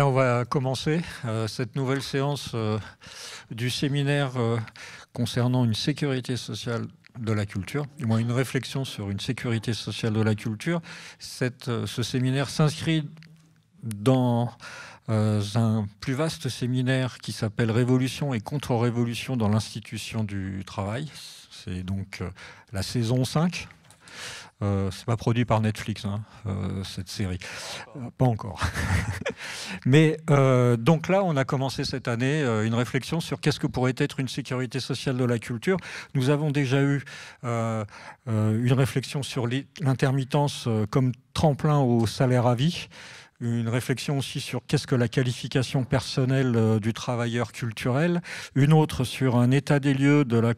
on va commencer euh, cette nouvelle séance euh, du séminaire euh, concernant une sécurité sociale de la culture, du une réflexion sur une sécurité sociale de la culture. ce séminaire s'inscrit dans un plus vaste séminaire qui s'appelle Révolution et contre-révolution dans l'institution du travail. C'est donc la saison 5 euh, c'est pas produit par Netflix, hein, euh, cette série. Euh, pas encore. Mais donc là, on a commencé cette année une réflexion sur qu'est-ce que pourrait être une sécurité sociale de la culture. Nous avons déjà eu une réflexion sur l'intermittence comme tremplin au salaire à vie une réflexion aussi sur qu'est-ce que la qualification personnelle euh, du travailleur culturel, une autre sur un état des lieux de la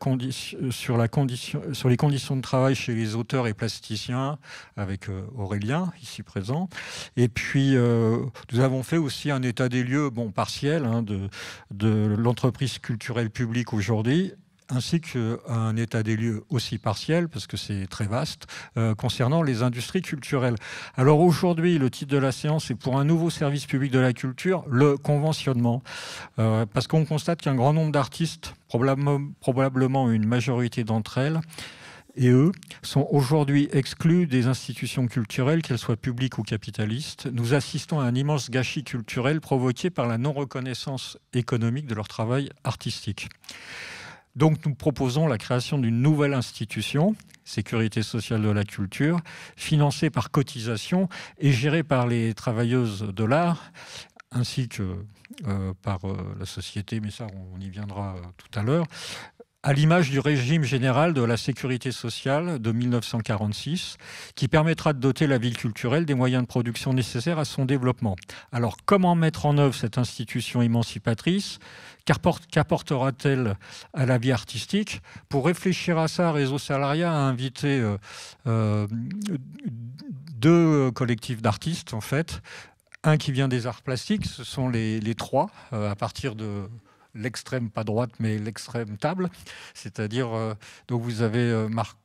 sur, la condition, sur les conditions de travail chez les auteurs et plasticiens, avec euh, Aurélien ici présent. Et puis, euh, nous avons fait aussi un état des lieux, bon, partiel, hein, de l'entreprise culturelle publique aujourd'hui, ainsi qu'un état des lieux aussi partiel, parce que c'est très vaste, euh, concernant les industries culturelles. Alors aujourd'hui, le titre de la séance est pour un nouveau service public de la culture, le conventionnement, euh, parce qu'on constate qu'un grand nombre d'artistes, probablement une majorité d'entre elles, et eux sont aujourd'hui exclus des institutions culturelles, qu'elles soient publiques ou capitalistes. Nous assistons à un immense gâchis culturel provoqué par la non-reconnaissance économique de leur travail artistique. Donc nous proposons la création d'une nouvelle institution, Sécurité sociale de la culture, financée par cotisation et gérée par les travailleuses de l'art, ainsi que euh, par euh, la société, mais ça on y viendra euh, tout à l'heure, à l'image du régime général de la sécurité sociale de 1946, qui permettra de doter la ville culturelle des moyens de production nécessaires à son développement. Alors comment mettre en œuvre cette institution émancipatrice Qu'apportera-t-elle à la vie artistique Pour réfléchir à ça, Réseau Salariat a invité euh, euh, deux collectifs d'artistes, en fait. Un qui vient des arts plastiques, ce sont les, trois, euh, à partir de l'extrême, pas droite, mais l'extrême table. C'est-à-dire, donc vous avez Marc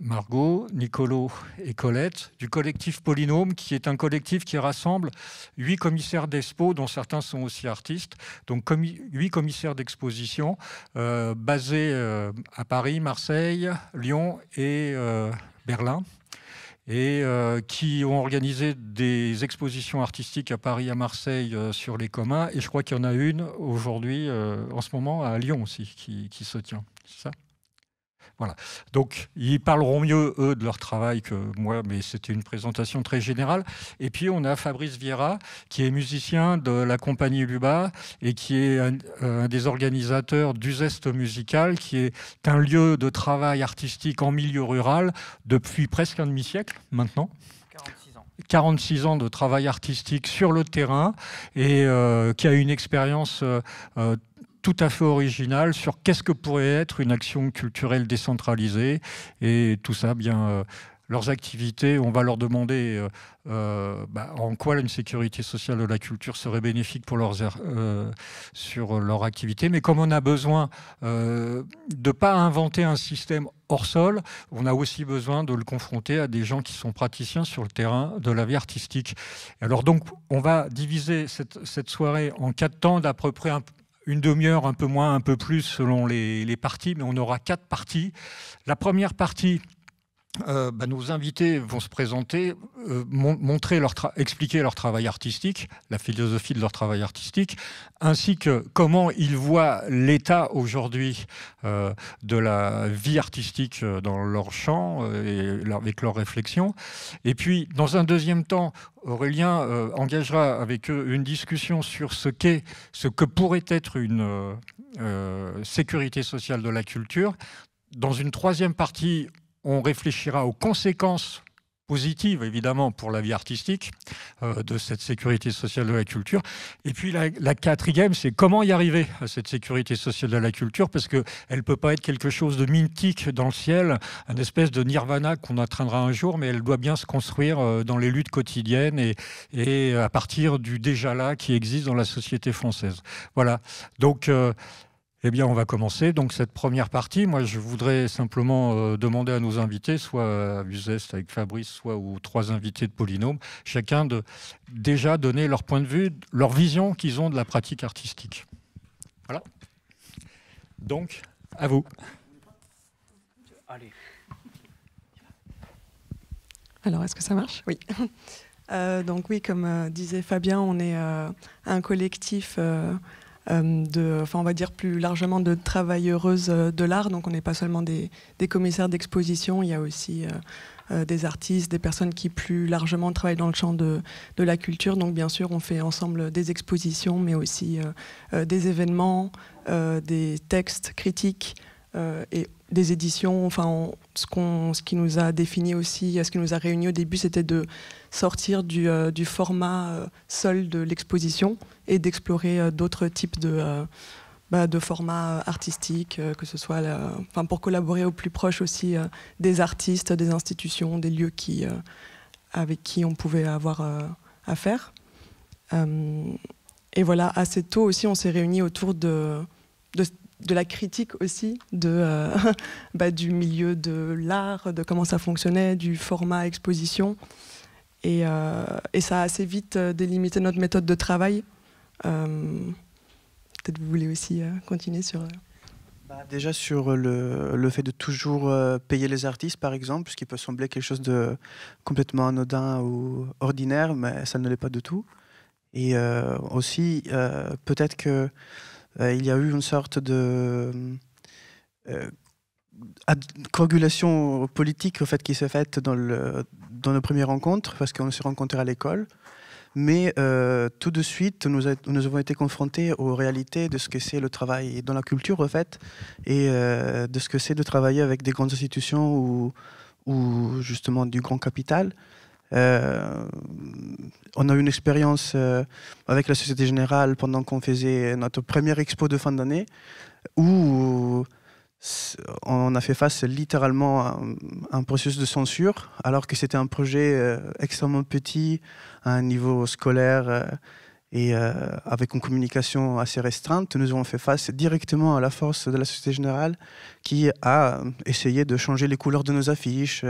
Margot, Nicolo et Colette, du collectif Polynôme, qui est un collectif qui rassemble huit commissaires d'expo, dont certains sont aussi artistes, donc huit commissaires d'exposition, euh, basés euh, à Paris, Marseille, Lyon et euh, Berlin et qui ont organisé des expositions artistiques à Paris, à Marseille sur les communs. Et je crois qu'il y en a une aujourd'hui, en ce moment, à Lyon aussi, qui, qui se tient. C'est ça voilà. Donc, ils parleront mieux, eux, de leur travail que moi, mais c'était une présentation très générale. Et puis, on a Fabrice Vieira, qui est musicien de la compagnie Luba et qui est un, euh, des organisateurs du Zeste Musical, qui est un lieu de travail artistique en milieu rural depuis presque un demi-siècle maintenant. 46 ans. 46 ans de travail artistique sur le terrain et euh, qui a une expérience euh, tout à fait original sur qu'est-ce que pourrait être une action culturelle décentralisée et tout ça bien euh, leurs activités, on va leur demander euh, euh, bah, en quoi une sécurité sociale de la culture serait bénéfique pour leurs, er, euh, sur leur activité. Mais comme on a besoin de ne pas inventer un système hors sol, on a aussi besoin de le confronter à des gens qui sont praticiens sur le terrain de la vie artistique. Alors donc, on va diviser cette, cette soirée en quatre temps d'à peu près un peu une demi-heure, un peu moins, un peu plus selon les, les parties, mais on aura quatre parties. La première partie euh, bah, nos invités vont se présenter, euh, montrer leur expliquer leur travail artistique, la philosophie de leur travail artistique, ainsi que comment ils voient l'état aujourd'hui euh, de la vie artistique dans leur champ et avec leurs réflexions. Et puis, dans un deuxième temps, Aurélien engagera avec eux une discussion sur ce qu'est, ce que pourrait être une sécurité sociale de la culture. Dans une troisième partie, on réfléchira aux conséquences positives, évidemment, pour la vie artistique euh, de cette sécurité sociale de la culture. Et puis la, quatrième, c'est comment y arriver à cette sécurité sociale de la culture, parce qu'elle ne peut pas être quelque chose de mythique dans le ciel, une espèce de nirvana qu'on atteindra un jour, mais elle doit bien se construire euh, dans les luttes quotidiennes et, et à partir du déjà-là qui existe dans la société française. Voilà. Donc... Euh, eh bien, on va commencer donc cette première partie. Moi, je voudrais simplement euh, demander à nos invités, soit à Buzest avec Fabrice, soit aux trois invités de Polynôme, chacun de déjà donner leur point de vue, leur vision qu'ils ont de la pratique artistique. Voilà. Donc, à vous. Allez. Alors, est-ce que ça marche Oui. Euh, donc oui, comme euh, disait Fabien, on est un collectif euh, de, enfin on va dire plus largement de travailleuses euh, de l'art. Donc on n'est pas seulement des, commissaires d'exposition, il y a aussi euh, des artistes, des personnes qui plus largement travaillent dans le champ de, la culture. Donc bien sûr, on fait ensemble des expositions, mais aussi des événements, des textes critiques. Euh, et des éditions. Enfin, ce, qu'on, ce qui nous a défini aussi, ce qui nous a réunis au début, c'était de sortir du, euh, du format euh, seul de l'exposition et d'explorer d'autres types de, bah, de formats artistiques, que ce soit enfin, pour collaborer au plus proche aussi des artistes, des institutions, des lieux qui, avec qui on pouvait avoir affaire. et voilà, assez tôt aussi, on s'est réunis autour de, de la critique aussi de, euh, bah, du milieu de l'art, de comment ça fonctionnait, du format exposition. Et, euh, et ça a assez vite euh, délimité notre méthode de travail. Peut-être vous voulez aussi continuer sur... Bah, déjà sur le, le, fait de toujours payer les artistes, par exemple, ce qui peut sembler quelque chose de complètement anodin ou ordinaire, mais ça ne l'est pas du tout. Et aussi, peut-être que euh, il y a eu une sorte de euh, coagulation politique au fait, qui s'est faite dans, nos premières rencontres, parce qu'on s'est rencontrés à l'école. Mais euh, tout de suite, nous, avons été confrontés aux réalités de ce que c'est le travail dans la culture, au fait, et de ce que c'est de travailler avec des grandes institutions ou justement du grand capital. Euh, on a eu une expérience euh, avec la Société Générale pendant qu'on faisait notre première expo de fin d'année où on a fait face littéralement à un processus de censure alors que c'était un projet euh, extrêmement petit à un niveau scolaire et avec une communication assez restreinte. Nous avons fait face directement à la force de la Société Générale qui a essayé de changer les couleurs de nos affiches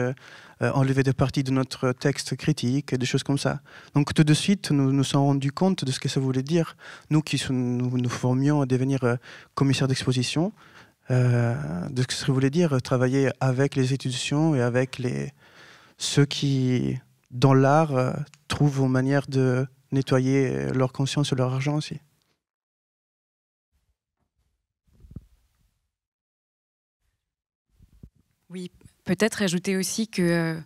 euh, enlever des parties de notre texte critique, et des choses comme ça. Donc tout de suite, nous nous sommes rendus compte de ce que ça voulait dire. Nous qui nous, formions à devenir euh, commissaire d'exposition, euh, de ce que ça voulait dire travailler avec les institutions et avec les, ceux qui, dans l'art, trouvent une manière de nettoyer leur conscience et leur argent aussi. Oui, Peut-être ajouter aussi que euh,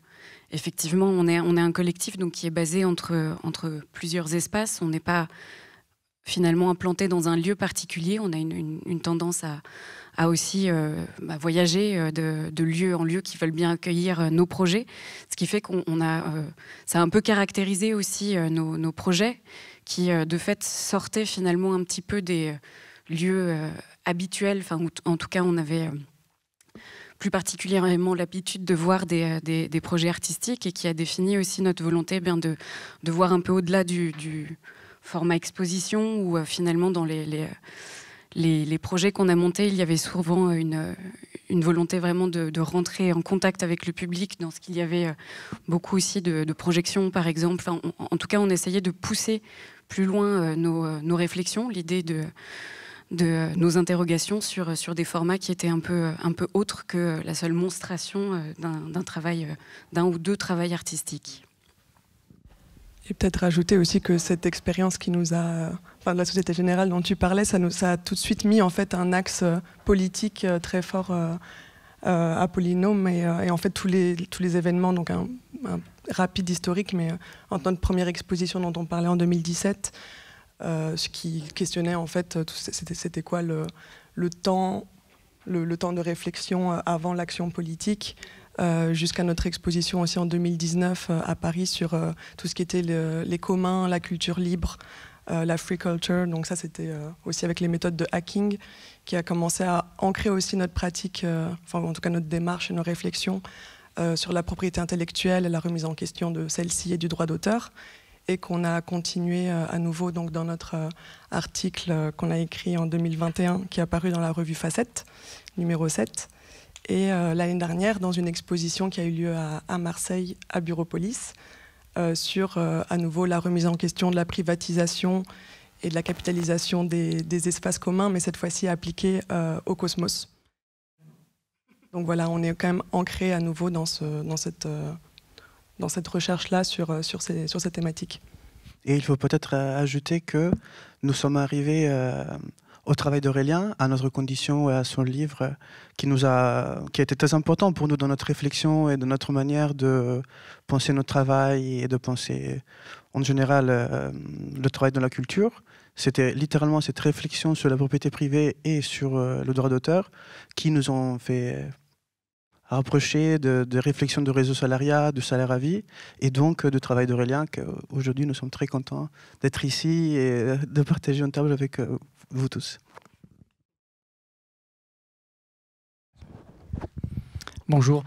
effectivement, on est, on est un collectif donc, qui est basé entre, entre plusieurs espaces. On n'est pas finalement implanté dans un lieu particulier. On a une, tendance à, aussi euh, bah, voyager euh, de, lieu en lieu qui veulent bien accueillir nos projets. Ce qui fait qu'on a. ça a un peu caractérisé aussi nos, projets qui, de fait, sortaient finalement un petit peu des lieux habituels. Enfin, en tout cas, on avait plus particulièrement l'habitude de voir euh, des, projets artistiques et qui a défini aussi notre volonté eh bien, de, de, voir un peu au-delà du, format exposition ou euh, finalement dans les, les projets qu'on a montés, il y avait souvent une, une volonté vraiment de, rentrer en contact avec le public, dans ce qu'il y avait euh, beaucoup aussi de, projections, par exemple. en tout cas, on essayait de pousser plus loin nos, nos réflexions, l'idée de de nos interrogations sur, sur des formats qui étaient un peu, un peu autres que la seule monstration euh, d'un travail, euh, d'un ou deux travaux artistiques. Et peut-être rajouter aussi que cette expérience qui nous a, enfin de la Société Générale dont tu parlais, ça, nous, ça a tout de suite mis en fait un axe euh, politique très fort à Polynôme et, et en fait tous les, tous les événements, donc un, rapide historique, mais en tant de première exposition dont on parlait en 2017, euh, ce qui questionnait en fait, euh, c'était quoi le, temps, de réflexion euh, avant l'action politique, jusqu'à notre exposition aussi en 2019 à Paris sur tout ce qui était les communs, la culture libre, la free culture. Donc ça, c'était aussi avec les méthodes de hacking qui a commencé à ancrer aussi notre pratique, enfin en tout cas notre démarche et nos réflexions sur la propriété intellectuelle et la remise en question de celle-ci et du droit d'auteur qu'on a continué euh, à nouveau donc dans notre euh, article euh, qu'on a écrit en 2021 qui est apparu dans la revue Facette numéro 7 et l'année dernière dans une exposition qui a eu lieu à, Marseille à Bureaupolis sur à nouveau la remise en question de la privatisation et de la capitalisation des, des espaces communs mais cette fois-ci appliquée au cosmos. Donc voilà, on est quand même ancré à nouveau dans, ce, dans cette dans cette recherche-là sur, euh, sur, ces, sur thématiques. Et il faut peut-être euh, ajouter que nous sommes arrivés euh, au travail d'Aurélien, à notre condition et à son livre, qui, nous a, qui été très important pour nous dans notre réflexion et dans notre manière de penser notre travail et de penser en général le travail dans la culture. C'était littéralement cette réflexion sur la propriété privée et sur le droit d'auteur qui nous ont fait à de, réflexions de réseau salariat, de salaire à vie, et donc euh, de travail d'Aurélien. Euh, aujourd'hui, nous sommes très contents d'être ici et euh, de partager une table avec vous tous. Bonjour.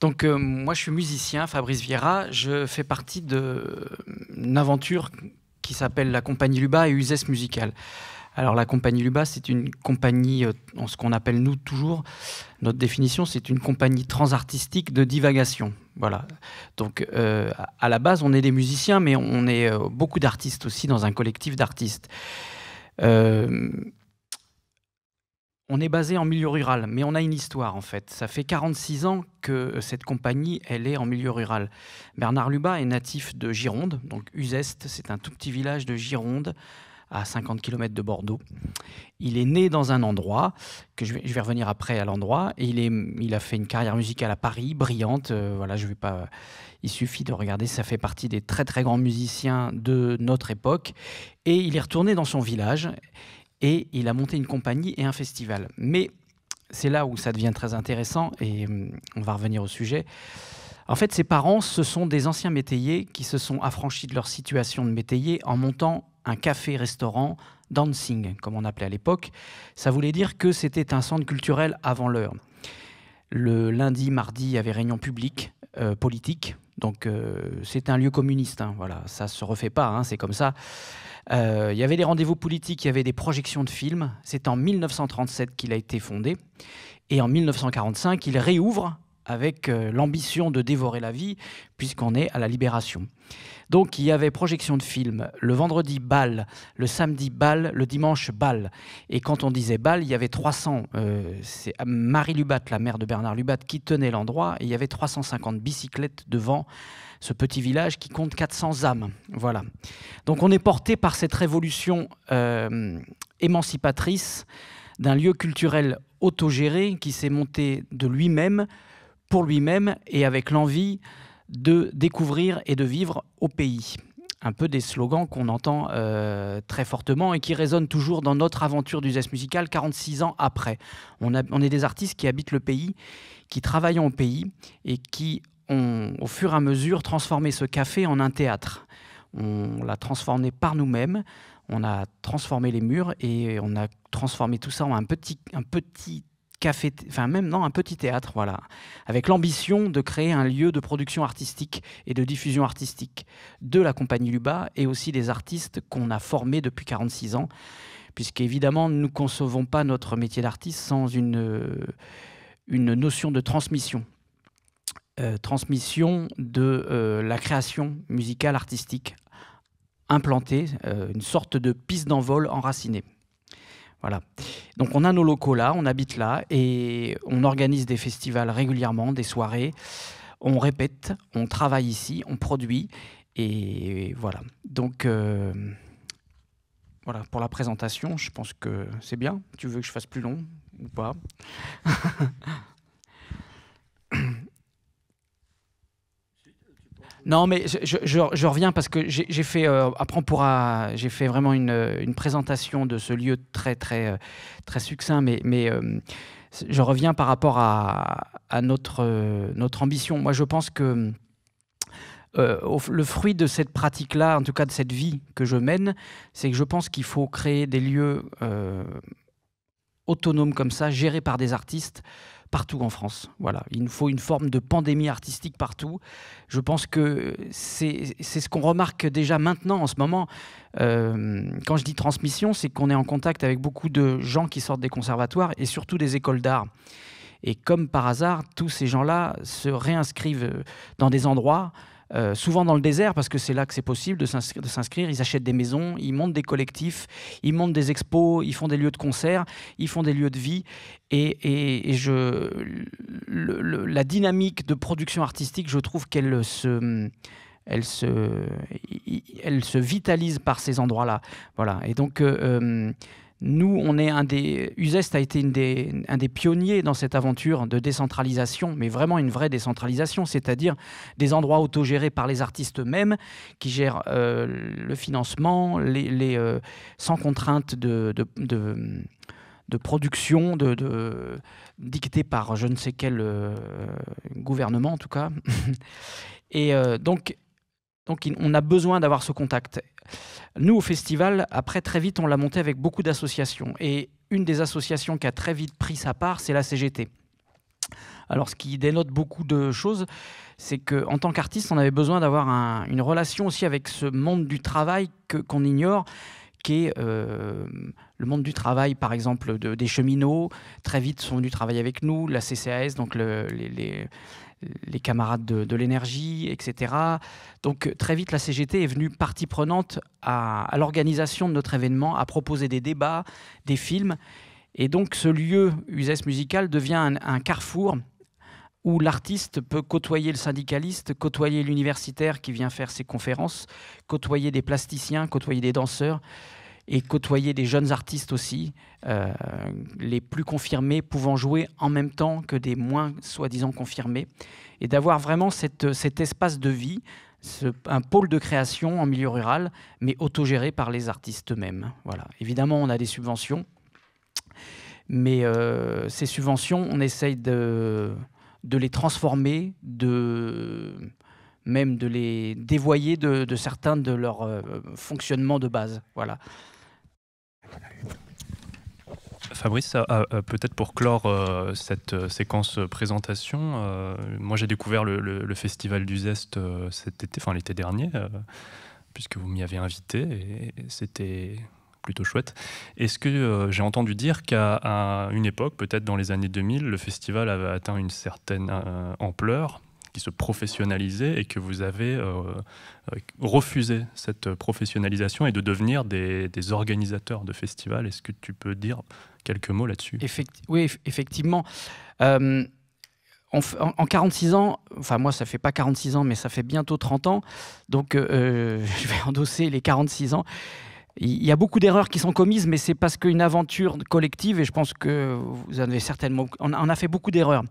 Donc moi je suis musicien, Fabrice Vieira, je fais partie d'une aventure qui s'appelle la compagnie Luba et Uses musicale. Alors la compagnie Luba, c'est une compagnie, euh, en ce qu'on appelle nous toujours, notre définition, c'est une compagnie transartistique de divagation. Voilà. Donc euh, à la base, on est des musiciens, mais on est euh, beaucoup d'artistes aussi dans un collectif d'artistes. on est basé en milieu rural, mais on a une histoire en fait. Ça fait 46 ans que cette compagnie, elle est en milieu rural. Bernard Luba est natif de Gironde, donc Uzeste, c'est un tout petit village de Gironde, à 50 km de Bordeaux. Il est né dans un endroit, que je vais, revenir après à l'endroit, et il, est, il a fait une carrière musicale à Paris, brillante. Euh, voilà, je vais pas. Il suffit de regarder, ça fait partie des très très grands musiciens de notre époque. Et il est retourné dans son village et il a monté une compagnie et un festival. Mais c'est là où ça devient très intéressant et hum, on va revenir au sujet. En fait, ses parents, ce sont des anciens métayers qui se sont affranchis de leur situation de métayer en montant un café-restaurant dancing, comme on appelait à l'époque. Ça voulait dire que c'était un centre culturel avant l'heure. Le lundi, mardi, il y avait réunion publique, euh, politique. Donc euh, c'est un lieu communiste, hein, voilà, ça se refait pas, hein, c'est comme ça. Euh, il y avait des rendez-vous politiques, il y avait des projections de films. C'est en 1937 qu'il a été fondé. Et en 1945, il réouvre avec euh, l'ambition de dévorer la vie, puisqu'on est à la libération. Donc il y avait projection de films le vendredi bal, le samedi bal, le dimanche bal. Et quand on disait bal, il y avait 300. Euh, c'est Marie Lubat, la mère de Bernard Lubat, qui tenait l'endroit. Et il y avait 350 bicyclettes devant ce petit village qui compte 400 âmes. Voilà. Donc on est porté par cette révolution euh, émancipatrice d'un lieu culturel autogéré qui s'est monté de lui-même pour lui-même et avec l'envie de découvrir et de vivre au pays. Un peu des slogans qu'on entend euh, très fortement et qui résonnent toujours dans notre aventure du jazz musical 46 ans après. On, est des artistes qui habitent le pays, qui travaillent au pays et qui ont, au fur et à mesure, transformé ce café en un théâtre. On l'a transformé par nous-mêmes, on a transformé les murs et on a transformé tout ça en un petit, un petit café, enfin même non, un petit théâtre, voilà, avec l'ambition de créer un lieu de production artistique et de diffusion artistique de la compagnie Luba et aussi des artistes qu'on a formés depuis 46 ans, puisqu'évidemment, nous ne concevons pas notre métier d'artiste sans une, une notion de transmission. Euh, transmission de euh, la création musicale artistique implantée, euh, une sorte de piste d'envol enracinée. Voilà. Donc on a nos locaux là, on habite là et on organise des festivals régulièrement, des soirées. On répète, on travaille ici, on produit et voilà. Donc euh, voilà pour la présentation. Je pense que c'est bien. Tu veux que je fasse plus long ou pas Non, mais je, reviens parce que j'ai fait, euh, pourra, j'ai fait vraiment euh, une, présentation de ce lieu très, très, euh, très succinct, mais, je reviens par rapport à, notre, ambition. Moi, je pense que le fruit de cette pratique-là, en tout cas de cette vie que je mène, c'est que je pense qu'il faut créer des lieux autonomes comme ça, gérés par des artistes, partout en France. Voilà, il nous faut une forme de pandémie artistique partout. Je pense que c'est ce qu'on remarque déjà maintenant, en ce moment. Euh, quand je dis transmission, c'est qu'on est en contact avec beaucoup de gens qui sortent des conservatoires et surtout des écoles d'art. Et comme par hasard, tous ces gens-là se réinscrivent dans des endroits euh, souvent dans le désert, parce que c'est là que c'est possible de s'inscrire. Ils achètent des maisons, ils montent des collectifs, ils montent des expos, ils font des lieux de concert, ils font des lieux de vie. Et, je, la dynamique de production artistique, je trouve qu'elle se elle se, elle se vitalise par ces endroits-là. Voilà. Et donc, euh, euh, nous, on est un des. Uzest a été une des, un des pionniers dans cette aventure de décentralisation, mais vraiment une vraie décentralisation, c'est-à-dire des endroits autogérés par les artistes eux-mêmes, qui gèrent euh, le financement, les, euh, sans contrainte de, de, production de, dictée par je ne sais quel euh, gouvernement en tout cas. et donc, donc on a besoin d'avoir ce contact. Nous, au festival, après, très vite, on l'a monté avec beaucoup d'associations. Et une des associations qui a très vite pris sa part, c'est la CGT. Alors, ce qui dénote beaucoup de choses, c'est qu'en tant qu'artiste, on avait besoin d'avoir une relation aussi avec ce monde du travail qu'on ignore, qui est euh, le monde du travail, par exemple, des cheminots. Très vite sont venus travailler avec nous, la CCAS, donc le, les les camarades de, l'énergie, etc. Donc très vite, la CGT est venue partie prenante à, l'organisation de notre événement, à proposer des débats, des films. Et donc ce lieu, Usès Musical, devient un, un carrefour où l'artiste peut côtoyer le syndicaliste, côtoyer l'universitaire qui vient faire ses conférences, côtoyer des plasticiens, côtoyer des danseurs et côtoyer des jeunes artistes aussi, euh, les plus confirmés pouvant jouer en même temps que des moins soi-disant confirmés, et d'avoir vraiment cette, cet espace de vie, ce, un pôle de création en milieu rural, mais autogéré par les artistes eux-mêmes. Voilà. Évidemment, on a des subventions, mais euh, ces subventions, on essaye de, de les transformer, de même de les dévoyer de, certains de leurs euh, fonctionnements de base. Voilà. Fabrice, ah, euh, peut-être pour clore euh, cette euh, séquence présentation, moi j'ai découvert le, Festival du Zeste cet été, enfin l'été dernier, puisque vous m'y avez invité, et c'était plutôt chouette. Est-ce que j'ai entendu dire qu'à une époque, peut-être dans les années 2000, le festival avait atteint une certaine ampleur qui se professionnalisaient et que vous avez euh, euh, refusé cette professionnalisation et de devenir des, organisateurs de festivals. Est-ce que tu peux dire quelques mots là-dessus Oui, effectivement. Euh, en, 46 ans, enfin moi ça fait pas 46 ans, mais ça fait bientôt 30 ans, donc je vais endosser les 46 ans. Il y a beaucoup d'erreurs qui sont commises, mais c'est parce qu'une aventure collective, et je pense que vous en avez certainement, on a fait beaucoup d'erreurs.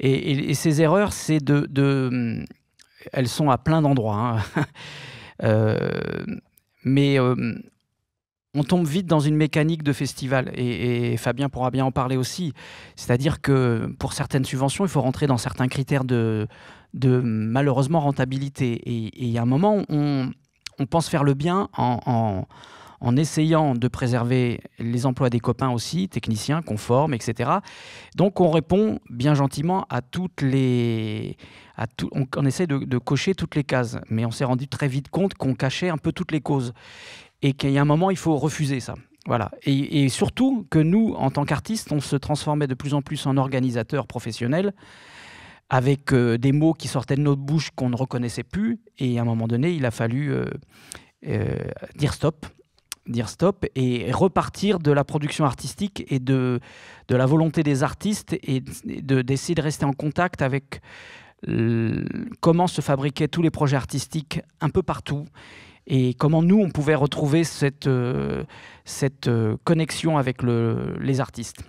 Et, ces erreurs, c'est de, elles sont à plein d'endroits. Hein. Euh, mais euh, on tombe vite dans une mécanique de festival, et, Fabien pourra bien en parler aussi. C'est-à-dire que pour certaines subventions, il faut rentrer dans certains critères de, de malheureusement rentabilité. Et il y a un moment, on, on pense faire le bien en en essayant de préserver les emplois des copains aussi, techniciens, conformes, etc. Donc on répond bien gentiment à toutes les... À on, essaie de, cocher toutes les cases, mais on s'est rendu très vite compte qu'on cachait un peu toutes les causes et qu'il y a un moment, il faut refuser ça. Voilà. Et, surtout que nous, en tant qu'artistes, on se transformait de plus en plus en organisateurs professionnels, avec euh, des mots qui sortaient de notre bouche qu'on ne reconnaissait plus. Et à un moment donné, il a fallu euh, euh, dire stop dire stop et repartir de la production artistique et de, la volonté des artistes et d'essayer de, rester en contact avec comment se fabriquaient tous les projets artistiques un peu partout et comment nous, on pouvait retrouver cette, euh, cette euh, connexion avec les artistes.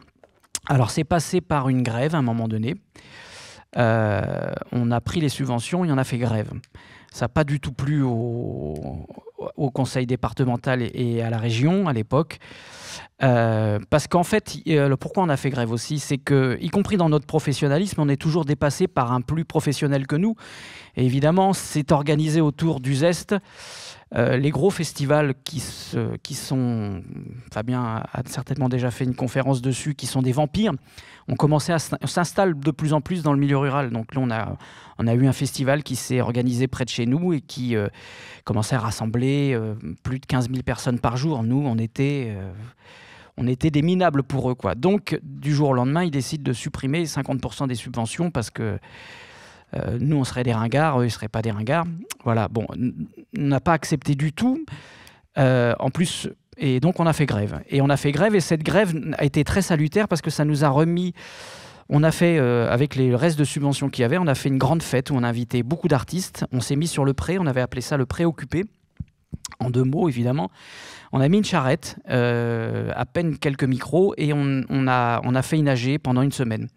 Alors c'est passé par une grève à un moment donné. Euh, on a pris les subventions et on a fait grève. Ça n'a pas du tout plu au, conseil départemental et à la région à l'époque. Euh, parce qu'en fait, euh, le pourquoi on a fait grève aussi, c'est que, y compris dans notre professionnalisme, on est toujours dépassé par un plus professionnel que nous. Et évidemment, c'est organisé autour du zeste euh, les gros festivals qui, qui sont, Fabien a certainement déjà fait une conférence dessus, qui sont des vampires, ont commencé à s'installer de plus en plus dans le milieu rural. Donc là, on a, eu un festival qui s'est organisé près de chez nous et qui euh, commençait à rassembler euh, plus de 15 000 personnes par jour. Nous, on était des minables pour eux. Donc, du jour au lendemain, ils décident de supprimer 50% des subventions parce que euh, nous, on serait des ringards, eux, ils seraient pas des ringards. Voilà, bon, on n'a pas accepté du tout. Euh, en plus, et donc on a fait grève. Et on a fait grève, et cette grève a été très salutaire parce que ça nous a remis. On a fait, euh, avec les restes de subventions qu'il y avait, on a fait une grande fête où on a invité beaucoup d'artistes. On s'est mis sur le pré, on avait appelé ça le pré occupé en deux mots évidemment. On a mis une charrette, à peine quelques micros, et on, a, on a fait nager pendant une semaine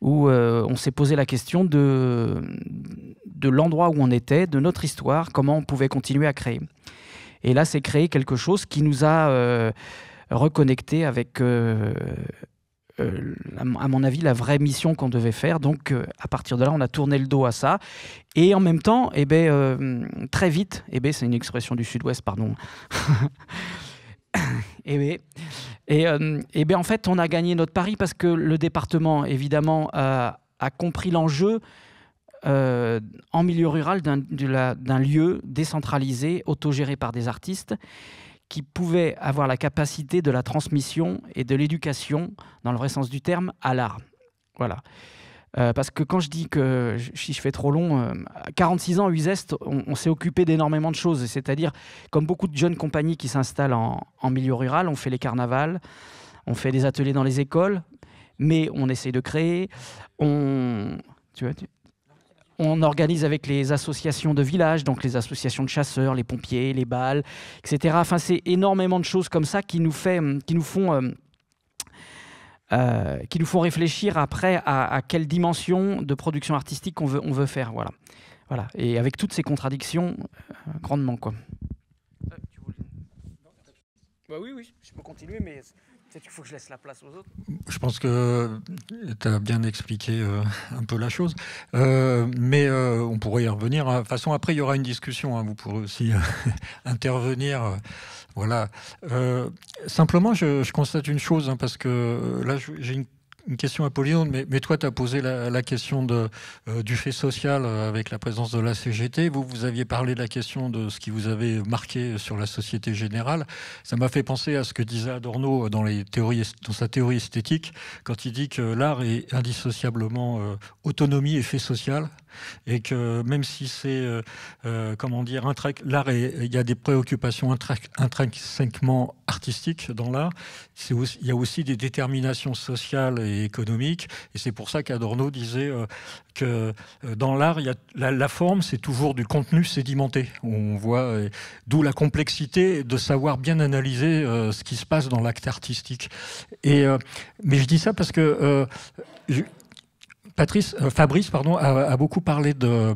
où euh, on s'est posé la question de, de l'endroit où on était, de notre histoire, comment on pouvait continuer à créer. Et là, c'est créé quelque chose qui nous a euh, reconnectés avec, euh, à mon avis, la vraie mission qu'on devait faire. Donc, à partir de là, on a tourné le dos à ça. Et en même temps, eh ben, très vite, eh ben, c'est une expression du sud-ouest, pardon. eh ben, et, euh, bien en fait, on a gagné notre pari parce que le département, évidemment, euh, a, compris l'enjeu euh, en milieu rural d'un lieu décentralisé, autogéré par des artistes qui pouvait avoir la capacité de la transmission et de l'éducation, dans le vrai sens du terme, à l'art. Voilà. Euh, parce que quand je dis que si je fais trop long, 46 euh, ans, Uzest, on, on s'est occupé d'énormément de choses. C'est-à-dire, comme beaucoup de jeunes compagnies qui s'installent en, milieu rural, on fait les carnavals, on fait des ateliers dans les écoles, mais on essaie de créer, on, organise avec les associations de villages, donc les associations de chasseurs, les pompiers, les balles, etc. Enfin, c'est énormément de choses comme ça qui nous, font... Euh, qu'il euh, qui nous font réfléchir après à, quelle dimension de production artistique on veut, on veut faire. Voilà. voilà. Et avec toutes ces contradictions, euh, grandement. Quoi. bah oui, oui, je peux continuer, mais peut-être faut que je laisse la place aux autres. Je pense que tu as bien expliqué euh, un peu la chose. mais on pourrait y revenir. Hein. De toute façon, après, il y aura une discussion. Hein. Vous pourrez aussi intervenir. Voilà. Euh, simplement, je, constate une chose, hein, parce que euh, là, j'ai une, question à Pauline, mais, toi, tu as posé la, question euh, du fait social avec la présence de la CGT. Vous, vous aviez parlé de la question de ce qui vous avait marqué sur la Société Générale. Ça m'a fait penser à ce que disait Adorno dans, les sa théorie esthétique, quand il dit que l'art est indissociablement autonomie et fait social et que même si c'est, euh, euh, comment dire, l'art, il y a des préoccupations intrinsèquement artistiques dans l'art, il y a aussi des déterminations sociales et économiques, et c'est pour ça qu'Adorno disait euh, que dans l'art, la, la, forme, c'est toujours du contenu sédimenté. On voit, d'où la complexité de savoir bien analyser ce qui se passe dans l'acte artistique. Et, mais je dis ça parce que... Patrice, euh, Fabrice pardon, a, beaucoup parlé de,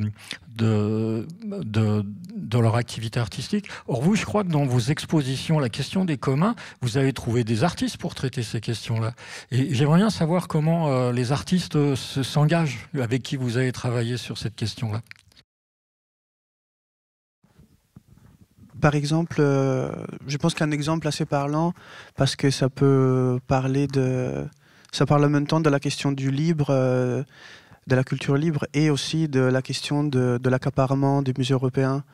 leur activité artistique. Or, vous, je crois que dans vos expositions, la question des communs, vous avez trouvé des artistes pour traiter ces questions-là. Et j'aimerais bien savoir comment euh, les artistes euh, s'engagent, avec qui vous avez travaillé sur cette question-là. par exemple, je pense qu'un exemple assez parlant, parce que ça peut parler de, ça parle en même temps de la question du libre, euh, de la culture libre et aussi de la question de, l'accaparement des musées européens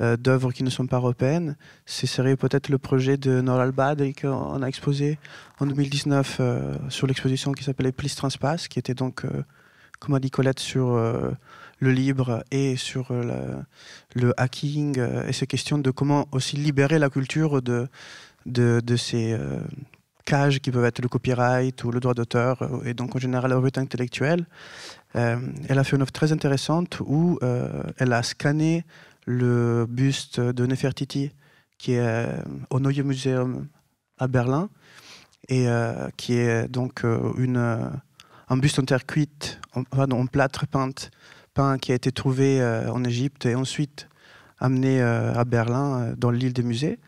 euh, d'œuvres qui ne sont pas européennes. Ce serait peut-être le projet de Noral Bad qu'on a exposé en 2019 euh, sur l'exposition qui s'appelait Please Transpass, qui était donc, comme a dit Colette, sur le libre et sur le hacking et ces questions de comment aussi libérer la culture de, de ces cages qui peuvent être le copyright ou le droit d'auteur, euh, et donc en général la route intellectuelle. Euh, elle a fait une offre très intéressante où euh, elle a scanné le buste de Nefertiti qui est au Neue Museum à Berlin et qui est donc une, un buste en terre cuite, en, plâtre peinte, peint qui a été trouvé en Égypte et ensuite amené à Berlin dans l'île des musées.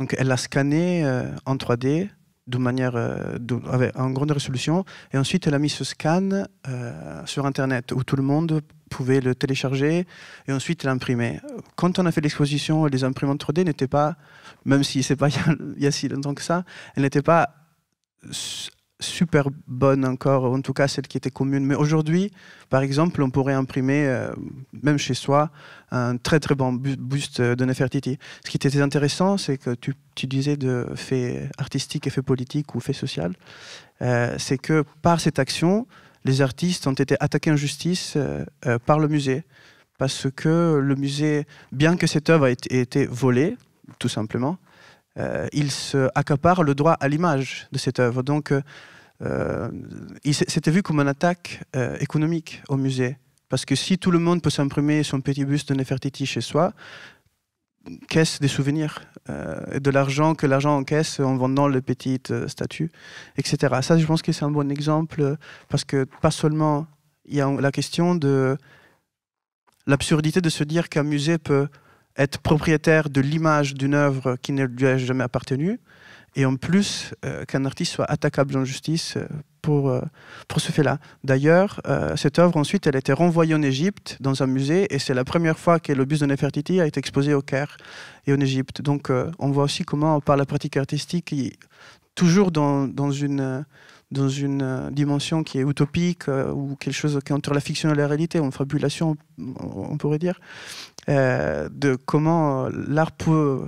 Donc elle l'a scanné en 3D d'une manière, euh, avec, en grande résolution. Et ensuite, elle a mis ce scan euh, sur Internet où tout le monde pouvait le télécharger et ensuite l'imprimer. Quand on a fait l'exposition, les imprimantes 3D n'étaient pas, même si c'est pas il y, si longtemps que ça, elles n'étaient pas super bonne encore, en tout cas celle qui était commune. Mais aujourd'hui, par exemple, on pourrait imprimer, euh, même chez soi, un très très bon buste de Nefertiti. Ce qui était intéressant, c'est que tu, disais de fait artistique et fait politique ou fait social, euh, c'est que par cette action, les artistes ont été attaqués en justice euh, par le musée. Parce que le musée, bien que cette œuvre ait été volée, tout simplement, euh, il se accapare le droit à l'image de cette œuvre. Donc, euh, euh, c'était vu comme une attaque économique au musée. Parce que si tout le monde peut s'imprimer son petit buste de Nefertiti chez soi, quest des souvenirs et de l'argent que l'argent encaisse en vendant les petites statues, etc. Ça, je pense que c'est un bon exemple parce que pas seulement il y a la question de l'absurdité de se dire qu'un musée peut être propriétaire de l'image d'une œuvre qui ne lui a jamais appartenu, et en plus euh, qu'un artiste soit attaquable en justice euh, pour, euh, pour ce fait-là. D'ailleurs, cette œuvre, ensuite, elle a été renvoyée en Égypte, dans un musée, et c'est la première fois que le de Nefertiti a été exposé au Caire et en Égypte. Donc, on voit aussi comment, par la pratique artistique, toujours dans, dans une dans une dimension qui est utopique ou quelque chose qui est entre la fiction et la réalité, en fabulation, on pourrait dire. Euh, de comment l'art peut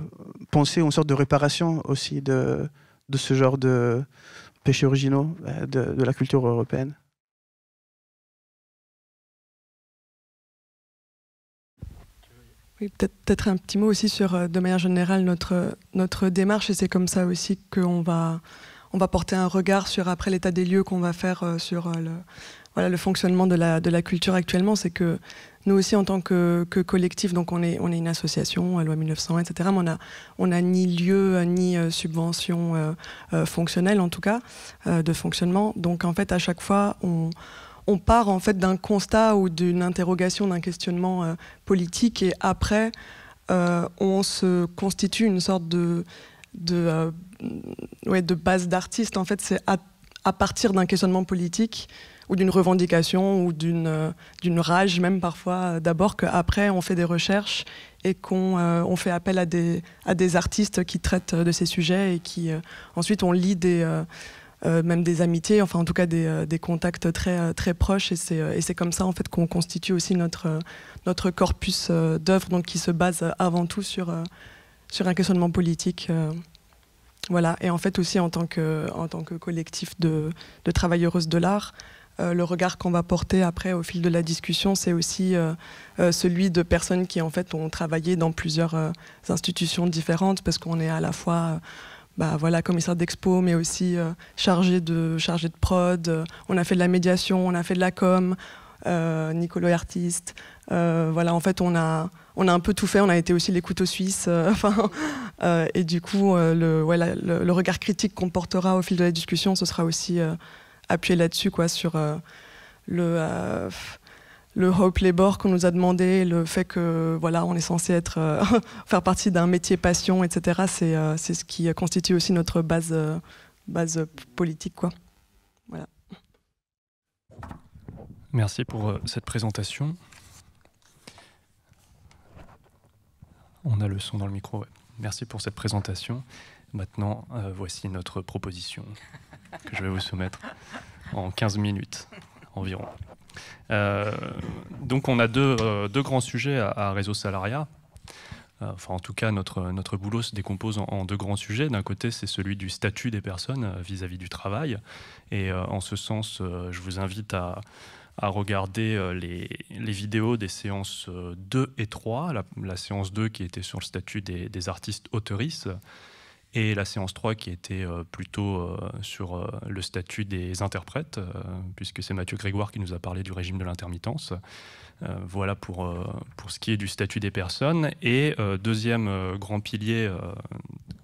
penser une sorte de réparation aussi de, de ce genre de péchés originaux euh, de, la culture européenne. peut-être un petit mot aussi sur, euh, de manière générale, notre, notre démarche, et c'est comme ça aussi qu'on va, on va porter un regard sur après l'état des lieux qu'on va faire sur le, voilà, le fonctionnement de la, de la culture actuellement. C'est que nous aussi, en tant que, collectif, donc on est, une association, euh, Loi 1900, etc., mais on n'a ni lieu, euh, ni euh, subvention fonctionnelle, en tout cas, de fonctionnement. Donc, en fait, à chaque fois, on, part en fait d'un constat ou d'une interrogation, d'un questionnement politique, et après, on se constitue une sorte de, de, base d'artiste. En fait, c'est à, partir d'un questionnement politique ou d'une revendication ou d'une euh, rage même parfois euh, d'abord qu'après on fait des recherches et qu'on euh, fait appel à des, artistes qui traitent de ces sujets et qui ensuite on lit même des amitiés, enfin en tout cas des, contacts très, très proches et c'est comme ça en fait qu'on constitue aussi notre, corpus d'œuvres donc qui se base avant tout sur, un questionnement politique. voilà, et en fait aussi en tant que, en tant que collectif de, de travailleuses de l'art, euh, le regard qu'on va porter après au fil de la discussion, c'est aussi euh, euh, celui de personnes qui en fait ont travaillé dans plusieurs institutions différentes, parce qu'on est à la fois bah, voilà, commissaire d'expo, mais aussi chargé, de, chargé de prod. on a fait de la médiation, on a fait de la com, Nicolas artiste. voilà, en fait, on a, on a un peu tout fait. On a été aussi les couteaux suisses. Enfin, et du coup, le, le, regard critique qu'on portera au fil de la discussion, ce sera aussi appuyer là-dessus, quoi, sur euh, le euh, le hope labor qu'on nous a demandé, le fait que voilà, on est censé être euh, faire partie d'un métier passion, etc. C'est ce qui constitue aussi notre base base politique, quoi. Voilà. Merci pour cette présentation. On a le son dans le micro. Merci pour cette présentation. Maintenant, voici notre proposition que je vais vous soumettre en 15 minutes environ. Euh, donc on a deux, euh, deux grands sujets à, réseau salariat. Euh, enfin, en tout cas, notre, notre boulot se décompose en, deux grands sujets. D'un côté, c'est celui du statut des personnes vis-à-vis du travail. Et en ce sens, je vous invite à, à regarder les, les, vidéos des séances 2 et 3. La, séance 2 qui était sur le statut des, des artistes autoristes et la séance 3 qui était euh, plutôt euh, sur euh, le statut des interprètes, puisque c'est Mathieu Grégoire qui nous a parlé du régime de l'intermittence. Voilà pour, ce qui est du statut des personnes. Et deuxième grand pilier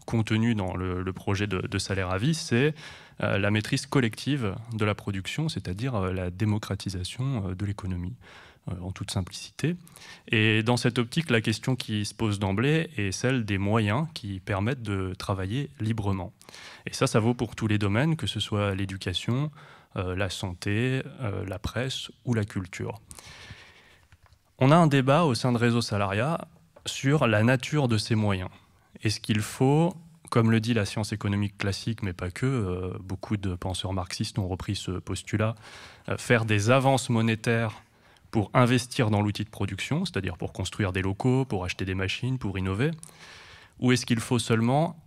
contenu dans le, projet de, de, salaire à vie, c'est la maîtrise collective de la production, c'est-à-dire la démocratisation de l'économie. Euh, en toute simplicité. Et dans cette optique, la question qui se pose d'emblée est celle des moyens qui permettent de travailler librement. Et ça, ça vaut pour tous les domaines, que ce soit l'éducation, euh, la santé, euh, la presse ou la culture. On a un débat au sein de Réseau Salariat sur la nature de ces moyens. Est-ce qu'il faut, comme le dit la science économique classique, mais pas que, beaucoup de penseurs marxistes ont repris ce postulat, faire des avances monétaires pour investir dans l'outil de production, c'est-à-dire pour construire des locaux, pour acheter des machines, pour innover Ou est-ce qu'il faut seulement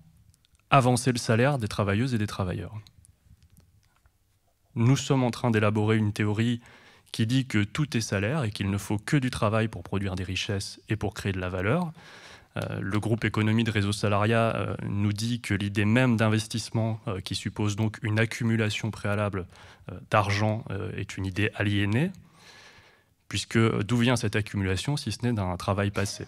avancer le salaire des travailleuses et des travailleurs Nous sommes en train d'élaborer une théorie qui dit que tout est salaire et qu'il ne faut que du travail pour produire des richesses et pour créer de la valeur. Euh, le groupe économie de réseau salariat euh, nous dit que l'idée même d'investissement, euh, qui suppose donc une accumulation préalable d'argent, est une idée aliénée puisque d'où vient cette accumulation si ce n'est d'un travail passé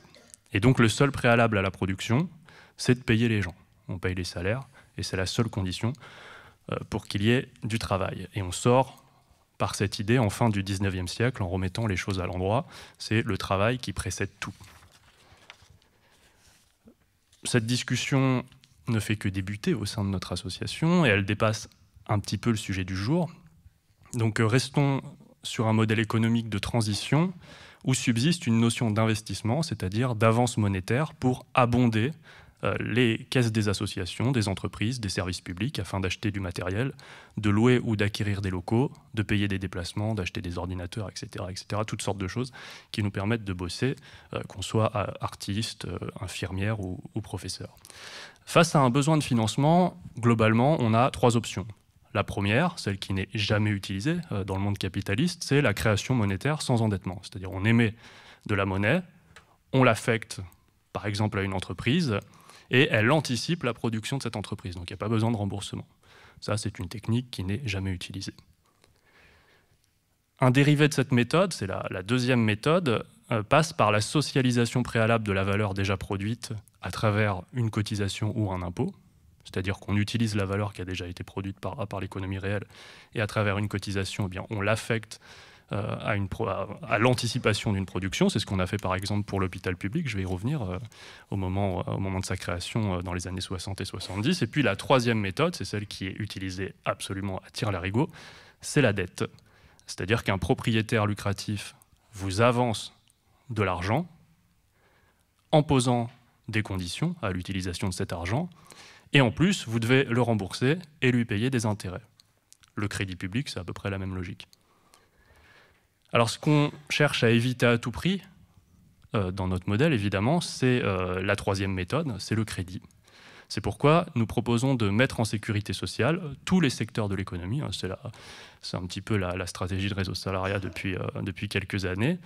Et donc le seul préalable à la production, c'est de payer les gens. On paye les salaires, et c'est la seule condition euh, pour qu'il y ait du travail. Et on sort par cette idée en fin du 19e siècle, en remettant les choses à l'endroit, c'est le travail qui précède tout. Cette discussion ne fait que débuter au sein de notre association, et elle dépasse un petit peu le sujet du jour. Donc euh, restons sur un modèle économique de transition où subsiste une notion d'investissement, c'est-à-dire d'avance monétaire pour abonder euh, les caisses des associations, des entreprises, des services publics afin d'acheter du matériel, de louer ou d'acquérir des locaux, de payer des déplacements, d'acheter des ordinateurs, etc., etc. Toutes sortes de choses qui nous permettent de bosser, euh, qu'on soit euh, artiste, infirmière ou professeur. Face à un besoin de financement, globalement, on a trois options. La première, celle qui n'est jamais utilisée euh, dans le monde capitaliste, c'est la création monétaire sans endettement. C'est-à-dire on émet de la monnaie, on l'affecte par exemple à une entreprise, et elle anticipe la production de cette entreprise. Donc il n'y a pas besoin de remboursement. Ça, c'est une technique qui n'est jamais utilisée. Un dérivé de cette méthode, c'est la, deuxième méthode, euh, passe par la socialisation préalable de la valeur déjà produite à travers une cotisation ou un impôt. C'est-à-dire qu'on utilise la valeur qui a déjà été produite par, l'économie réelle et à travers une cotisation, eh bien, on l'affecte euh, à, l'anticipation d'une production. C'est ce qu'on a fait par exemple pour l'hôpital public, je vais y revenir euh, euh, au, moment, de sa création dans les années 60 et 70. Et puis la troisième méthode, c'est celle qui est utilisée absolument à la larigot c'est la dette. C'est-à-dire qu'un propriétaire lucratif vous avance de l'argent en posant des conditions à l'utilisation de cet argent et en plus, vous devez le rembourser et lui payer des intérêts. Le crédit public, c'est à peu près la même logique. Alors ce qu'on cherche à éviter à tout prix, euh, dans notre modèle évidemment, c'est euh, la troisième méthode, c'est le crédit. C'est pourquoi nous proposons de mettre en sécurité sociale tous les secteurs de l'économie. Hein, c'est un petit peu la, stratégie de réseau salariat depuis, euh, depuis quelques années.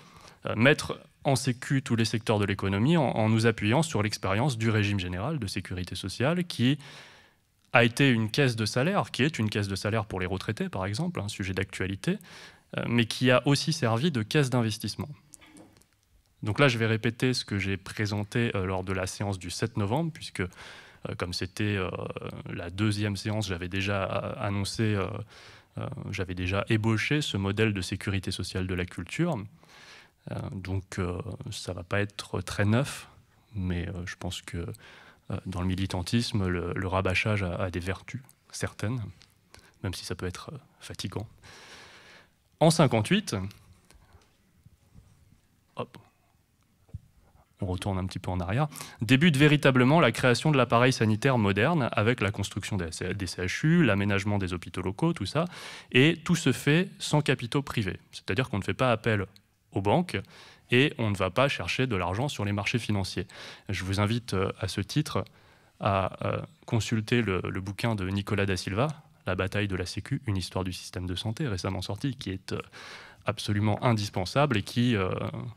mettre en sécu tous les secteurs de l'économie en, nous appuyant sur l'expérience du régime général de sécurité sociale qui a été une caisse de salaire, qui est une caisse de salaire pour les retraités par exemple, un sujet d'actualité, euh, mais qui a aussi servi de caisse d'investissement. Donc là, je vais répéter ce que j'ai présenté euh, lors de la séance du 7 novembre, puisque euh, comme c'était la deuxième séance, j'avais déjà annoncé, j'avais déjà ébauché ce modèle de sécurité sociale de la culture. Euh, donc euh, ça va pas être très neuf, mais euh, je pense que dans le militantisme, le, rabâchage a, des vertus certaines, même si ça peut être fatigant. En 58, on retourne un petit peu en arrière, débute véritablement la création de l'appareil sanitaire moderne avec la construction des CHU, l'aménagement des hôpitaux locaux, tout ça, et tout se fait sans capitaux privés. C'est-à-dire qu'on ne fait pas appel aux banques et on ne va pas chercher de l'argent sur les marchés financiers. Je vous invite euh, à ce titre à euh, consulter le, bouquin de Nicolas da Silva, La bataille de la Sécu, une histoire du système de santé récemment sorti, qui est euh, absolument indispensable et qui,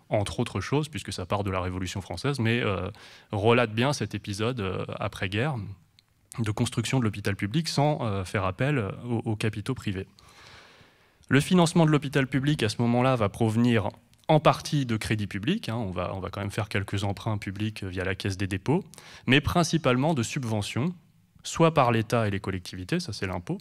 entre autres choses, puisque ça part de la Révolution française, mais relate bien cet épisode après-guerre de construction de l'hôpital public sans faire appel aux capitaux privés. Le financement de l'hôpital public à ce moment-là va provenir en partie de crédits publics, hein. on, va, on va quand même faire quelques emprunts publics euh, via la Caisse des dépôts, mais principalement de subventions, soit par l'État et les collectivités, ça c'est l'impôt,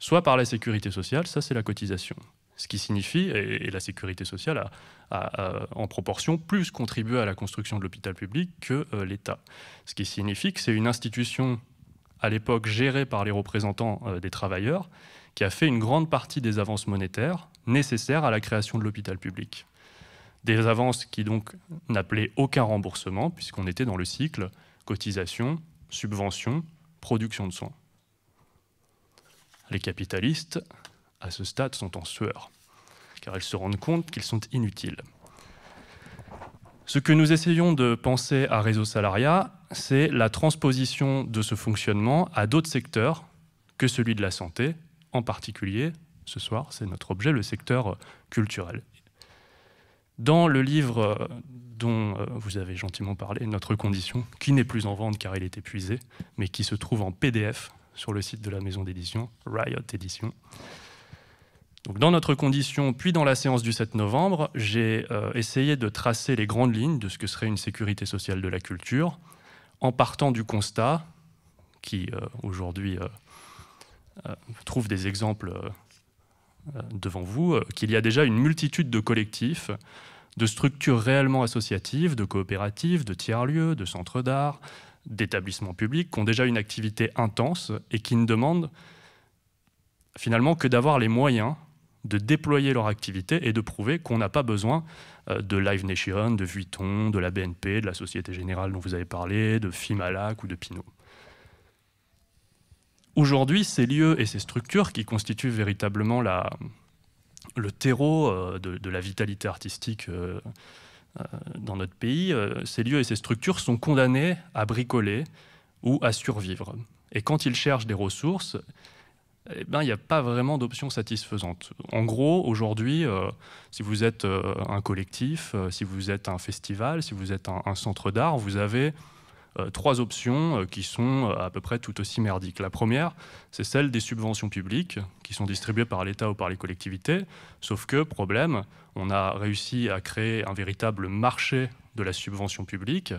soit par la sécurité sociale, ça c'est la cotisation. Ce qui signifie, et la sécurité sociale a, en proportion plus contribué à la construction de l'hôpital public que euh, l'État. Ce qui signifie que c'est une institution à l'époque gérée par les représentants euh, des travailleurs qui a fait une grande partie des avances monétaires nécessaires à la création de l'hôpital public. Des avances qui donc n'appelaient aucun remboursement, puisqu'on était dans le cycle cotisation, subvention, production de soins. Les capitalistes, à ce stade, sont en sueur, car ils se rendent compte qu'ils sont inutiles. Ce que nous essayons de penser à Réseau Salariat, c'est la transposition de ce fonctionnement à d'autres secteurs que celui de la santé, en particulier, ce soir, c'est notre objet, le secteur culturel. Dans le livre dont euh, vous avez gentiment parlé, Notre Condition, qui n'est plus en vente car il est épuisé, mais qui se trouve en PDF sur le site de la maison d'édition, Riot Édition. Donc dans Notre Condition, puis dans la séance du 7 novembre, j'ai euh, essayé de tracer les grandes lignes de ce que serait une sécurité sociale de la culture, en partant du constat, qui euh, aujourd'hui euh, trouve des exemples euh, euh, devant vous, qu'il y a déjà une multitude de collectifs, de structures réellement associatives, de coopératives, de tiers-lieux, de centres d'art, d'établissements publics, qui ont déjà une activité intense et qui ne demandent finalement que d'avoir les moyens de déployer leur activité et de prouver qu'on n'a pas besoin de Live Nation, de Vuitton, de la BNP, de la Société Générale dont vous avez parlé, de Fimalac ou de Pinot. Aujourd'hui, ces lieux et ces structures qui constituent véritablement le terreau euh, de, la vitalité artistique euh, euh, dans notre pays, ces lieux et ces structures sont condamnés à bricoler ou à survivre. Et quand ils cherchent des ressources, eh ben, il n'y a pas vraiment d'option satisfaisante. En gros, aujourd'hui, si vous êtes un collectif, si vous êtes un festival, si vous êtes un centre d'art, vous avez euh, trois options euh, qui sont euh, à peu près tout aussi merdiques. La première, c'est celle des subventions publiques qui sont distribuées par l'État ou par les collectivités, sauf que, problème, on a réussi à créer un véritable marché de la subvention publique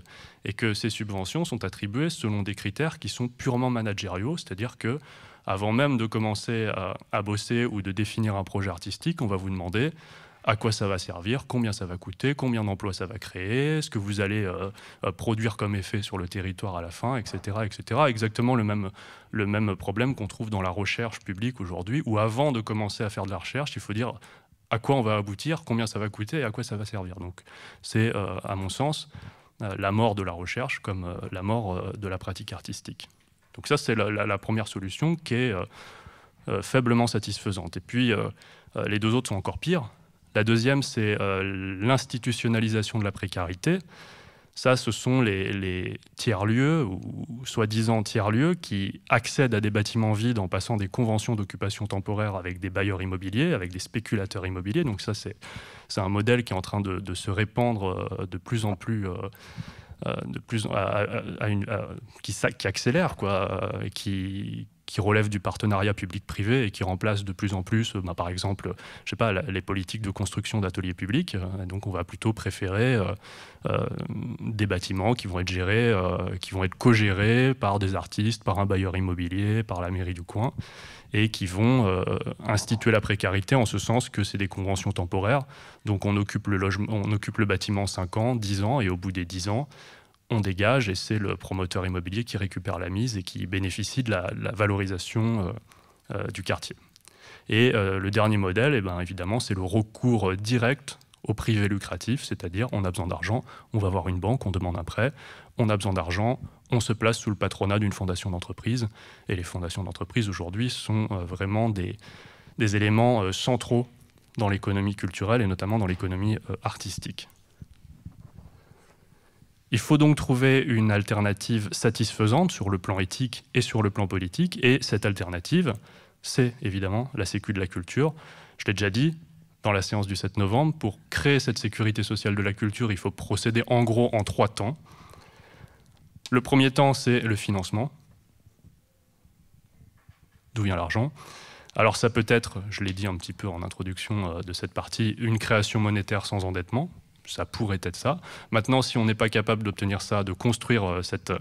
et que ces subventions sont attribuées selon des critères qui sont purement managériaux, c'est-à-dire que avant même de commencer à, à bosser ou de définir un projet artistique, on va vous demander à quoi ça va servir, combien ça va coûter, combien d'emplois ça va créer, ce que vous allez euh, euh, produire comme effet sur le territoire à la fin, etc. etc. Exactement le même, le même problème qu'on trouve dans la recherche publique aujourd'hui, où avant de commencer à faire de la recherche, il faut dire à quoi on va aboutir, combien ça va coûter et à quoi ça va servir. Donc c'est, euh, à mon sens, la mort de la recherche comme la mort de la pratique artistique. Donc ça, c'est la, première solution qui est faiblement satisfaisante. Et puis, les deux autres sont encore pires la deuxième, c'est euh, l'institutionnalisation de la précarité. Ça, ce sont les, tiers-lieux, ou soi-disant tiers-lieux, qui accèdent à des bâtiments vides en passant des conventions d'occupation temporaire avec des bailleurs immobiliers, avec des spéculateurs immobiliers. Donc ça, c'est un modèle qui est en train de, se répandre euh, de plus en plus... Euh, de plus une, qui, qui, accélère quoi, et qui, qui relèvent du partenariat public-privé et qui remplacent de plus en plus, euh, bah, par exemple, je sais pas, les politiques de construction d'ateliers publics. Euh, donc on va plutôt préférer euh, des bâtiments qui vont être gérés, qui vont être co-gérés par des artistes, par un bailleur immobilier, par la mairie du coin, et qui vont instituer la précarité en ce sens que c'est des conventions temporaires. Donc on occupe le logement, on occupe le bâtiment 5 ans, 10 ans, et au bout des 10 ans, on dégage et c'est le promoteur immobilier qui récupère la mise et qui bénéficie de la, valorisation euh, euh, du quartier. Et euh, le dernier modèle, eh ben, évidemment, c'est le recours direct au privé lucratif, c'est-à-dire on a besoin d'argent, on va voir une banque, on demande un prêt, on a besoin d'argent, on se place sous le patronat d'une fondation d'entreprise. Et les fondations d'entreprise aujourd'hui sont vraiment des éléments centraux dans l'économie culturelle et notamment dans l'économie artistique. Il faut donc trouver une alternative satisfaisante sur le plan éthique et sur le plan politique. Et cette alternative, c'est évidemment la Sécu de la culture. Je l'ai déjà dit dans la séance du 7 novembre, pour créer cette sécurité sociale de la culture, il faut procéder en gros en trois temps. Le premier temps, c'est le financement. D'où vient l'argent alors ça peut être, je l'ai dit un petit peu en introduction euh, de cette partie, une création monétaire sans endettement, ça pourrait être ça. Maintenant, si on n'est pas capable d'obtenir ça, de construire euh, euh,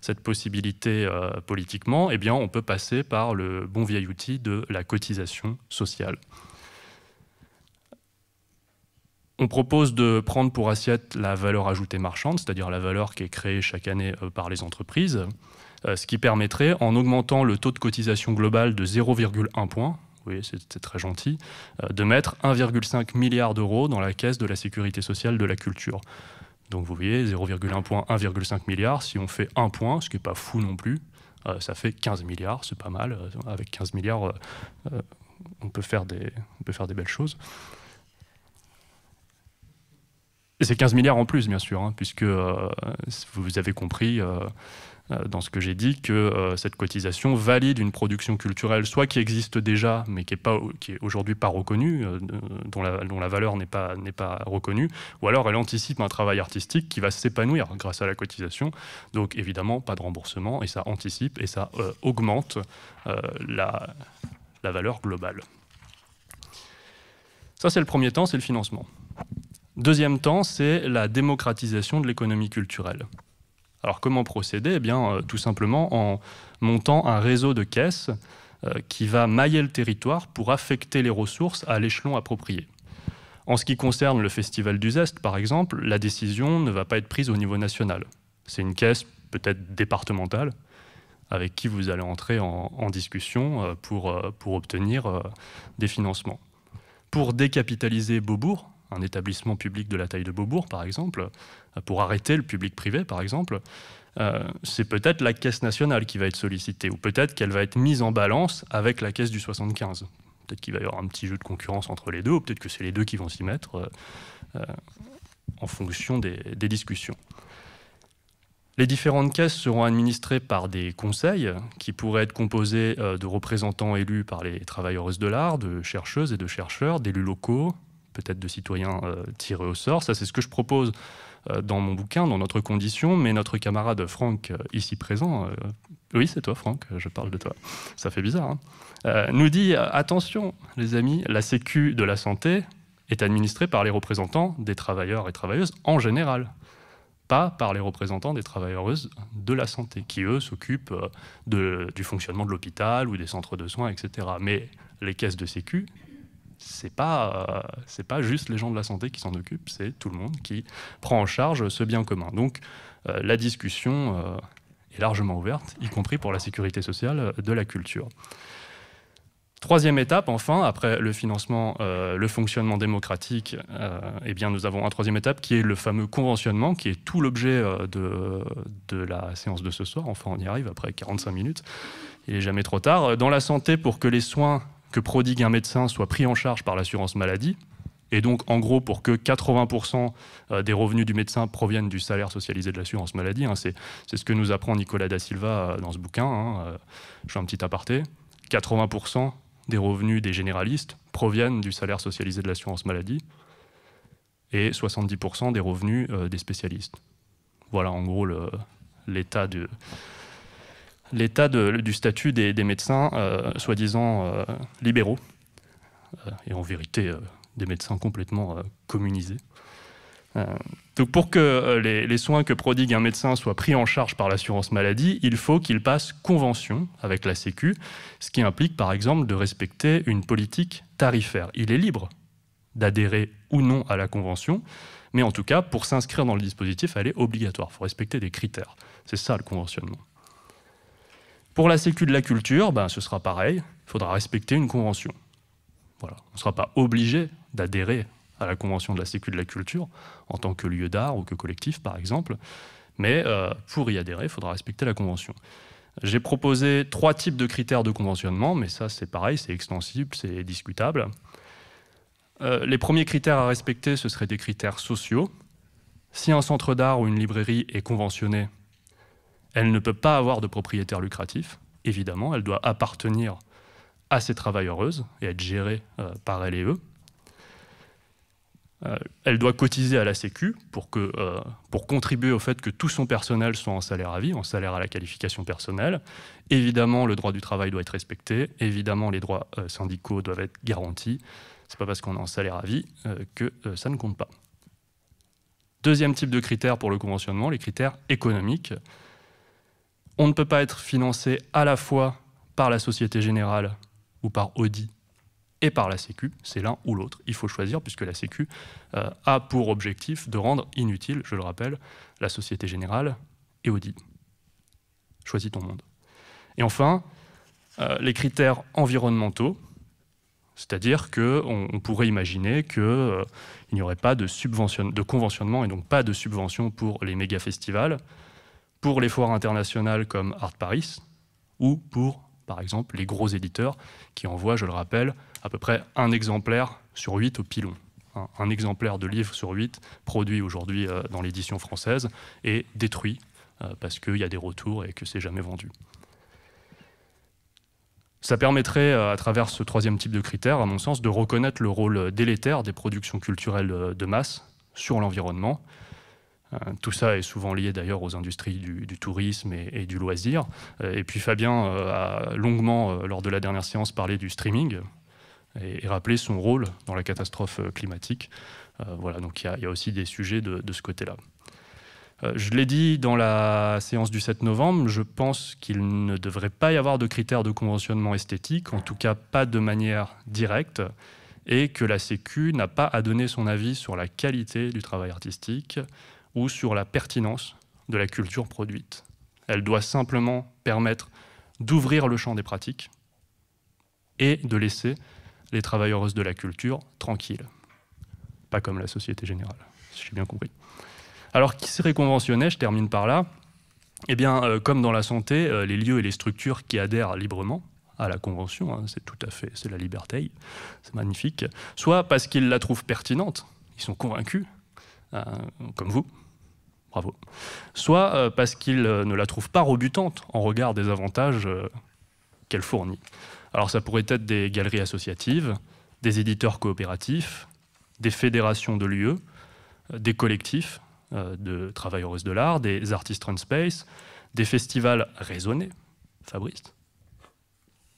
cette, possibilité euh, politiquement, eh bien, on peut passer par le bon vieil outil de la cotisation sociale. On propose de prendre pour assiette la valeur ajoutée marchande, c'est-à-dire la valeur qui est créée chaque année par les entreprises, ce qui permettrait, en augmentant le taux de cotisation globale de 0,1 point, oui, c'était très gentil, euh, de mettre 1,5 milliard d'euros dans la caisse de la sécurité sociale de la culture. Donc vous voyez, 0,1 point, 1,5 milliard, si on fait 1 point, ce qui n'est pas fou non plus, euh, ça fait 15 milliards, c'est pas mal. Euh, avec 15 milliards, on, peut faire des, peut faire des belles choses. Et c'est 15 milliards en plus, bien sûr, hein, puisque vous avez compris, euh, dans ce que j'ai dit que euh, cette cotisation valide une production culturelle, soit qui existe déjà, mais qui est, aujourd'hui pas reconnue, euh, dont la, valeur n'est pas, reconnue, ou alors elle anticipe un travail artistique qui va s'épanouir grâce à la cotisation. Donc évidemment, pas de remboursement, et ça anticipe et ça augmente la valeur globale. Ça, c'est le premier temps, c'est le financement. Deuxième temps, c'est la démocratisation de l'économie culturelle. Alors comment procéder Eh bien, euh, tout simplement en montant un réseau de caisses euh, qui va mailler le territoire pour affecter les ressources à l'échelon approprié. En ce qui concerne le Festival du Zest, par exemple, la décision ne va pas être prise au niveau national. C'est une caisse peut-être départementale avec qui vous allez entrer en, en discussion euh, pour, pour obtenir des financements. Pour décapitaliser Beaubourg, un établissement public de la taille de Beaubourg, par exemple, euh, pour arrêter le public privé, par exemple, euh, c'est peut-être la Caisse nationale qui va être sollicitée, ou peut-être qu'elle va être mise en balance avec la Caisse du 75. Peut-être qu'il va y avoir un petit jeu de concurrence entre les deux, ou peut-être que c'est les deux qui vont s'y mettre euh, en fonction des, des discussions. Les différentes caisses seront administrées par des conseils qui pourraient être composés de représentants élus par les travailleuses de l'art, de chercheuses et de chercheurs, d'élus locaux, peut-être de citoyens euh, tirés au sort. Ça, c'est ce que je propose euh, dans mon bouquin, dans notre condition, mais notre camarade Franck, euh, ici présent, oui c'est toi Franck, je parle de toi, ça fait bizarre, hein. nous dit, attention les amis, la Sécu de la santé est administrée par les représentants des travailleurs et travailleuses en général, pas par les représentants des travailleuses de la santé, qui eux s'occupent du fonctionnement de l'hôpital ou des centres de soins, etc. Mais les caisses de Sécu, c'est pas euh, c'est pas juste les gens de la santé qui s'en occupent, c'est tout le monde qui prend en charge ce bien commun. Donc euh, la discussion euh, est largement ouverte, y compris pour la sécurité sociale de la culture. Troisième étape, enfin, après le financement, le fonctionnement démocratique, eh bien, nous avons un troisième étape qui est le fameux conventionnement, qui est tout l'objet de, de la séance de ce soir. Enfin, on y arrive après 45 minutes. Il n'est jamais trop tard. Dans la santé, pour que les soins que prodigue un médecin soit pris en charge par l'assurance maladie. Et donc, en gros, pour que 80% euh, des revenus du médecin proviennent du salaire socialisé de l'assurance maladie, hein, c'est ce que nous apprend Nicolas Da Silva euh, dans ce bouquin. Hein, euh, je fais un petit aparté. 80% des revenus des généralistes proviennent du salaire socialisé de l'assurance maladie et 70% des revenus des spécialistes. Voilà en gros l'état de, l'état du statut des, médecins euh, soi-disant euh, libéraux, euh, et en vérité des médecins complètement communisés. donc pour que les, les, soins que prodigue un médecin soient pris en charge par l'assurance maladie, il faut qu'il passe convention avec la Sécu, ce qui implique par exemple de respecter une politique tarifaire. Il est libre d'adhérer ou non à la convention, mais en tout cas, pour s'inscrire dans le dispositif, elle est obligatoire. Il faut respecter des critères. C'est ça le conventionnement. Pour la sécu de la culture, ben, ce sera pareil, il faudra respecter une convention. Voilà. On ne sera pas obligé d'adhérer à la convention de la sécu de la culture en tant que lieu d'art ou que collectif, par exemple, mais euh, pour y adhérer, il faudra respecter la convention. J'ai proposé trois types de critères de conventionnement, mais ça c'est pareil, c'est extensible, c'est discutable. Euh, les premiers critères à respecter, ce seraient des critères sociaux. Si un centre d'art ou une librairie est conventionné, elle ne peut pas avoir de propriétaire lucratif, évidemment, elle doit appartenir à ses travailleuses et être gérée euh, par elle et eux. Euh, elle doit cotiser à la Sécu euh, pour, contribuer au fait que tout son personnel soit en salaire à vie, en salaire à la qualification personnelle. Évidemment, le droit du travail doit être respecté. Évidemment, les droits syndicaux doivent être garantis. C'est pas parce qu'on est en salaire à vie que ça ne compte pas. Deuxième type de critères pour le conventionnement, les critères économiques on ne peut pas être financé à la fois par la Société Générale ou par Audi et par la Sécu, c'est l'un ou l'autre. Il faut choisir puisque la Sécu euh, a pour objectif de rendre inutile, je le rappelle, la Société Générale et Audi. Choisis ton monde. Et enfin, euh, les critères environnementaux, c'est-à-dire qu'on pourrait imaginer qu'il euh, n'y aurait pas de, de, conventionnement et donc pas de subvention pour les méga-festivals, pour les foires internationales comme Art Paris ou pour, par exemple, les gros éditeurs qui envoient, je le rappelle, à peu près un exemplaire sur huit au pilon. Un, exemplaire de livre sur huit produit aujourd'hui euh, dans l'édition française et détruit euh, parce qu'il y a des retours et que c'est jamais vendu. Ça permettrait, euh, à travers ce troisième type de critères, à mon sens, de reconnaître le rôle délétère des productions culturelles de masse sur l'environnement, euh, tout ça est souvent lié d'ailleurs aux industries du, tourisme et, du loisir. Euh, et puis Fabien euh, a longuement, lors de la dernière séance, parlé du streaming et, rappelé son rôle dans la catastrophe climatique. voilà, donc il y, a aussi des sujets de, ce côté-là. je l'ai dit dans la séance du 7 novembre, je pense qu'il ne devrait pas y avoir de critères de conventionnement esthétique, en tout cas pas de manière directe, et que la Sécu n'a pas à donner son avis sur la qualité du travail artistique, ou sur la pertinence de la culture produite. Elle doit simplement permettre d'ouvrir le champ des pratiques et de laisser les travailleuses de la culture tranquilles. Pas comme la Société Générale, si j'ai bien compris. Alors, qui serait conventionné Je termine par là. Eh bien, euh, comme dans la santé, euh, les lieux et les structures qui adhèrent librement à la convention, hein, c'est tout à fait, c'est la liberté, c'est magnifique, soit parce qu'ils la trouvent pertinente, ils sont convaincus, euh, comme vous, Soit euh, parce qu'il euh, ne la trouve pas rebutante en regard des avantages euh, qu'elle fournit. Alors ça pourrait être des galeries associatives, des éditeurs coopératifs, des fédérations de lieux, des collectifs de travailleurs de l'art, des artistes run space, des festivals raisonnés, Fabrice,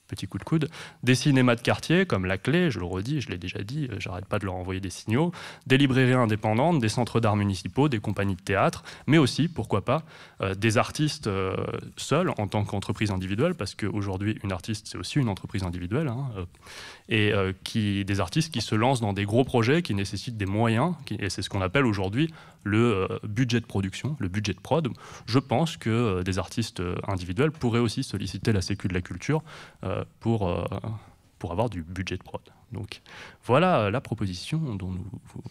petit coup de coude, des cinémas de quartier comme La Clé, je le redis, je l'ai déjà dit, euh, j'arrête pas de leur envoyer des signaux, des librairies indépendantes, des centres d'art municipaux, des compagnies de théâtre, mais aussi, pourquoi pas, euh, des artistes euh, seuls en tant qu'entreprise individuelle, parce qu'aujourd'hui, une artiste, c'est aussi une entreprise individuelle, hein, et qui, des artistes qui se lancent dans des gros projets qui nécessitent des moyens, et c'est ce qu'on appelle aujourd'hui le euh, budget de production, le budget de prod, je pense que euh, des artistes euh, individuels pourraient aussi solliciter la Sécu de la culture pour, pour avoir du budget de prod. Donc voilà la proposition dont nous vous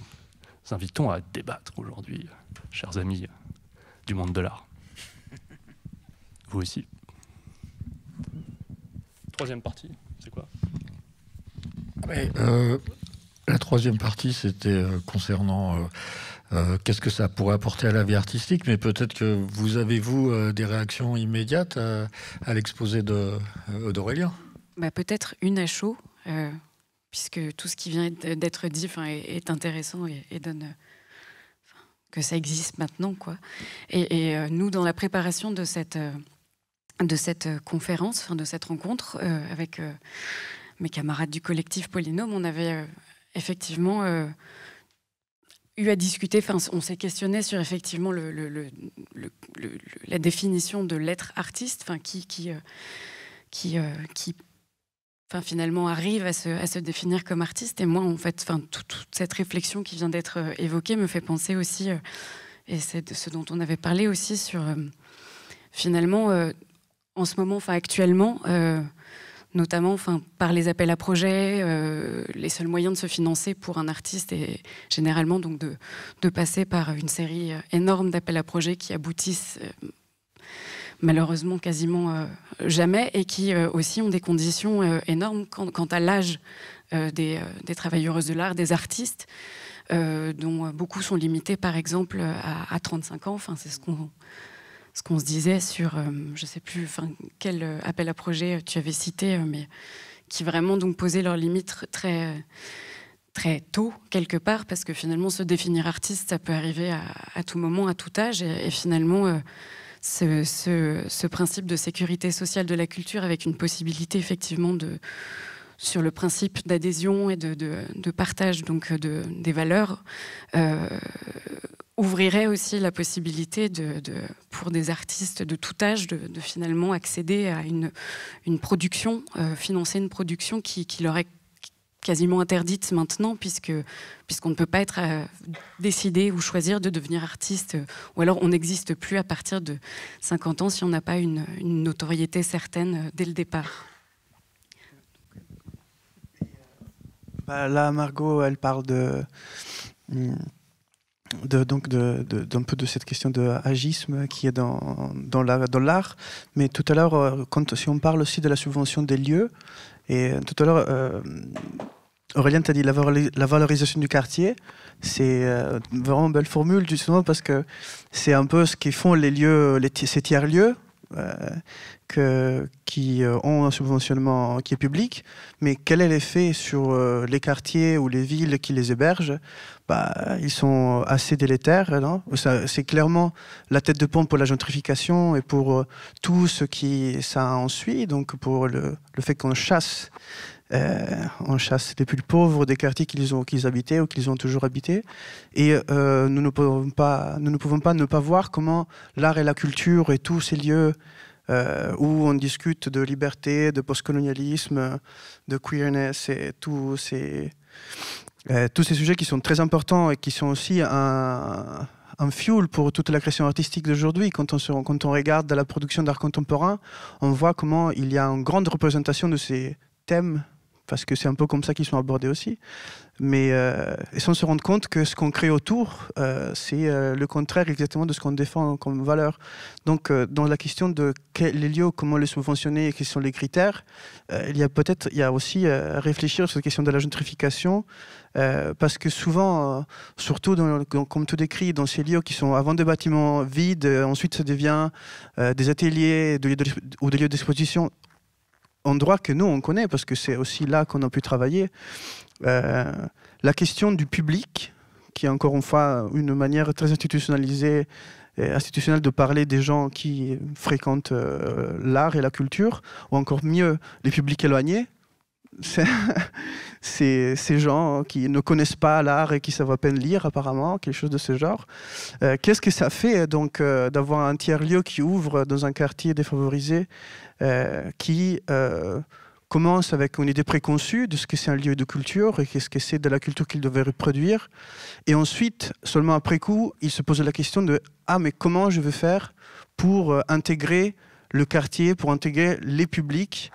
invitons à débattre aujourd'hui, chers amis du monde de l'art. Vous aussi. Troisième partie, c'est quoi La troisième partie, c'était concernant... Euh, qu'est-ce que ça pourrait apporter à la vie artistique Mais peut-être que vous avez, vous, euh, des réactions immédiates euh, à, l'exposé d'Aurélien bah, Peut-être une à chaud, puisque tout ce qui vient d'être dit est, intéressant et, donne que ça existe maintenant. Quoi. Et, et nous, dans la préparation de cette, de cette conférence, de cette rencontre avec mes camarades du collectif Polynôme, on avait effectivement eu à discuter, enfin, on s'est questionné sur effectivement le, la définition de l'être artiste, enfin, qui, qui, euh, euh, qui, enfin, finalement arrive à se, à se, définir comme artiste. Et moi, en fait, enfin, toute cette réflexion qui vient d'être euh, évoquée me fait penser aussi, et c'est de ce dont on avait parlé aussi sur finalement, en ce moment, enfin, actuellement, notamment enfin, par les appels à projets, euh, les seuls moyens de se financer pour un artiste est généralement donc de, passer par une série euh, énorme d'appels à projets qui aboutissent euh, malheureusement quasiment jamais et qui aussi ont des conditions énormes quant, à l'âge des, travailleuses de l'art, des artistes. dont beaucoup sont limités par exemple à, à 35 ans, enfin, c'est ce qu'on ce qu'on se disait sur, euh, je ne sais plus, quel euh, appel à projet euh, tu avais cité, mais qui vraiment donc posaient leurs limites très très tôt quelque part parce que finalement se définir artiste ça peut arriver à, tout moment à tout âge et, finalement ce, ce, principe de sécurité sociale de la culture avec une possibilité effectivement de sur le principe d'adhésion et de, partage donc des valeurs euh, ouvrirait aussi la possibilité pour des artistes de tout âge de, finalement accéder à une, production, euh, financer une production qui, leur est quasiment interdite maintenant puisqu'on ne peut pas être euh, décidé ou choisir de devenir artiste ou alors on n'existe plus à partir de 50 ans si on n'a pas une notoriété certaine dès le départ. là, Margot, elle parle de. donc d'un peu de cette question de agisme qui est dans, dans l'art. Mais tout à l'heure, euh, si on parle aussi de la subvention des lieux, et euh, tout à l'heure, euh, Aurélien t'a dit la, valorisation du quartier, c'est vraiment une belle formule justement parce que c'est un peu ce qu'ils font les lieux, les, ces tiers-lieux, euh, que, qui euh, ont un subventionnement qui est public, mais quel est l'effet sur euh, les quartiers ou les villes qui les hébergent bah, Ils sont assez délétères. c'est clairement la tête de pompe pour la gentrification et pour tout ce qui ça en suit, donc pour le, le fait qu'on chasse euh, on chasse les plus pauvres des quartiers qu'ils ont, qu'ils habitaient ou qu'ils ont toujours habité. Et euh, nous ne pouvons pas, nous ne pouvons pas ne pas voir comment l'art et la culture et tous ces lieux euh, où on discute de liberté, de postcolonialisme, de queerness et tous ces tous ces sujets qui sont très importants et qui sont aussi un, fuel pour toute la création artistique d'aujourd'hui. Quand on, se, quand on regarde la production d'art contemporain, on voit comment il y a une grande représentation de ces thèmes parce que c'est un peu comme ça qu'ils sont abordés aussi. Mais euh, sans se rendre compte que ce qu'on crée autour, euh, c'est euh, le contraire exactement de ce qu'on défend comme valeur. Donc, dans la question de les lieux, comment les subventionner et quels sont les critères, il y a peut-être, il y aussi à réfléchir sur la question de la gentrification, parce que souvent, surtout dans, comme tout décrit, dans ces lieux qui sont avant des bâtiments vides, ensuite ça devient des ateliers ou des lieux d'exposition endroit que nous, on connaît, parce que c'est aussi là qu'on a pu travailler. Euh, la question du public, qui est encore une fois une manière très institutionnalisée et institutionnelle de parler des gens qui fréquentent euh, l'art et la culture, ou encore mieux, les publics éloignés, ces, ces gens qui ne connaissent pas l'art et qui savent à peine lire apparemment, quelque chose de ce genre. Euh, qu'est-ce que ça fait donc d'avoir un tiers-lieu qui ouvre dans un quartier défavorisé euh, qui euh, commence avec une idée préconçue de ce que c'est un lieu de culture et qu'est-ce que c'est de la culture qu'il devait reproduire. Et ensuite, seulement après coup, il se pose la question de Ah, mais comment je vais faire pour euh, intégrer le quartier, pour intégrer les publics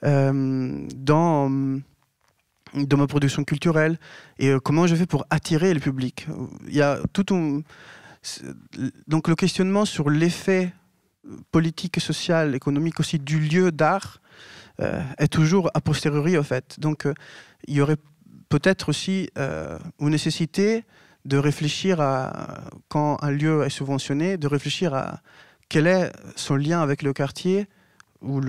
dans, dans ma production culturelle et comment je fais pour attirer le public. Il y a tout un... Donc le questionnement sur l'effet politique, sociale, économique aussi du lieu d'art euh, est toujours a posteriori en fait. Donc euh, il y aurait peut-être aussi euh, une nécessité de réfléchir à, quand un lieu est subventionné, de réfléchir à quel est son lien avec le quartier ou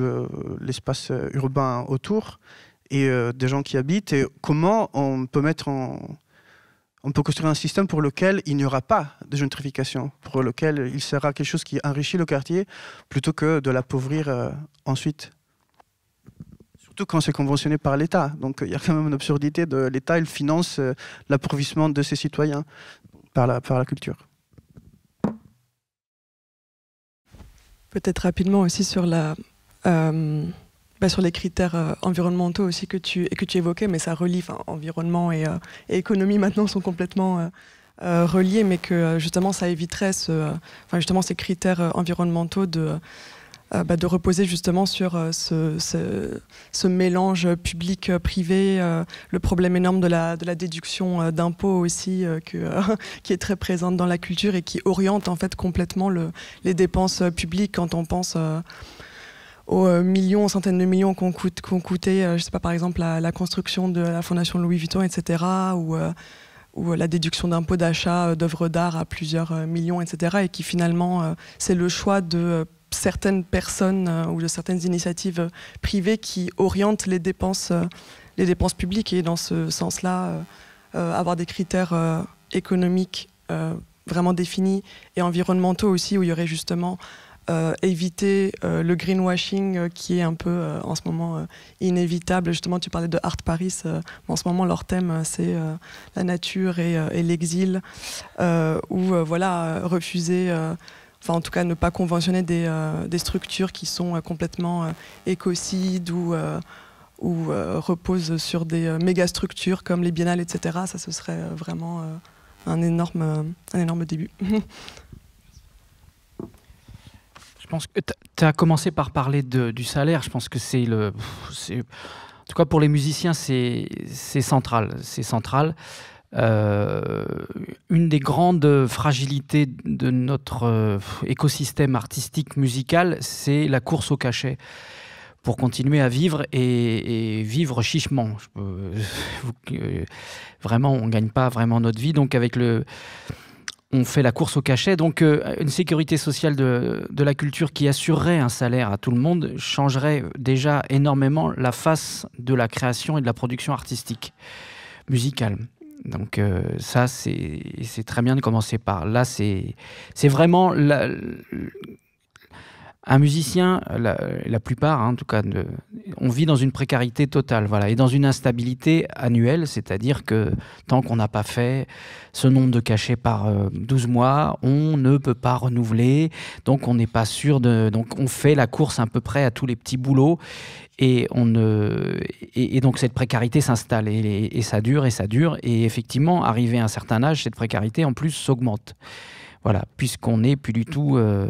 l'espace urbain autour et des gens qui habitent et comment on peut mettre en, on peut construire un système pour lequel il n'y aura pas de gentrification, pour lequel il sera quelque chose qui enrichit le quartier plutôt que de l'appauvrir euh, ensuite. Surtout quand c'est conventionné par l'État. Donc il y a quand même une absurdité de l'État, il finance euh, l'approvisionnement de ses citoyens par la, culture. Peut-être rapidement aussi sur la... Euh, bah, sur les critères euh, environnementaux aussi que tu, évoquais, mais ça relie, environnement euh, et, économie maintenant sont complètement euh, reliés, mais que justement ça éviterait justement, ces critères environnementaux de... Bah, de reposer justement sur ce, mélange public-privé, le problème énorme de la, déduction d'impôts aussi, qui est très présente dans la culture et qui oriente en fait complètement les dépenses publiques quand on pense aux euh, millions, aux centaines de millions qu'on coûte, qu'on coûtait, euh, je sais pas, par exemple, la, la, construction de la fondation Louis Vuitton, etc., ou, euh, ou la déduction d'impôts d'achat d'œuvres d'art à plusieurs millions, etc., et qui finalement, c'est le choix de certaines personnes ou de certaines initiatives privées qui orientent les dépenses, les dépenses publiques, et dans ce sens-là, avoir des critères économiques vraiment définis et environnementaux aussi, où il y aurait justement euh, éviter euh, le greenwashing euh, qui est un peu en ce moment inévitable. Justement, tu parlais de Art Paris. en ce moment, leur thème, c'est la nature et, l'exil, ou voilà, refuser enfin en tout cas ne pas conventionner des, des structures qui sont complètement écocides ou, ou reposent sur des méga structures comme les biennales, etc. Ça, ce serait vraiment un, énorme, un énorme début. pense que tu as commencé par parler du salaire. Je pense que c'est le. En tout cas, pour les musiciens, c'est central. C'est central. Euh, une des grandes fragilités de notre euh, écosystème artistique musical, c'est la course au cachet pour continuer à vivre et, vivre chichement. Euh, vraiment, on ne gagne pas vraiment notre vie. Donc avec le, on fait la course au cachet. Donc, euh, une sécurité sociale de, la culture qui assurerait un salaire à tout le monde changerait déjà énormément la face de la création et de la production artistique, musicale. Donc, euh, ça, c'est très bien de commencer par là. C'est vraiment la, un musicien, la, plupart, hein, en tout cas, on vit dans une précarité totale, voilà, et dans une instabilité annuelle, c'est-à-dire que tant qu'on n'a pas fait ce nombre de cachets par 12 euh, mois, on ne peut pas renouveler, donc on n'est pas sûr de, donc on fait la course à peu près à tous les petits boulots, et donc cette précarité s'installe et ça dure et ça dure, et effectivement, arrivé à un certain âge, cette précarité en plus s'augmente. Voilà, puisqu'on n'est plus du tout, euh,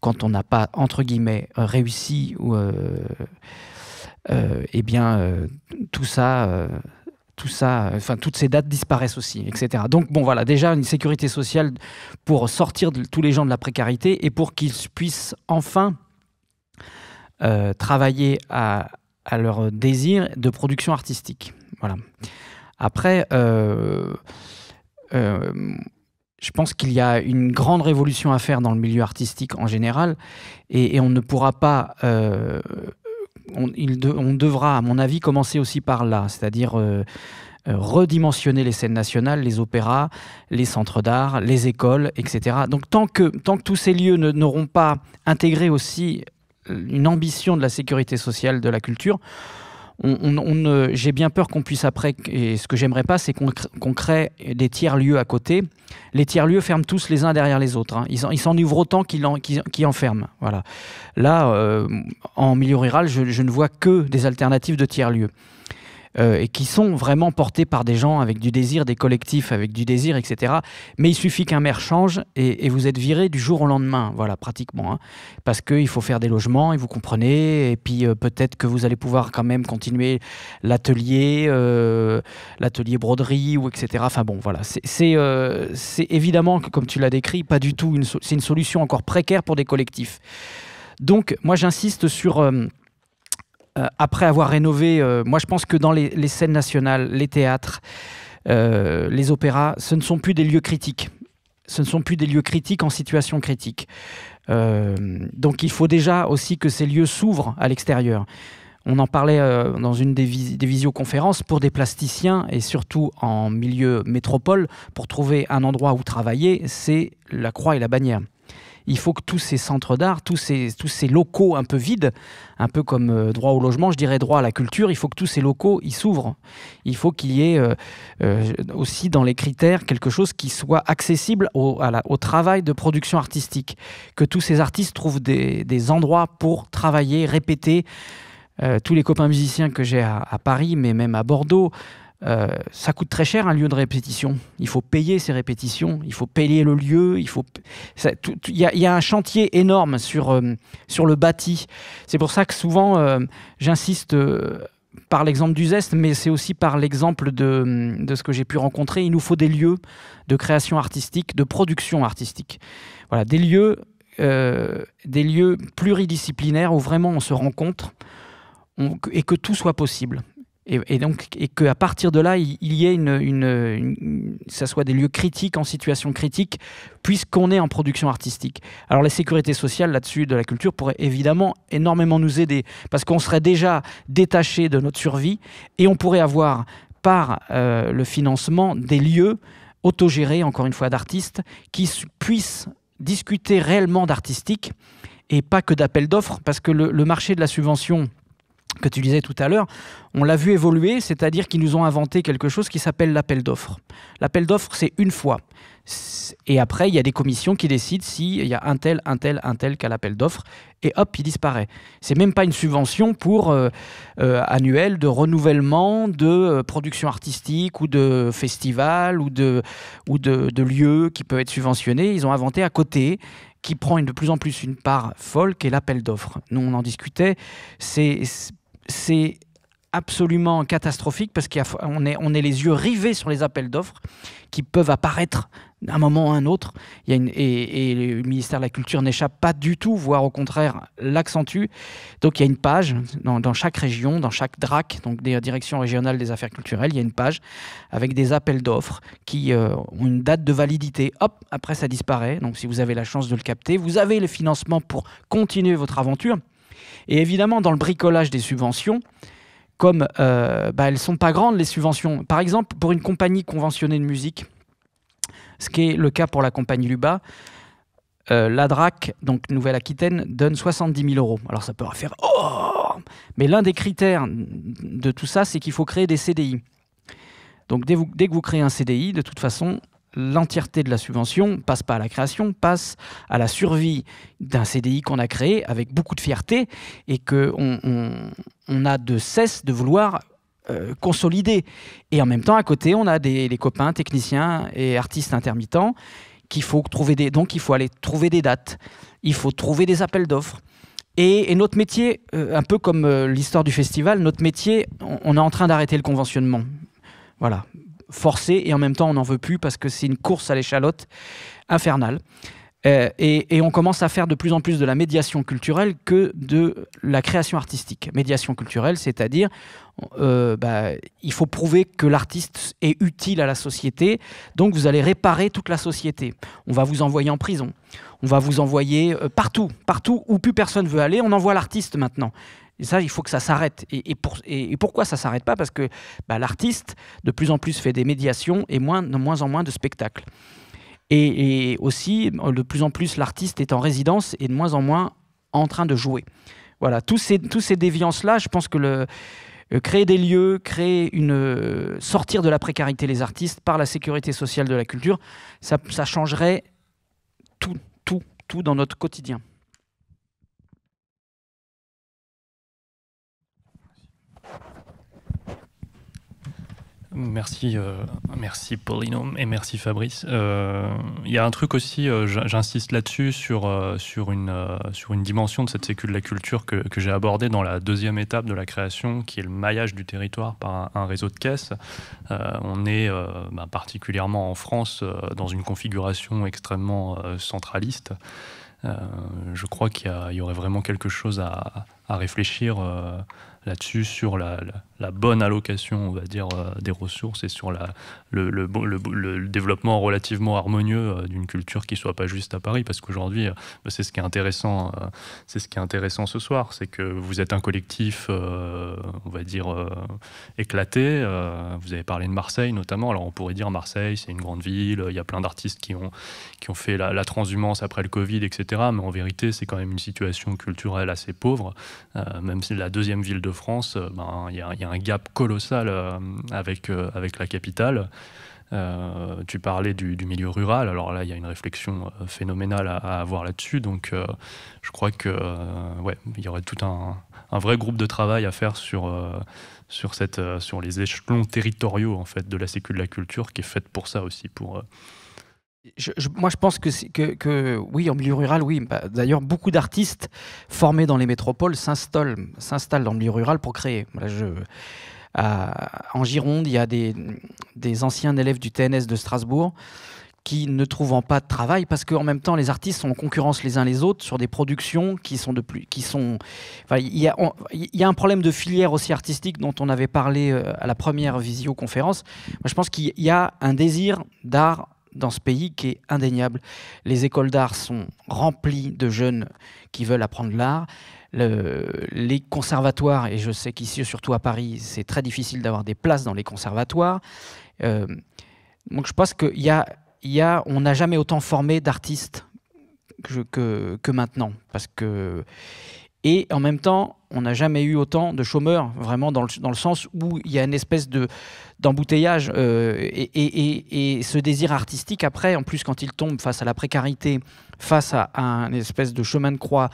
quand on n'a pas, entre guillemets, réussi, euh, euh, eh bien, tout ça tout ça, enfin toutes ces dates disparaissent aussi, etc. Donc bon voilà, déjà une sécurité sociale pour sortir tous les gens de la précarité et pour qu'ils puissent enfin travailler à, leur désir de production artistique. Voilà. Après, je pense qu'il y a une grande révolution à faire dans le milieu artistique en général, et, on ne pourra pas. Euh, on, devra, à mon avis, commencer aussi par là, c'est-à-dire euh, euh, redimensionner les scènes nationales, les opéras, les centres d'art, les écoles, etc. Donc tant que, tant que tous ces lieux n'auront pas intégré aussi une ambition de la sécurité sociale de la culture, on, j'ai bien peur qu'on puisse après, et ce que j'aimerais pas, c'est qu'on crée, des tiers-lieux à côté. Les tiers-lieux ferment tous les uns derrière les autres. Hein. ils s'en ouvrent autant qu'ils en, ferment Voilà. Là, euh, en milieu rural, je, je ne vois que des alternatives de tiers-lieux. Euh, et qui sont vraiment portés par des gens avec du désir, des collectifs avec du désir, etc. Mais il suffit qu'un maire change et, vous êtes viré du jour au lendemain, voilà, pratiquement. Hein. parce qu'il faut faire des logements, et vous comprenez, et puis euh, peut-être que vous allez pouvoir quand même continuer l'atelier, euh, l'atelier broderie, ou etc. Enfin bon, voilà, c'est évidemment, comme tu l'as décrit, pas du tout, c'est une solution encore précaire pour des collectifs. Donc, moi, j'insiste sur euh, après avoir rénové, euh, moi je pense que dans les, scènes nationales, les théâtres, euh, les opéras, ce ne sont plus des lieux critiques. Ce ne sont plus des lieux critiques en situation critique. donc il faut déjà aussi que ces lieux s'ouvrent à l'extérieur. On en parlait dans une des, visioconférences pour des plasticiens et surtout en milieu métropole, pour trouver un endroit où travailler, c'est la croix et la bannière il faut que tous ces centres d'art, tous ces, tous ces locaux un peu vides, un peu comme euh, droit au logement, je dirais droit à la culture, il faut que tous ces locaux ils s'ouvrent. Il faut qu'il y ait euh, euh, aussi dans les critères quelque chose qui soit accessible au, au, travail de production artistique, que tous ces artistes trouvent des, endroits pour travailler, répéter. tous les copains musiciens que j'ai à Paris, mais même à Bordeaux, euh, ça coûte très cher un lieu de répétition. Il faut payer ces répétitions, il faut payer le lieu, il faut. Il y, a un chantier énorme sur, euh, sur le bâti. C'est pour ça que souvent, euh, j'insiste par l'exemple du Zest, mais c'est aussi par l'exemple de, de, ce que j'ai pu rencontrer. Il nous faut des lieux de création artistique, de production artistique. Voilà, des lieux, des lieux pluridisciplinaires où vraiment on se rencontre et que tout soit possible. Et, et, donc, et qu'à partir de là, il, y ait une, une, ça soit des lieux critiques en situation critique, puisqu'on est en production artistique. Alors, la sécurité sociale là-dessus de la culture pourrait évidemment énormément nous aider, parce qu'on serait déjà détaché de notre survie et on pourrait avoir par euh, le financement des lieux autogérés, encore une fois, d'artistes qui puissent discuter réellement d'artistique et pas que d'appels d'offres, parce que le, le marché de la subvention que tu disais tout à l'heure, on l'a vu évoluer, c'est-à-dire qu'ils nous ont inventé quelque chose qui s'appelle l'appel d'offres. L'appel d'offres, c'est une fois. Et après, il y a des commissions qui décident s'il y a un tel, un tel, un tel qu'à l'appel d'offres, et hop, il disparaît. C'est même pas une subvention pour euh, euh de renouvellement de euh, production artistique ou de festival ou de, ou de, de lieu qui peut être subventionné. Ils ont inventé à côté qui prend de plus en plus une part folle, qui est l'appel d'offres. Nous, on en discutait. C'est c'est absolument catastrophique parce qu'on est, les yeux rivés sur les appels d'offres qui peuvent apparaître d'un moment à un autre. et, le ministère de la Culture n'échappe pas du tout, voire au contraire l'accentue. Donc il y a une page dans, chaque région, dans chaque DRAC, donc des directions régionales des affaires culturelles, il y a une page avec des appels d'offres qui euh, ont une date de validité. Hop, après ça disparaît. Donc si vous avez la chance de le capter, vous avez le financement pour continuer votre aventure. Et évidemment, dans le bricolage des subventions, comme euh, bah, elles ne sont pas grandes, les subventions, par exemple, pour une compagnie conventionnée de musique, ce qui est le cas pour la compagnie Luba, euh, la DRAC, donc Nouvelle-Aquitaine, donne 70 000 euros. Alors ça peut faire... Oh Mais l'un des critères de tout ça, c'est qu'il faut créer des CDI. Donc dès que vous créez un CDI, de toute façon, l'entièreté de la subvention passe pas à la création, passe à la survie d'un CDI qu'on a créé avec beaucoup de fierté et que on, a de cesse de vouloir euh, consolider. Et en même temps, à côté, on a des copains, techniciens et artistes intermittents qu'il faut trouver Donc, il faut aller trouver des dates, il faut trouver des appels d'offres. Et, notre métier, euh, un peu comme euh, l'histoire du festival, notre métier, on, on est en train d'arrêter le conventionnement. Voilà forcé et en même temps on n'en veut plus parce que c'est une course à l'échalote infernale. Euh, et, on commence à faire de plus en plus de la médiation culturelle que de la création artistique. Médiation culturelle, c'est-à-dire, euh, bah, il faut prouver que l'artiste est utile à la société, donc vous allez réparer toute la société. On va vous envoyer en prison, on va vous envoyer euh, partout, partout où plus personne veut aller, on envoie l'artiste maintenant. Et ça, il faut que ça s'arrête. Et, pourquoi ça s'arrête pas Parce que bah, l'artiste, de plus en plus, fait des médiations et moins, de moins en moins de spectacles. Et, aussi, de plus en plus, l'artiste est en résidence et de moins en moins en train de jouer. Voilà, tous ces, tous ces déviances-là, je pense que le, euh, créer des lieux, créer une, euh, sortir de la précarité les artistes par la sécurité sociale de la culture, ça, ça changerait tout, tout, tout dans notre quotidien. Merci, euh, merci Polynome et merci Fabrice. Euh, il y a un truc aussi, euh, j'insiste là-dessus, sur, euh, sur, une, sur une dimension de cette sécu de la culture que, que j'ai abordée dans la deuxième étape de la création, qui est le maillage du territoire par un, réseau de caisses. on est bah, particulièrement en France dans une configuration extrêmement centraliste. je crois qu'il y, aurait vraiment quelque chose à, à réfléchir là-dessus sur la la bonne allocation, on va dire, euh, des ressources et sur la, le, le, développement relativement harmonieux euh, d'une culture qui soit pas juste à Paris. Parce qu'aujourd'hui, euh, bah, c'est ce qui est intéressant, c'est ce qui est intéressant ce soir, c'est que vous êtes un collectif, on va dire, éclaté. Vous avez parlé de Marseille notamment. Alors on pourrait dire Marseille, c'est une grande ville, il y a plein d'artistes qui ont, qui ont fait la, transhumance après le Covid, etc. Mais en vérité, c'est quand même une situation culturelle assez pauvre. Même si la deuxième ville de France, ben, il il y a un gap colossal euh, avec, euh, avec la capitale. Euh, tu parlais du, milieu rural, alors là il y a une réflexion phénoménale à, avoir là-dessus, donc je crois que ouais, il y aurait tout un, vrai groupe de travail à faire sur, sur, cette, sur les échelons territoriaux en fait de la sécu de la culture qui est faite pour ça aussi, pour moi, je pense que, que, oui, en milieu rural, oui. Bah, d'ailleurs, beaucoup d'artistes formés dans les métropoles s'installent, s'installent dans le milieu rural pour créer. je, en Gironde, il y a des, anciens élèves du TNS de Strasbourg qui, ne trouvent pas de travail, parce qu'en même temps, les artistes sont en concurrence les uns les autres sur des productions qui sont de plus. Qui sont, il, y a, un problème de filière aussi artistique dont on avait parlé euh, à la première visioconférence. je pense qu'il y a un désir d'art dans ce pays qui est indéniable. Les écoles d'art sont remplies de jeunes qui veulent apprendre l'art. Le, les conservatoires, et je sais qu'ici, surtout à Paris, c'est très difficile d'avoir des places dans les conservatoires. Euh, donc je pense qu'on y a, y a, on n'a jamais autant formé d'artistes que, que, que, maintenant, parce que et en même temps, on n'a jamais eu autant de chômeurs, vraiment dans le, dans le sens où il y a une espèce de d'embouteillage euh, et, ce désir artistique après, en plus quand il tombe face à la précarité, face à, un espèce de chemin de croix,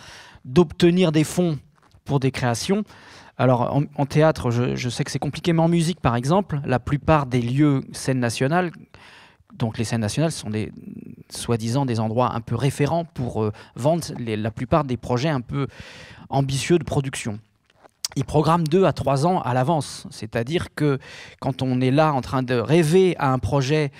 d'obtenir des fonds pour des créations. Alors en, théâtre, je, je, sais que c'est compliqué, mais en musique par exemple, la plupart des lieux scènes nationales donc les scènes nationales sont des soi-disant des endroits un peu référents pour euh, vendre la plupart des projets un peu ambitieux de production. Ils programment deux à trois ans à l'avance, c'est-à-dire que quand on est là en train de rêver à un projet,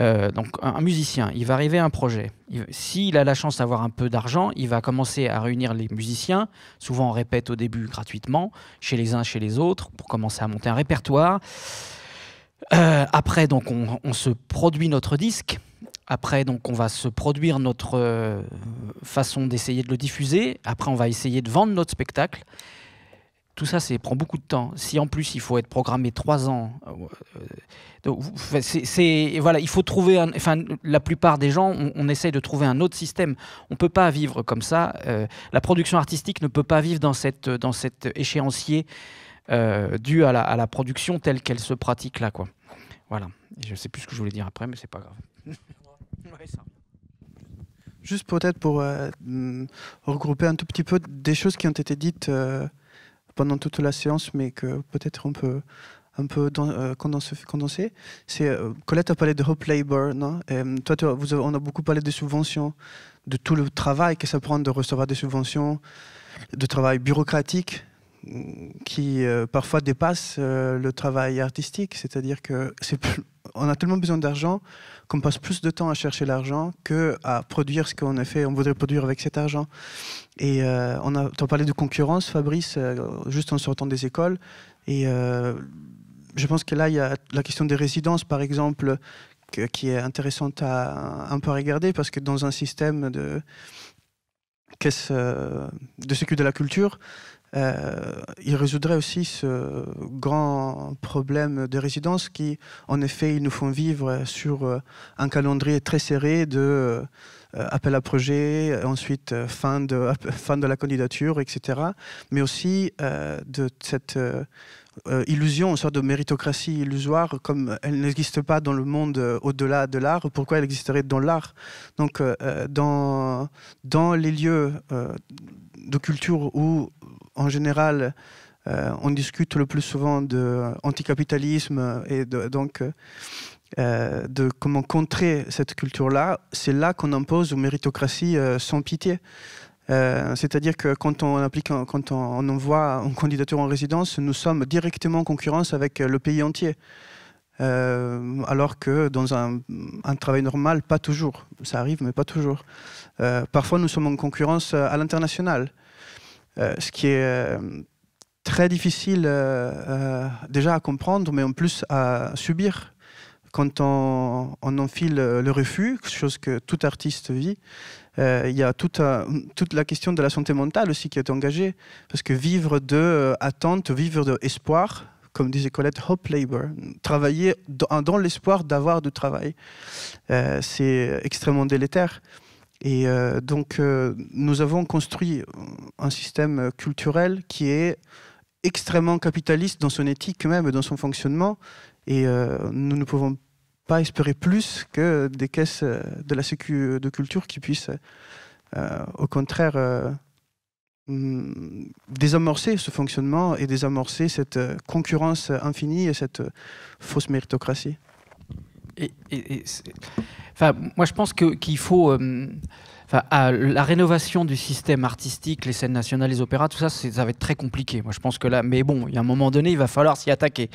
euh, donc un, musicien, il va rêver à un projet. S'il a la chance d'avoir un peu d'argent, il va commencer à réunir les musiciens. Souvent, on répète au début gratuitement, chez les uns, chez les autres, pour commencer à monter un répertoire. Euh, après, donc, on, se produit notre disque. Après, donc, on va se produire notre euh, façon d'essayer de le diffuser. Après, on va essayer de vendre notre spectacle. Tout ça, c'est prend beaucoup de temps. Si en plus il faut être programmé trois ans, euh, c'est voilà, il faut trouver. enfin, la plupart des gens, on, on, essaye de trouver un autre système. On peut pas vivre comme ça. la production artistique ne peut pas vivre dans cette dans cet échéancier euh, à la, à la, production telle qu'elle se pratique là. Quoi. Voilà. je ne sais plus ce que je voulais dire après, mais c'est pas grave. Juste peut-être pour euh, mm, regrouper un tout petit peu des choses qui ont été dites euh, pendant toute la séance, mais que peut-être on peut un peu dans, euh, C'est Colette a parlé de Hope Labor, non mm, Toi, on a beaucoup parlé des subventions, de tout le travail que ça prend de recevoir des subventions, de travail bureaucratique qui euh, parfois dépasse euh, le travail artistique. C'est-à-dire que c'est on a tellement besoin d'argent qu'on passe plus de temps à chercher l'argent qu'à produire ce qu'on a fait, on voudrait produire avec cet argent. Et euh, on a, en de concurrence, Fabrice, juste en sortant des écoles. Et je pense que là, il y a la question des résidences, par exemple, qui est intéressante à un peu regarder parce que dans un système de caisse de de la culture, euh, il résoudrait aussi ce grand problème de résidence qui, en effet, ils nous font vivre sur euh, un calendrier très serré de euh, appel à projet, ensuite fin, de, fin de la candidature, etc. Mais aussi de cette illusion, une sorte de méritocratie illusoire, comme elle n'existe pas dans le monde au-delà de l'art, pourquoi elle existerait dans l'art Donc, dans, dans les lieux de culture où, en général, euh, on discute le plus souvent de anticapitalisme et de, donc euh, de comment contrer cette culture-là, c'est là, qu'on impose une méritocratie euh, sans pitié. C'est-à-dire que quand on applique, quand on envoie une candidature en résidence, nous sommes directement en concurrence avec le pays entier. alors que dans un, travail normal, pas toujours. Ça arrive, mais pas toujours. Euh, parfois, nous sommes en concurrence euh, à l'international, euh, ce qui est très difficile déjà à comprendre, mais en plus à subir quand on, enfile le refus, chose que tout artiste vit, il y a toute, la question de la santé mentale aussi qui est engagée. Parce que vivre de attente, vivre de espoir, comme disait Colette, hope labor, travailler dans, l'espoir d'avoir du travail, c'est extrêmement délétère. Et euh, donc, euh, nous avons construit un système culturel qui est extrêmement capitaliste dans son éthique même, dans son fonctionnement. Et euh, nous ne pouvons pas espérer plus que des caisses de la sécu de culture qui puissent, au contraire, mm, désamorcer ce fonctionnement et désamorcer cette concurrence infinie et cette fausse méritocratie. et moi, je pense qu'il faut. Euh, la rénovation du système artistique, les scènes nationales, les opéras, tout ça, ça va être très compliqué. Moi, je pense que là, mais bon, il y a un moment donné, il va falloir s'y attaquer.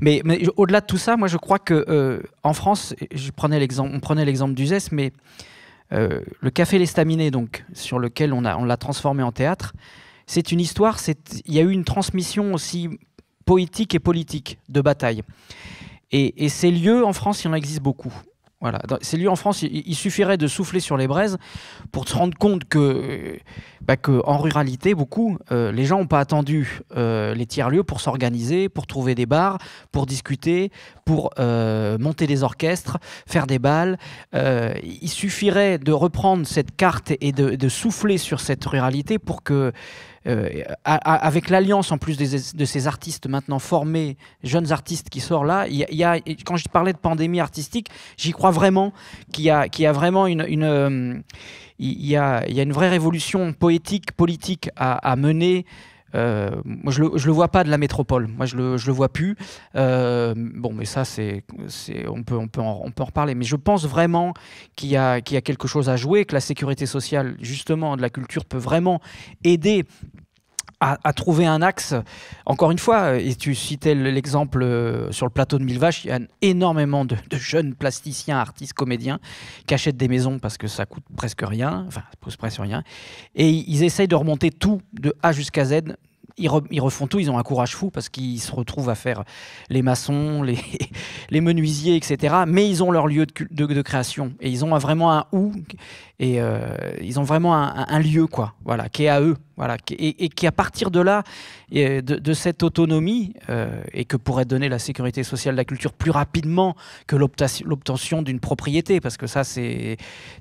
Mais, au-delà de tout ça, moi, je crois que euh, en France, je prenais on prenait l'exemple d'Uzès, mais euh, le café Lestaminé donc sur lequel on on l'a transformé en théâtre, c'est une histoire. il y a eu une transmission aussi poétique et politique de bataille. Et, et ces lieux en France, il en existe beaucoup. Voilà. C'est lui en France, il, suffirait de souffler sur les braises pour se rendre compte que, bah, que en ruralité, beaucoup, euh, les gens n'ont pas attendu euh, les tiers-lieux pour s'organiser, pour trouver des bars, pour discuter, pour euh, monter des orchestres, faire des balles. il suffirait de reprendre cette carte et de, de souffler sur cette ruralité pour que euh, avec l'alliance en plus de ces artistes maintenant formés, jeunes artistes qui sortent là, il y, a, quand je parlais de pandémie artistique, j'y crois vraiment qu'il y, y a, vraiment une, euh, il, y a, y a, une vraie révolution poétique, politique à, à mener euh, moi, je le, le vois pas de la métropole. Moi, je le, le vois plus. Euh, bon, mais ça, c'est, on peut, on peut, en, peut reparler. Mais je pense vraiment qu'il a, qu'il y a quelque chose à jouer, que la sécurité sociale, justement, de la culture peut vraiment aider à, trouver un axe. Encore une fois, euh, et tu citais l'exemple euh, sur le plateau de Milvache, il y a énormément de, jeunes plasticiens, artistes, comédiens qui achètent des maisons parce que ça coûte presque rien, enfin, ça coûte presque rien, et ils essayent de remonter tout de A jusqu'à Z ils, refont tout, ils ont un courage fou parce qu'ils se retrouvent à faire les maçons, les, les menuisiers, etc. Mais ils ont leur lieu de, création et ils ont vraiment un où et euh, ils ont vraiment un, lieu quoi, voilà, qui est à eux, voilà, et, qui à partir de là, de, cette autonomie euh, et que pourrait donner la sécurité sociale de la culture plus rapidement que l'obtention d'une propriété, parce que ça c'est,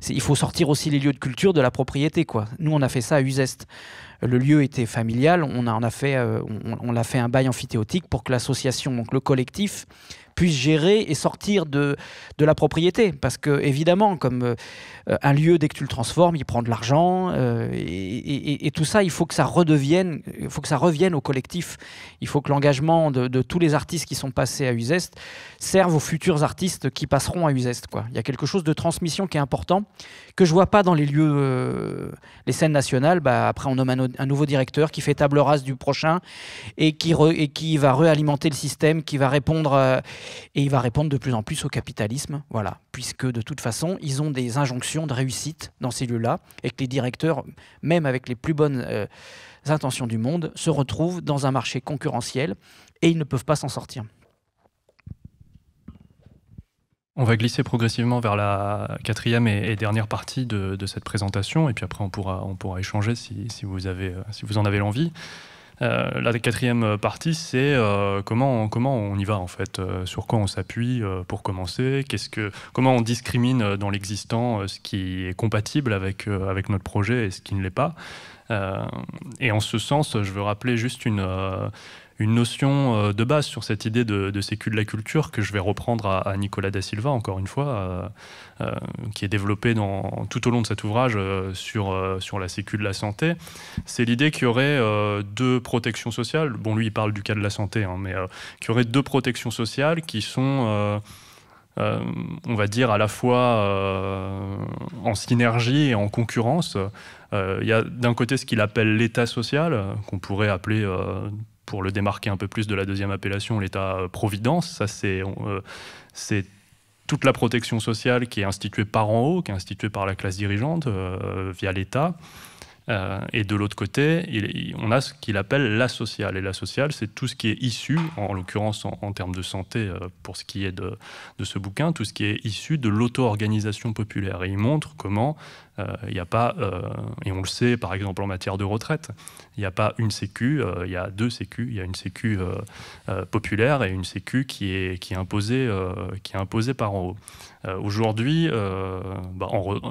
il faut sortir aussi les lieux de culture de la propriété quoi. Nous on a fait ça à Uzeste le lieu était familial, on, a, fait, euh, on, fait un bail amphithéotique pour que l'association, donc le collectif, puisse gérer et sortir de, de la propriété. Parce que, évidemment, comme euh, un lieu, dès que tu le transformes, il prend de l'argent. Euh, et, et, et, tout ça, il faut que ça redevienne, il faut que ça revienne au collectif. Il faut que l'engagement de, de, tous les artistes qui sont passés à Uzest serve aux futurs artistes qui passeront à Uzest. Quoi. Il y a quelque chose de transmission qui est important, que je vois pas dans les lieux, euh, les scènes nationales. Bah, après, on nomme un, nouveau directeur qui fait table rase du prochain et qui, re, et qui va réalimenter le système, qui va répondre. Et il va répondre de plus en plus au capitalisme, voilà, puisque de toute façon, ils ont des injonctions de réussite dans ces lieux-là, et que les directeurs, même avec les plus bonnes euh, intentions du monde, se retrouvent dans un marché concurrentiel, et ils ne peuvent pas s'en sortir. On va glisser progressivement vers la quatrième et, dernière partie de, de cette présentation, et puis après on pourra, on pourra échanger si, si, vous avez, euh, si vous en avez l'envie. Euh, la quatrième partie, c'est euh, comment, on y va en fait, euh, sur quoi on s'appuie pour commencer, comment on discrimine dans l'existant ce qui est compatible avec, avec notre projet et ce qui ne l'est pas. et en ce sens, je veux rappeler juste une une notion euh, de base sur cette idée de, sécu de la culture que je vais reprendre à, Nicolas da Silva, encore une fois, euh, euh, qui est développée dans, tout au long de cet ouvrage sur, sur la sécu de la santé. C'est l'idée qu'il y aurait deux protections sociales. Bon, lui, il parle du cas de la santé, hein, mais qu'il y aurait deux protections sociales qui sont... on va dire, à la fois en synergie et en concurrence. Il y a d'un côté ce qu'il appelle l'état social, qu'on pourrait appeler pour le démarquer un peu plus de la deuxième appellation, l'État-providence. Euh, Ça, euh, c'est toute la protection sociale qui est instituée par en haut, qui est instituée par la classe dirigeante euh, via l'État. Euh, et de l'autre côté, on a ce qu'il appelle la sociale. Et la sociale, c'est tout ce qui est issu, en l'occurrence en, termes de santé, euh, pour ce qui est de, ce bouquin, tout ce qui est issu de l'auto-organisation populaire. Et il montre comment euh, il n'y a pas, et on le sait par exemple en matière de retraite, il n'y a pas une sécu, il y a deux sécu, il y a une sécu populaire et une sécu qui qui est imposée, qui est imposée par en haut. Euh, aujourd'hui, euh, bah,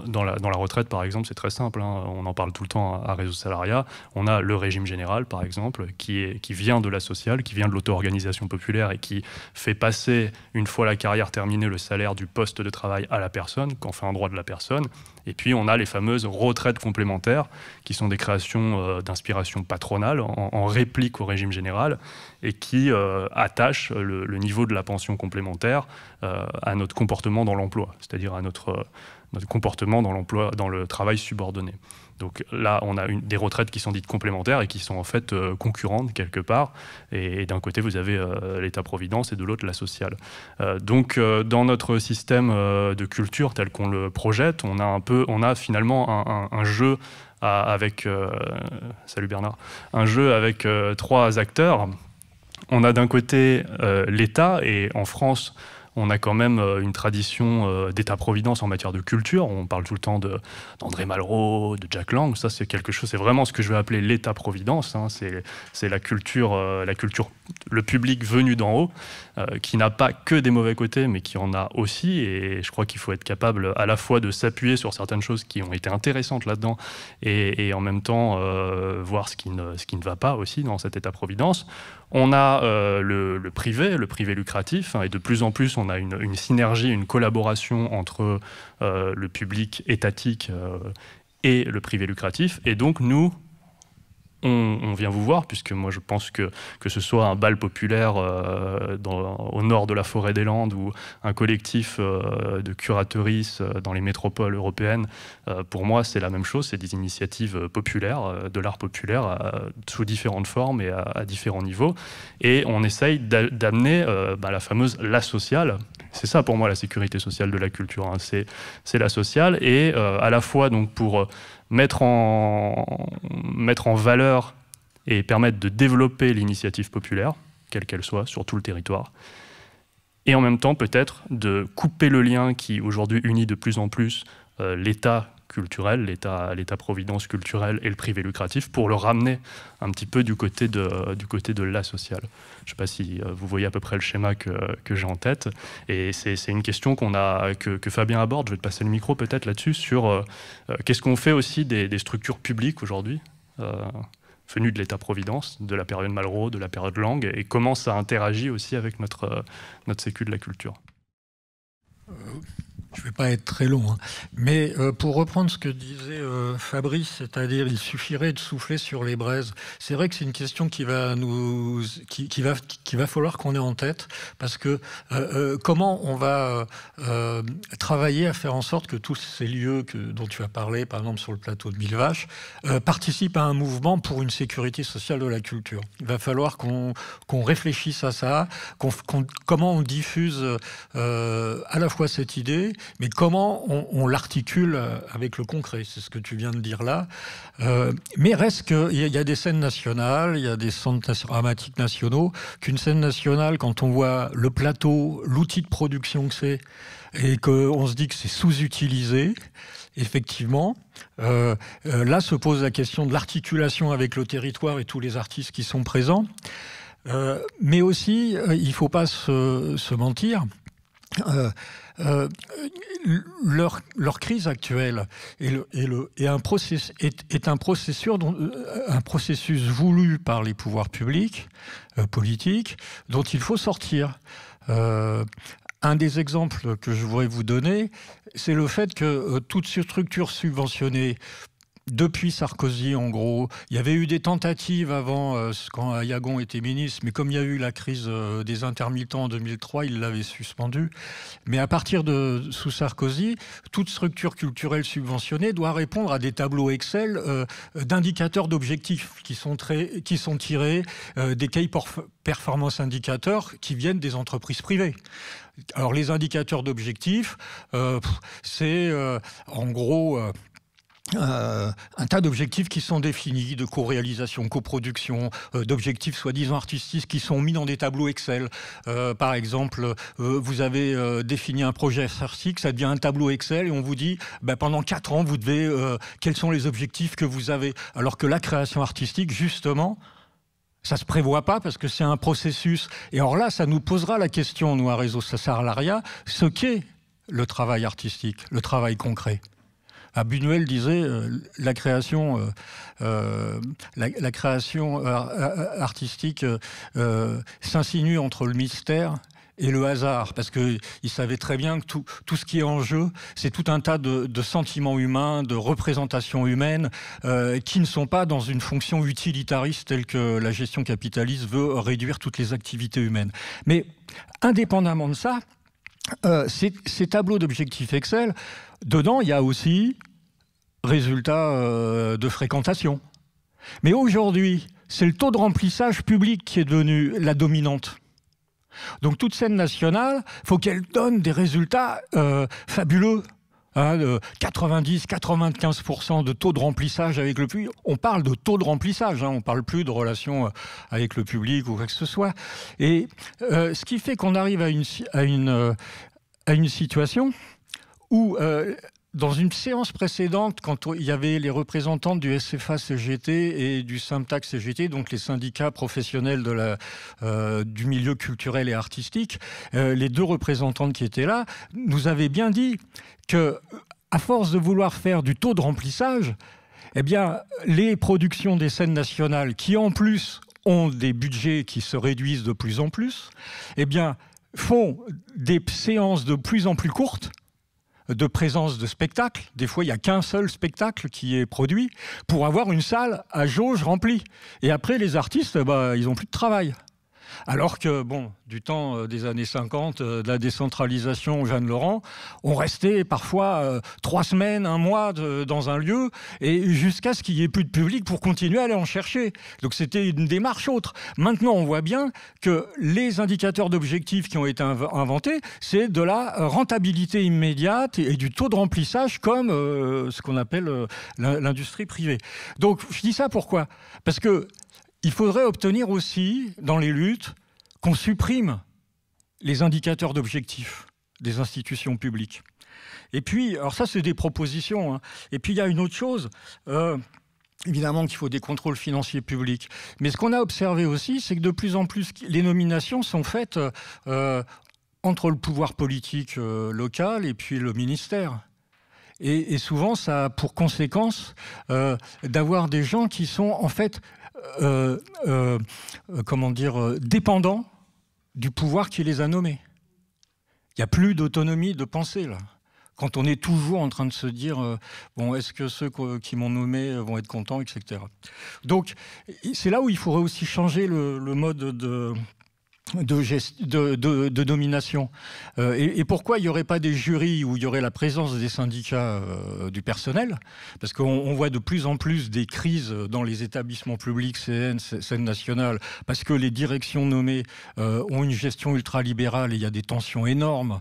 dans, la, retraite, par exemple, c'est très simple. Hein. on en parle tout le temps à, Réseau Salariat. On a le régime général, par exemple, qui, qui vient de la sociale, qui vient de l'auto-organisation populaire et qui fait passer, une fois la carrière terminée, le salaire du poste de travail à la personne, qu'en fait un droit de la personne. Et puis on a les fameuses retraites complémentaires, qui sont des créations euh, d'inspiration patronale en, réplique au régime général et qui euh, attachent le, niveau de la pension complémentaire euh, à notre comportement dans l'emploi, c'est-à-dire à notre, notre comportement dans l'emploi, dans le travail subordonné. Donc là, on a une, des retraites qui sont dites complémentaires et qui sont en fait euh, concurrentes quelque part. Et, d'un côté, vous avez euh, l'État-providence et de l'autre, la sociale. Euh, donc dans notre système de culture tel qu'on le projette, on a, un peu, on a finalement un, jeu avec... salut Bernard. Un jeu avec trois acteurs. On a d'un côté l'État et en France on a quand même euh, une tradition euh, d'État-providence en matière de culture. On parle tout le temps d'André Malraux, de Jack Lang. Ça, c'est quelque chose, c'est vraiment ce que je vais appeler l'État-providence. Hein. C'est la culture, euh, la culture, le public venu d'en haut. Euh, qui n'a pas que des mauvais côtés, mais qui en a aussi. Et je crois qu'il faut être capable à la fois de s'appuyer sur certaines choses qui ont été intéressantes là-dedans, et, en même temps euh, voir ce qui, ne, va pas aussi dans cet état-providence. On a euh, le, privé, le privé lucratif, hein, et de plus en plus, on a une, une synergie, une collaboration entre le public étatique et le privé lucratif. Et donc, nous, on, vient vous voir, puisque moi je pense que que ce soit un bal populaire euh, au nord de la forêt des Landes ou un collectif euh, de curatrices euh, dans les métropoles européennes, pour moi c'est la même chose, c'est des initiatives populaires, de l'art populaire sous différentes formes et à, différents niveaux. Et on essaye d'amener bah, la fameuse la sociale. C'est ça pour moi la sécurité sociale de la culture, hein. c'est la sociale et à la fois donc pour mettre en, mettre en valeur et permettre de développer l'initiative populaire, quelle qu'elle soit, sur tout le territoire. Et en même temps, peut-être, de couper le lien qui aujourd'hui unit de plus en plus euh, l'État culturel, l'État-providence culturelle et le privé lucratif pour le ramener un petit peu du côté de, du côté de la sociale. Je ne sais pas si euh, vous voyez à peu près le schéma que, j'ai en tête. Et c'est une question qu'on a, que, Fabien aborde. Je vais te passer le micro peut-être là-dessus sur euh, euh, qu'est-ce qu'on fait aussi des, structures publiques aujourd'hui venues de l'État-providence, de la période Malraux, de la période Langue, et comment ça interagit aussi avec notre, notre sécu de la culture. Je ne vais pas être très long, hein. mais euh, pour reprendre ce que disait euh, Fabrice, c'est-à-dire il suffirait de souffler sur les braises. C'est vrai que c'est une question qui va qui, va, falloir qu'on ait en tête, parce que euh, comment on va travailler à faire en sorte que tous ces lieux dont tu as parlé, par exemple sur le plateau de Millevaches, participent à un mouvement pour une sécurité sociale de la culture. Il va falloir qu'on réfléchisse à ça, comment on diffuse à la fois cette idée mais comment on, l'articule euh, avec le concret C'est ce que tu viens de dire là. Euh, mais reste qu'il y, a des scènes nationales, il y a des centres dramatiques nationaux, qu'une scène nationale, quand on voit le plateau, l'outil de production que c'est, et qu'on se dit que c'est sous-utilisé, effectivement, euh, là se pose la question de l'articulation avec le territoire et tous les artistes qui sont présents. mais aussi, il ne faut pas se mentir, euh, euh, leur, leur, crise actuelle est, le, un, process, est, un, processus dont, euh, un processus voulu par les pouvoirs publics, politiques, dont il faut sortir. un des exemples que je voudrais vous donner, c'est le fait que toute structure subventionnée depuis Sarkozy, en gros. Il y avait eu des tentatives avant, euh, quand Yagon était ministre, mais comme il y a eu la crise euh, des intermittents en 2003, il l'avait suspendu. Mais à partir de sous Sarkozy, toute structure culturelle subventionnée doit répondre à des tableaux Excel euh, d'indicateurs d'objectifs qui sont, qui sont tirés des key performance indicateurs qui viennent des entreprises privées. Alors les indicateurs d'objectifs, c'est en gros euh, un tas d'objectifs qui sont définis, de co-réalisation, coproduction, euh, d'objectifs soi-disant artistiques qui sont mis dans des tableaux Excel. Euh, par exemple, vous avez défini un projet artistique, ça devient un tableau Excel et on vous dit, ben, pendant 4 ans, vous devez, quels sont les objectifs que vous avez. Alors que la création artistique, justement, ça se prévoit pas parce que c'est un processus. Et alors là, ça nous posera la question, nous, à Réseau sars-laria, ce qu'est le travail artistique, le travail concret. Abunuel disait euh, la création, euh, euh, la, création artistique s'insinue entre le mystère et le hasard, parce qu'il savait très bien que tout, ce qui est en jeu, c'est tout un tas de, sentiments humains, de représentations humaines, qui ne sont pas dans une fonction utilitariste telle que la gestion capitaliste veut réduire toutes les activités humaines. Mais indépendamment de ça, euh, ces, tableaux d'objectifs Excel, dedans, il y a aussi résultats euh, de fréquentation. Mais aujourd'hui, c'est le taux de remplissage public qui est devenu la dominante. Donc toute scène nationale, il faut qu'elle donne des résultats euh, fabuleux. 90-95% hein, de taux de remplissage avec le public. On parle de taux de remplissage, hein, on ne parle plus de relations euh, avec le public ou quoi que ce soit. Et euh, ce qui fait qu'on arrive à une, à, une, euh, à une situation où dans une séance précédente, quand il y avait les représentants du SFA CGT et du Syntax CGT, donc les syndicats professionnels euh, du milieu culturel et artistique, euh, les deux représentantes qui étaient là nous avaient bien dit que, à force de vouloir faire du taux de remplissage, eh bien, les productions des scènes nationales, qui en plus ont des budgets qui se réduisent de plus en plus, eh bien, font des séances de plus en plus courtes de présence de spectacles. Des fois, il n'y a qu'un seul spectacle qui est produit pour avoir une salle à jauge remplie. Et après, les artistes, bah, ils n'ont plus de travail. Alors que, bon, du temps euh, des années 50, euh, de la décentralisation Jeanne Laurent, on restait parfois euh, trois semaines, un mois dans un lieu, et jusqu'à ce qu'il n'y ait plus de public pour continuer à aller en chercher. Donc c'était une démarche autre. Maintenant, on voit bien que les indicateurs d'objectifs qui ont été inventés, c'est de la rentabilité immédiate et, du taux de remplissage comme ce qu'on appelle l'industrie privée. Donc je dis ça pourquoi Parce que il faudrait obtenir aussi, dans les luttes, qu'on supprime les indicateurs d'objectifs des institutions publiques. Et puis, alors ça, c'est des propositions. Hein. Et puis, il y a une autre chose. Euh, évidemment qu'il faut des contrôles financiers publics. Mais ce qu'on a observé aussi, c'est que de plus en plus, les nominations sont faites euh, entre le pouvoir politique euh, local et puis le ministère. et, souvent, ça a pour conséquence d'avoir des gens qui sont en fait euh, euh, euh, comment dire, dépendants du pouvoir qui les a nommés. Il n'y a plus d'autonomie de pensée là quand on est toujours en train de se dire bon, est-ce que ceux qui m'ont nommé vont être contents, etc. Donc, c'est là où il faudrait aussi changer le mode de, de, domination euh, et, pourquoi il n'y aurait pas des jurys où il y aurait la présence des syndicats euh, du personnel Parce qu'on voit de plus en plus des crises dans les établissements publics, CN, CN nationale, parce que les directions nommées euh, ont une gestion ultralibérale et il y a des tensions énormes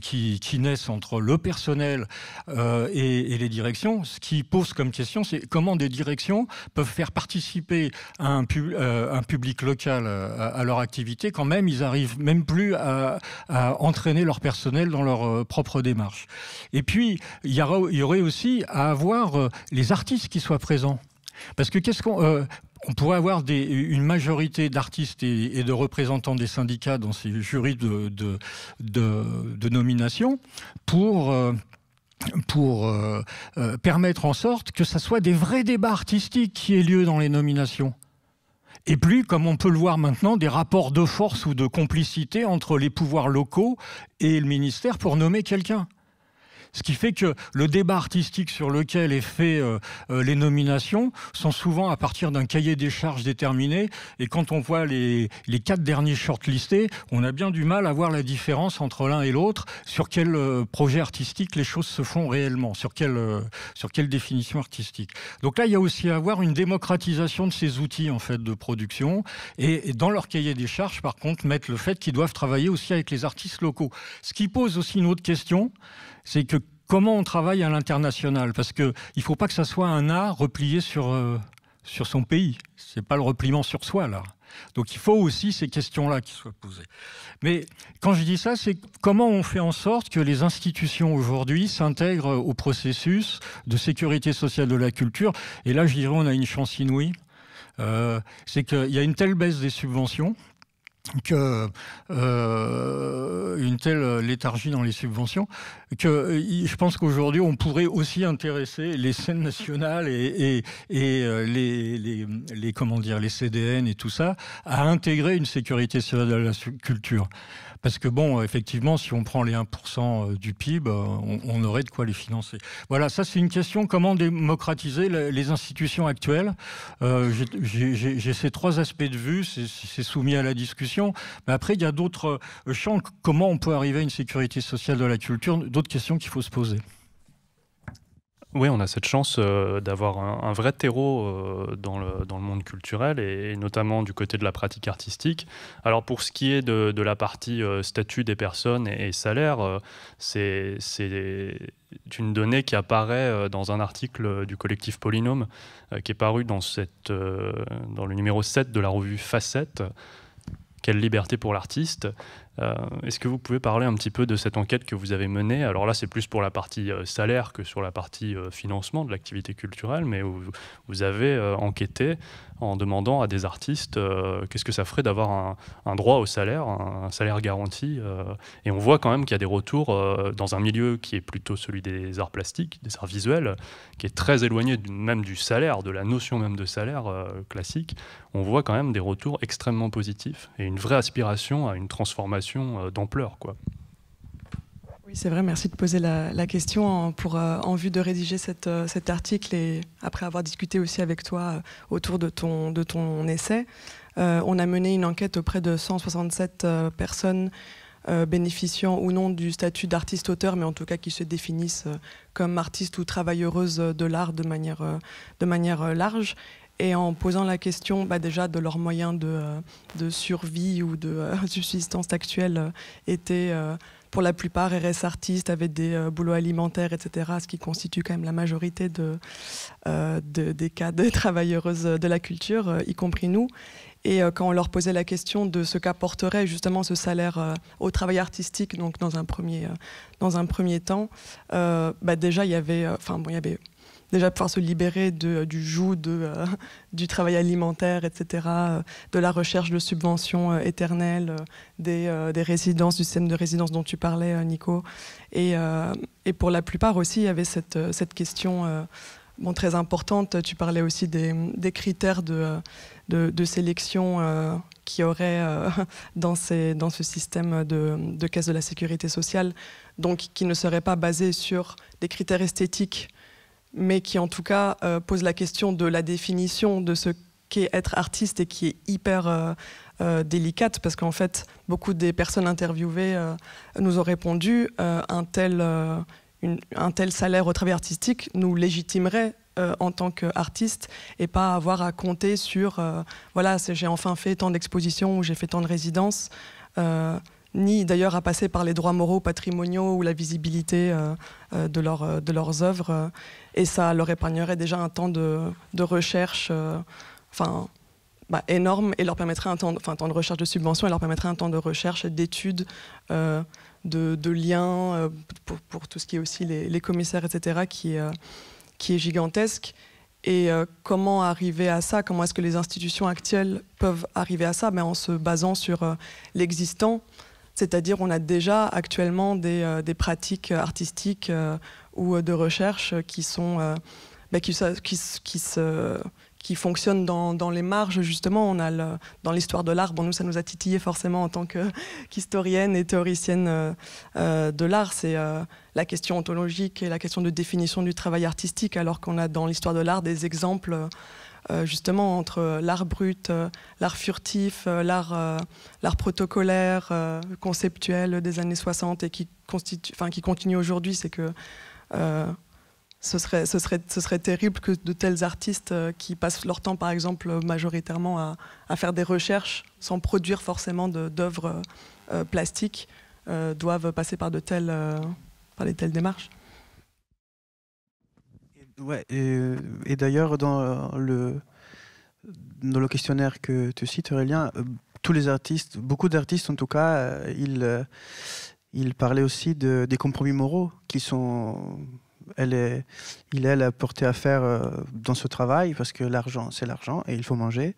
qui, naissent entre le personnel et, les directions. Ce qui pose comme question, c'est comment des directions peuvent faire participer un, public local à leur activité quand même, ils arrivent même plus à, entraîner leur personnel dans leur euh, propre démarche. Et puis, il y, aurait aussi à avoir euh, les artistes qui soient présents. Parce que qu'est-ce qu'on euh, on pourrait avoir une majorité d'artistes et, de représentants des syndicats dans ces jurys de, nomination pour permettre en sorte que ce soit des vrais débats artistiques qui aient lieu dans les nominations. Et plus, comme on peut le voir maintenant, des rapports de force ou de complicité entre les pouvoirs locaux et le ministère pour nommer quelqu'un. Ce qui fait que le débat artistique sur lequel est fait euh, euh, les nominations sont souvent à partir d'un cahier des charges déterminé. Et quand on voit les, quatre derniers short-listés, on a bien du mal à voir la différence entre l'un et l'autre sur quel euh, projet artistique les choses se font réellement, sur quelle, sur quelle définition artistique. Donc là, il y a aussi à avoir une démocratisation de ces outils en fait de production et dans leur cahier des charges, par contre, mettre le fait qu'ils doivent travailler aussi avec les artistes locaux. Ce qui pose aussi une autre question, c'est que comment on travaille à l'international, parce qu'il ne faut pas que ça soit un art replié sur, euh, sur son pays. Ce n'est pas le repliement sur soi, là. Donc il faut aussi ces questions-là qui soient posées. Mais quand je dis ça, c'est comment on fait en sorte que les institutions aujourd'hui s'intègrent au processus de sécurité sociale de la culture. Et là, je dirais, on a une chance inouïe. Euh, c'est qu'il y a une telle baisse des subventions que euh, une telle léthargie dans les subventions que euh, je pense qu'aujourd'hui on pourrait aussi intéresser les scènes nationales et, euh, les, les, les, comment dire les CDN et tout ça à intégrer une sécurité sociale de la culture parce que bon, effectivement, si on prend les 1% euh, du PIB, euh, on, aurait de quoi les financer. Voilà, ça c'est une question, comment démocratiser les institutions actuelles euh, J'ai ces trois aspects de vue, c'est soumis à la discussion. Mais après, il y a d'autres champs, comment on peut arriver à une sécurité sociale de la culture, d'autres questions qu'il faut se poser. Oui, on a cette chance euh, d'avoir un, vrai terreau euh, dans, le, monde culturel et, notamment du côté de la pratique artistique. Alors pour ce qui est de, la partie euh, statut des personnes et, salaires, salaire, c'est une donnée qui apparaît dans un article du collectif Polynôme qui est paru dans, dans le numéro 7 de la revue Facette quelle liberté pour l'artiste. Euh, est-ce que vous pouvez parler un petit peu de cette enquête que vous avez menée Alors là, c'est plus pour la partie euh, salaire que sur la partie euh, financement de l'activité culturelle, mais vous, vous avez enquêté en demandant à des artistes euh, qu'est-ce que ça ferait d'avoir un, droit au salaire, un, salaire garanti. Euh. et on voit quand même qu'il y a des retours euh, dans un milieu qui est plutôt celui des arts plastiques, des arts visuels, qui est très éloigné même du salaire, de la notion même de salaire classique. On voit quand même des retours extrêmement positifs et une vraie aspiration à une transformation d'ampleur. quoi. Oui, c'est vrai, merci de poser la, question en, pour, euh, en vue de rédiger cette, euh, cet article et après avoir discuté aussi avec toi euh, autour de ton, de ton essai. on a mené une enquête auprès de 167 personnes bénéficiant ou non du statut d'artiste-auteur, mais en tout cas qui se définissent comme artistes ou travailleuses de l'art de manière, de manière large et en posant la question bah, déjà de leurs moyens de, de survie ou de subsistance actuelle étaient pour la plupart RS artistes avaient des euh, boulots alimentaires, etc., ce qui constitue quand même la majorité de, euh, des cas de travailleuses de la culture, euh, y compris nous. Et quand on leur posait la question de ce qu'apporterait justement ce salaire au travail artistique, donc dans un premier, dans un premier temps, bah, déjà il y avait, enfin il y avait déjà pouvoir se libérer euh, du joug euh, du travail alimentaire, etc., euh, de la recherche de subventions éternelles, des, résidences, du système de résidence dont tu parlais, Nico. Et, pour la plupart aussi, il y avait cette, question très importante. Tu parlais aussi des, critères de, sélection qui auraient dans, dans ce système de, de, caisse de la sécurité sociale, donc qui ne seraient pas basés sur des critères esthétiques mais qui en tout cas euh, pose la question de la définition de ce qu'est être artiste et qui est hyper euh, euh, délicate parce qu'en fait, beaucoup des personnes interviewées nous ont répondu un tel, un, tel, salaire au travail artistique nous légitimerait en tant qu'artiste et pas avoir à compter sur voilà, j'ai enfin fait tant d'expositions ou j'ai fait tant de résidences ni d'ailleurs à passer par les droits moraux, patrimoniaux ou la visibilité euh, euh, de, euh, de leurs œuvres. Et ça leur épargnerait déjà un temps de, de recherche enfin, bah, énorme et leur permettrait un temps, enfin, temps de recherche de subvention et leur permettrait un temps de recherche et d'études, de, de liens pour, tout ce qui est aussi les, commissaires, etc., qui, qui est gigantesque. Et comment arriver à ça Comment est-ce que les institutions actuelles peuvent arriver à ça Mais ben, En se basant sur l'existant, c'est-à-dire on a déjà actuellement des, euh, pratiques artistiques euh, ou euh, de recherche qui sont... Bah, qui, se, fonctionnent dans, les marges, justement. On a dans l'histoire de l'art, bon, nous, ça nous a titillé forcément en tant qu'historienne et théoricienne de l'art. C'est la question ontologique et la question de définition du travail artistique, alors qu'on a dans l'histoire de l'art des exemples euh, justement entre l'art brut, euh, l'art furtif, euh, l'art protocolaire, conceptuel des années 60 et qui, constitue, enfin, qui continue aujourd'hui, c'est que ce serait, ce, serait, ce serait terrible que de tels artistes qui passent leur temps, par exemple, majoritairement à, faire des recherches sans produire forcément d'œuvres plastiques, doivent passer par de par de telles démarches. Ouais, et, d'ailleurs, dans le, dans le questionnaire que tu cites, Aurélien, euh, tous les artistes, beaucoup d'artistes en tout cas, euh, ils, euh, ils parlaient aussi de, des compromis moraux qui sont. Elle est, il est la portée à faire dans ce travail parce que l'argent, c'est l'argent et il faut manger.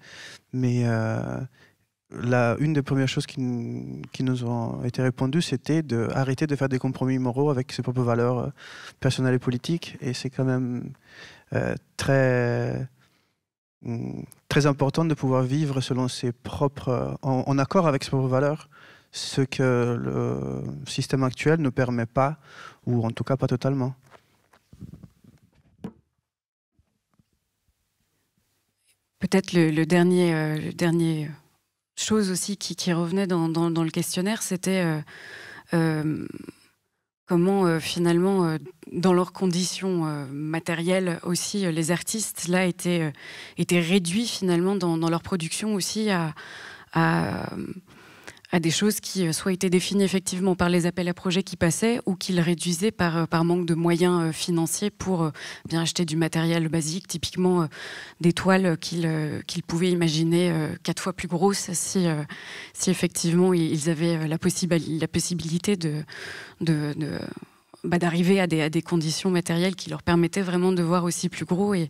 Mais une des premières choses qui, nous ont été répondues, c'était d'arrêter de, de faire des compromis moraux avec ses propres valeurs euh, personnelles et politiques. Et c'est quand même euh, très, mm, très important de pouvoir vivre selon ses propres, euh, en, accord avec ses propres valeurs, ce que le système actuel ne permet pas, ou en tout cas pas totalement. Peut-être le, dernier, le dernier chose aussi qui, revenait dans, le questionnaire, c'était euh, euh, comment euh, finalement, dans leurs conditions matérielles aussi, les artistes là étaient, réduits finalement dans, leur production aussi à, à des choses qui euh, soit étaient définies effectivement par les appels à projets qui passaient ou qu'ils réduisaient par, euh, par manque de moyens euh, financiers pour bien acheter du matériel basique, typiquement des toiles qu'ils pouvaient imaginer quatre fois plus grosses si, si effectivement ils avaient la, la possibilité de, de bah, d'arriver à des, à des, conditions matérielles qui leur permettaient vraiment de voir aussi plus gros. Et,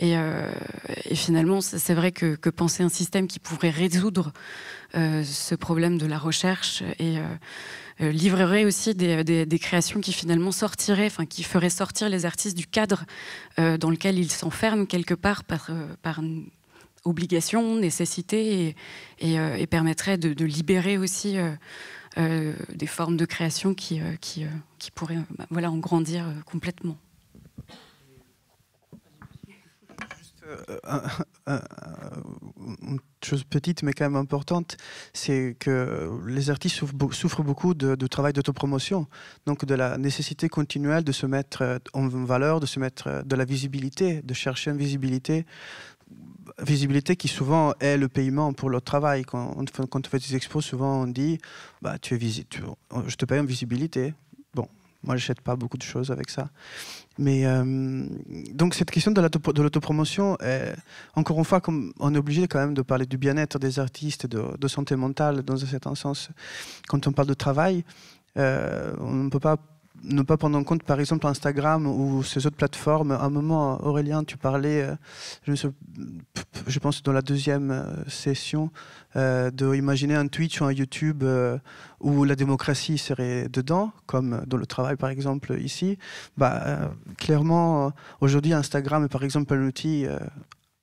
et, euh, finalement, c'est vrai que, penser un système qui pourrait résoudre euh, ce problème de la recherche et euh, livrerait aussi des, créations qui finalement sortiraient, enfin qui feraient sortir les artistes du cadre dans lequel ils s'enferment quelque part par, par obligation, nécessité et, et, permettrait de, de, libérer aussi euh, des formes de création qui, euh, qui, euh, qui pourraient bah, voilà, en grandir complètement. une chose petite mais quand même importante, c'est que les artistes souffrent, beaucoup de, de travail d'autopromotion, donc de la nécessité continuelle de se mettre en valeur, de se mettre de la visibilité, de chercher une visibilité, visibilité qui souvent est le paiement pour leur travail. Quand on, quand fait des expos, souvent on dit bah, tu es visite, je te paye en visibilité. Bon, moi, je n'achète pas beaucoup de choses avec ça. Mais euh, donc, cette question de l'autopromotion, encore une fois, comme on est obligé quand même de parler du bien-être des artistes, de, de, santé mentale, dans un certain sens. Quand on parle de travail, euh, on ne peut pas ne pas prendre en compte, par exemple, Instagram ou ces autres plateformes. À un moment, Aurélien, tu parlais, euh, je, je pense, dans la deuxième euh, session, euh, d'imaginer un Twitch ou un YouTube euh, où la démocratie serait dedans, comme dans le travail, par exemple, ici. Bah, clairement, aujourd'hui, Instagram est, par exemple, un outil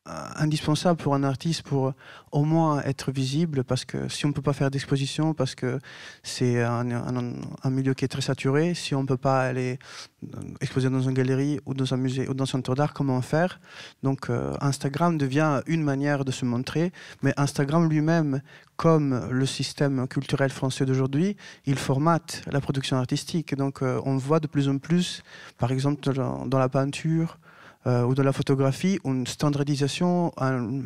euh, indispensable pour un artiste pour euh, au moins être visible parce que si on ne peut pas faire d'exposition parce que c'est un, milieu qui est très saturé si on ne peut pas aller euh, exposer dans une galerie ou dans un musée ou dans un centre d'art comment faire donc Instagram devient une manière de se montrer mais Instagram lui-même comme le système culturel français d'aujourd'hui il formate la production artistique donc on voit de plus en plus par exemple dans la peinture euh, ou de la photographie, une standardisation, un,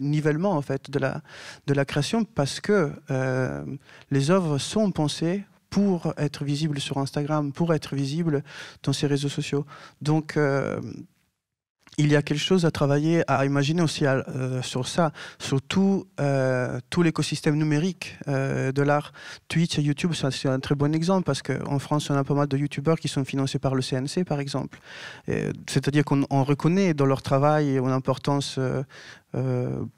nivellement en fait de la, de la création parce que euh, les œuvres sont pensées pour être visibles sur Instagram, pour être visibles dans ces réseaux sociaux. Donc euh, il y a quelque chose à travailler, à imaginer aussi euh, sur ça, sur tout, euh, l'écosystème numérique euh, de l'art. Twitch et YouTube, c'est un très bon exemple parce qu'en France, on a pas mal de YouTubeurs qui sont financés par le CNC, par exemple. C'est-à-dire qu'on reconnaît dans leur travail une importance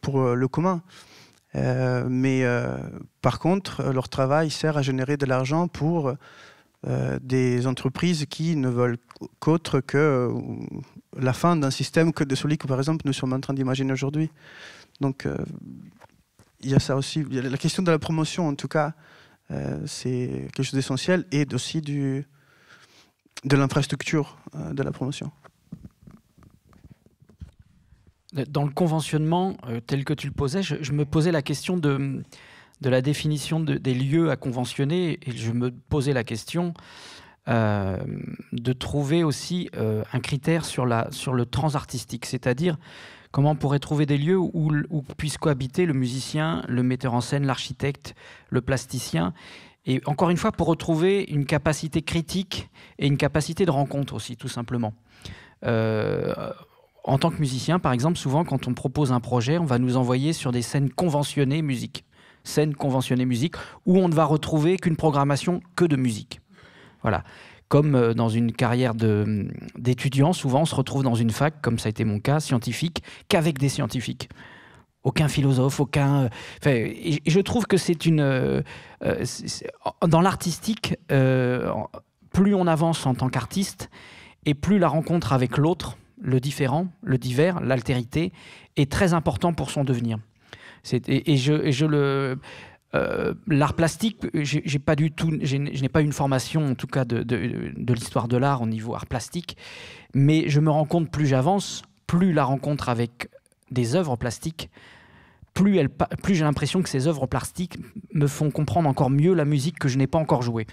pour le commun. mais par contre, leur travail sert à générer de l'argent pour des entreprises qui ne veulent qu'autre que la fin d'un système que de celui que, par exemple, nous sommes en train d'imaginer aujourd'hui. Donc, euh, il y a ça aussi. la question de la promotion, en tout cas, euh, c'est quelque chose d'essentiel, et aussi du, de l'infrastructure euh, de la promotion. Dans le conventionnement tel que tu le posais, je, me posais la question de, la définition des lieux à conventionner, et je me posais la question euh, de trouver aussi euh, un critère sur, la, sur le transartistique, c'est-à-dire comment on pourrait trouver des lieux où, où puissent cohabiter le musicien, le metteur en scène, l'architecte, le plasticien. Et encore une fois, pour retrouver une capacité critique et une capacité de rencontre aussi, tout simplement. Euh, en tant que musicien, par exemple, souvent quand on propose un projet, on va nous envoyer sur des scènes conventionnées musique, scènes conventionnées musique, où on ne va retrouver qu'une programmation que de musique. Voilà. Comme euh, dans une carrière hum, d'étudiant, souvent on se retrouve dans une fac, comme ça a été mon cas, scientifique, qu'avec des scientifiques aucun philosophe, aucun. Euh, enfin, je trouve que c'est une. Euh, dans l'artistique, plus on avance en tant qu'artiste, et plus la rencontre avec l'autre, le différent, le divers, l'altérité, est très important pour son devenir. je, et je le, euh, l'art plastique, j'ai pas du tout, je n'ai pas une formation en tout cas de, l'histoire de l'art au niveau art plastique, mais je me rends compte plus j'avance, plus la rencontre avec des œuvres plastiques, plus, plus j'ai l'impression que ces œuvres plastiques me font comprendre encore mieux la musique que je n'ai pas encore jouée.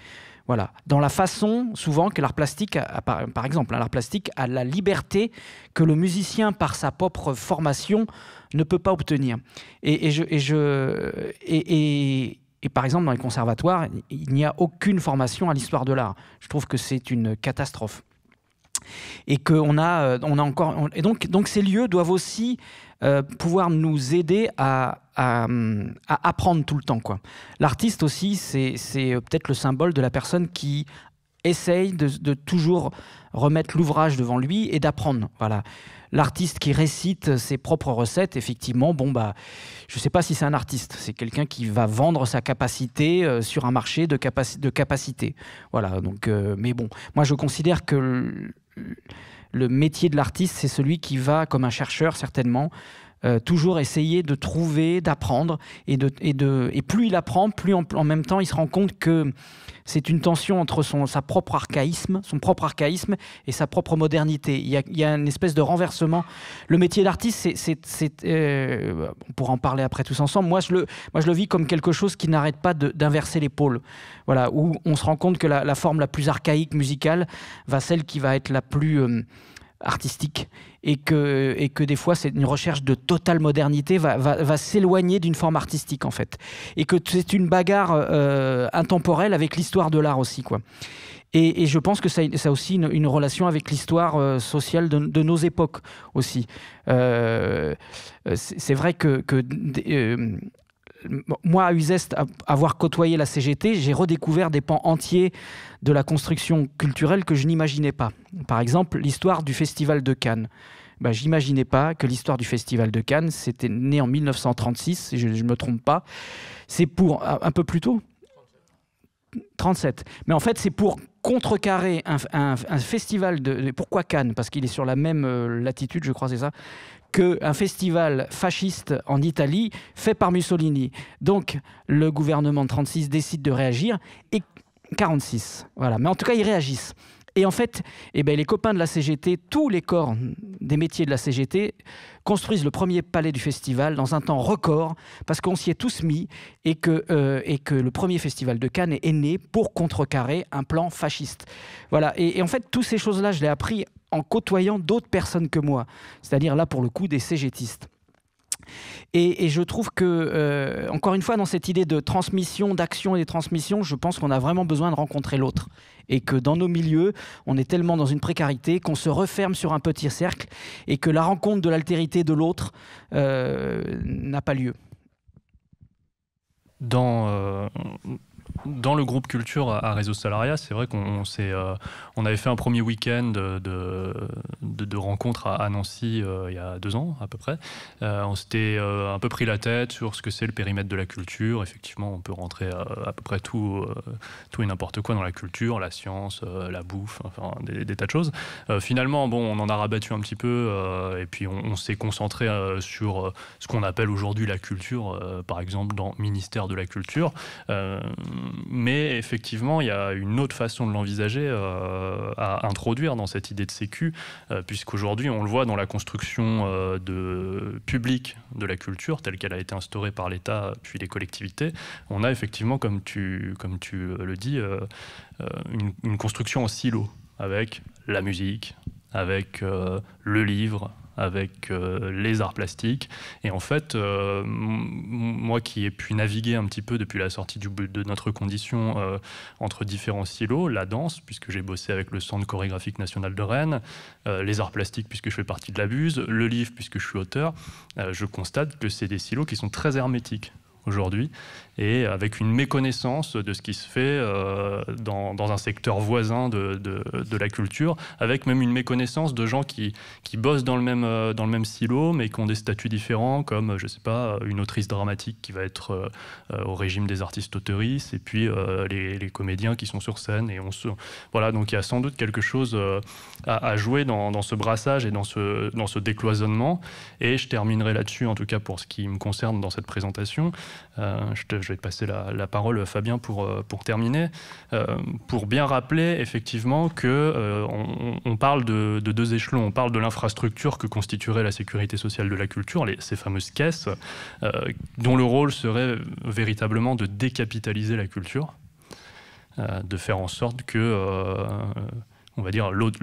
Voilà. Dans la façon, souvent, que l'art plastique, par, exemple, hein, l'art plastique a la liberté que le musicien, par sa propre formation, ne peut pas obtenir. Et, je, et, je et, par exemple, dans les conservatoires, il n'y a aucune formation à l'histoire de l'art. Je trouve que c'est une catastrophe. Et on a, euh, on a encore. et donc, donc, ces lieux doivent aussi euh, pouvoir nous aider à, apprendre tout le temps. quoi. L'artiste aussi, c'est peut-être le symbole de la personne qui essaye de, de toujours remettre l'ouvrage devant lui et d'apprendre. Voilà l'artiste qui récite ses propres recettes, effectivement, bon, bah, je ne sais pas si c'est un artiste. C'est quelqu'un qui va vendre sa capacité euh, sur un marché de, capacité. Voilà, donc, euh, mais bon, moi je considère que le, métier de l'artiste, c'est celui qui va, comme un chercheur certainement, euh, toujours essayer de trouver, d'apprendre. Et, de, plus il apprend, plus en, même temps il se rend compte que c'est une tension entre son, sa propre archaïsme, son propre archaïsme et sa propre modernité. Il y a, il y a une espèce de renversement. Le métier d'artiste, c'est, euh, on pourra en parler après tous ensemble. Moi, je le, moi, je le vis comme quelque chose qui n'arrête pas d'inverser les pôles. Voilà, où on se rend compte que la, forme la plus archaïque musicale va celle qui va être la plus euh, artistique et que, et que des fois c'est une recherche de totale modernité va, va, s'éloigner d'une forme artistique en fait et que c'est une bagarre euh, intemporelle avec l'histoire de l'art aussi quoi et, et, je pense que ça, ça a aussi une, relation avec l'histoire euh, sociale de, de, nos époques aussi. Euh, c'est vrai que, que moi, à Uzeste, avoir côtoyé la CGT, j'ai redécouvert des pans entiers de la construction culturelle que je n'imaginais pas. Par exemple, l'histoire du Festival de Cannes. Ben, j'imaginais pas que l'histoire du Festival de Cannes, c'était né en 1936, si je ne me trompe pas. C'est pour un peu plus tôt 37. Mais en fait, c'est pour contrecarrer un, un festival de... Pourquoi Cannes Parce qu'il est sur la même euh, latitude, je crois, c'est ça, qu'un festival fasciste en Italie fait par Mussolini. Donc le gouvernement de 36 décide de réagir et 46, voilà. Mais en tout cas, ils réagissent. Et en fait, eh ben, les copains de la CGT, tous les corps des métiers de la CGT, construisent le premier palais du festival dans un temps record, parce qu'on s'y est tous mis, et que, euh, et que le premier festival de Cannes est né pour contrecarrer un plan fasciste. Voilà, et, et en fait, toutes ces choses-là, je l'ai appris en côtoyant d'autres personnes que moi, c'est-à-dire là pour le coup des cégétistes. Et, je trouve que, euh, encore une fois, dans cette idée de transmission, d'action et des transmissions, je pense qu'on a vraiment besoin de rencontrer l'autre. Et que dans nos milieux, on est tellement dans une précarité qu'on se referme sur un petit cercle et que la rencontre de l'altérité de l'autre euh, n'a pas lieu. Dans, euh, dans le groupe culture à Réseau Salariat, c'est vrai qu'on euh, on avait fait un premier week-end de, de, à, Nancy euh, il y a deux ans à peu près. Euh, on s'était un peu pris la tête sur ce que c'est le périmètre de la culture. Effectivement, on peut rentrer à, peu près tout, tout et n'importe quoi dans la culture, la science, la bouffe, enfin des, tas de choses. finalement, bon, on en a rabattu un petit peu et puis on, s'est concentré sur ce qu'on appelle aujourd'hui la culture, par exemple dans ministère de la culture mais effectivement, il y a une autre façon de l'envisager euh, à introduire dans cette idée de sécu, euh, puisqu'aujourd'hui, on le voit dans la construction euh, de, publique de la culture, telle qu'elle a été instaurée par l'État puis les collectivités, on a effectivement, comme tu, le dis, une, une, construction en silo, avec la musique, avec le livre, avec euh, les arts plastiques. Et en fait, euh, moi qui ai pu naviguer un petit peu depuis la sortie du, de notre condition euh, entre différents silos, la danse, puisque j'ai bossé avec le Centre chorégraphique national de Rennes, les arts plastiques, puisque je fais partie de la Buse, le livre, puisque je suis auteur, je constate que c'est des silos qui sont très hermétiques aujourd'hui et avec une méconnaissance de ce qui se fait euh, dans, dans, un secteur voisin de, de, la culture, avec même une méconnaissance de gens qui, qui bossent dans le, même, euh, dans le même silo, mais qui ont des statuts différents, comme, je sais pas, une autrice dramatique qui va être euh, au régime des artistes auteuristes, et puis les, les, comédiens qui sont sur scène. Et on se... Voilà, donc il y a sans doute quelque chose à, jouer dans, dans, ce brassage et dans ce, dans ce décloisonnement. Et je terminerai là-dessus, en tout cas pour ce qui me concerne dans cette présentation. je te, je vais passer la, parole à Fabien, pour, euh, pour terminer, euh, pour bien rappeler effectivement que euh, on, parle de, deux échelons. On parle de l'infrastructure que constituerait la sécurité sociale de la culture, les, ces fameuses caisses, dont le rôle serait véritablement de décapitaliser la culture, de faire en sorte que, on va dire, l'autre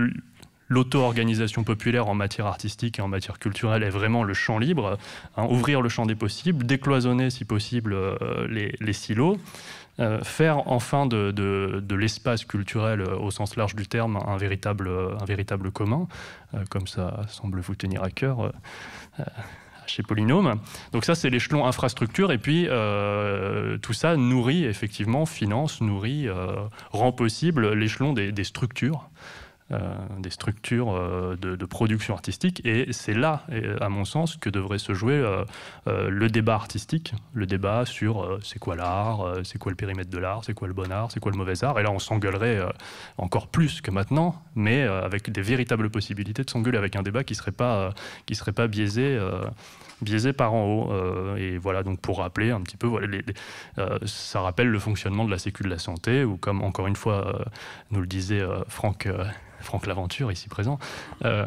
l'auto-organisation populaire en matière artistique et en matière culturelle est vraiment le champ libre, hein, ouvrir le champ des possibles, décloisonner si possible euh, les, silos, euh, faire enfin de, l'espace culturel euh, au sens large du terme un véritable, un véritable commun, comme ça semble vous tenir à cœur chez Polynôme. Donc ça, c'est l'échelon infrastructure. Et puis, tout ça nourrit effectivement, finance, nourrit, rend possible l'échelon des structures. Euh, des structures euh, de, production artistique. Et c'est là, à mon sens, que devrait se jouer euh, le débat artistique, le débat sur c'est quoi l'art, c'est quoi le périmètre de l'art, c'est quoi le bon art, c'est quoi le mauvais art. Et là, on s'engueulerait encore plus que maintenant, mais avec des véritables possibilités de s'engueuler, avec un débat qui ne serait, pas, qui serait pas biaisé biaisé par en haut. et voilà, donc pour rappeler un petit peu, voilà, ça rappelle le fonctionnement de la Sécu de la Santé, ou comme encore une fois nous le disait Franck Franck Laventure ici présent, euh,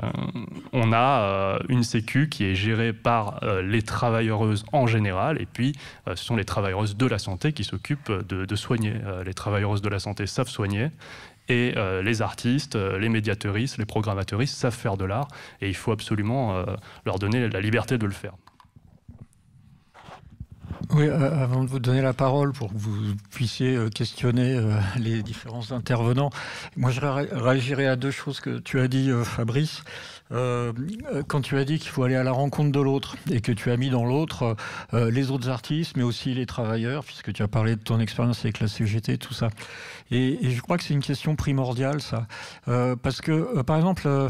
on a euh, une sécu qui est gérée par euh, les travailleuses en général, et puis ce sont les travailleuses de la santé qui s'occupent de, de, soigner. les travailleuses de la santé savent soigner, et les artistes, les médiateuristes, les programmateuristes savent faire de l'art, et il faut absolument leur donner la liberté de le faire. Oui, euh, avant de vous donner la parole pour que vous puissiez euh, questionner euh, les différents intervenants, moi je réagirais à deux choses que tu as dit, Fabrice. quand tu as dit qu'il faut aller à la rencontre de l'autre et que tu as mis dans l'autre les autres artistes, mais aussi les travailleurs, puisque tu as parlé de ton expérience avec la CGT, tout ça. Et, je crois que c'est une question primordiale, ça. Euh, parce que, euh, par exemple, euh,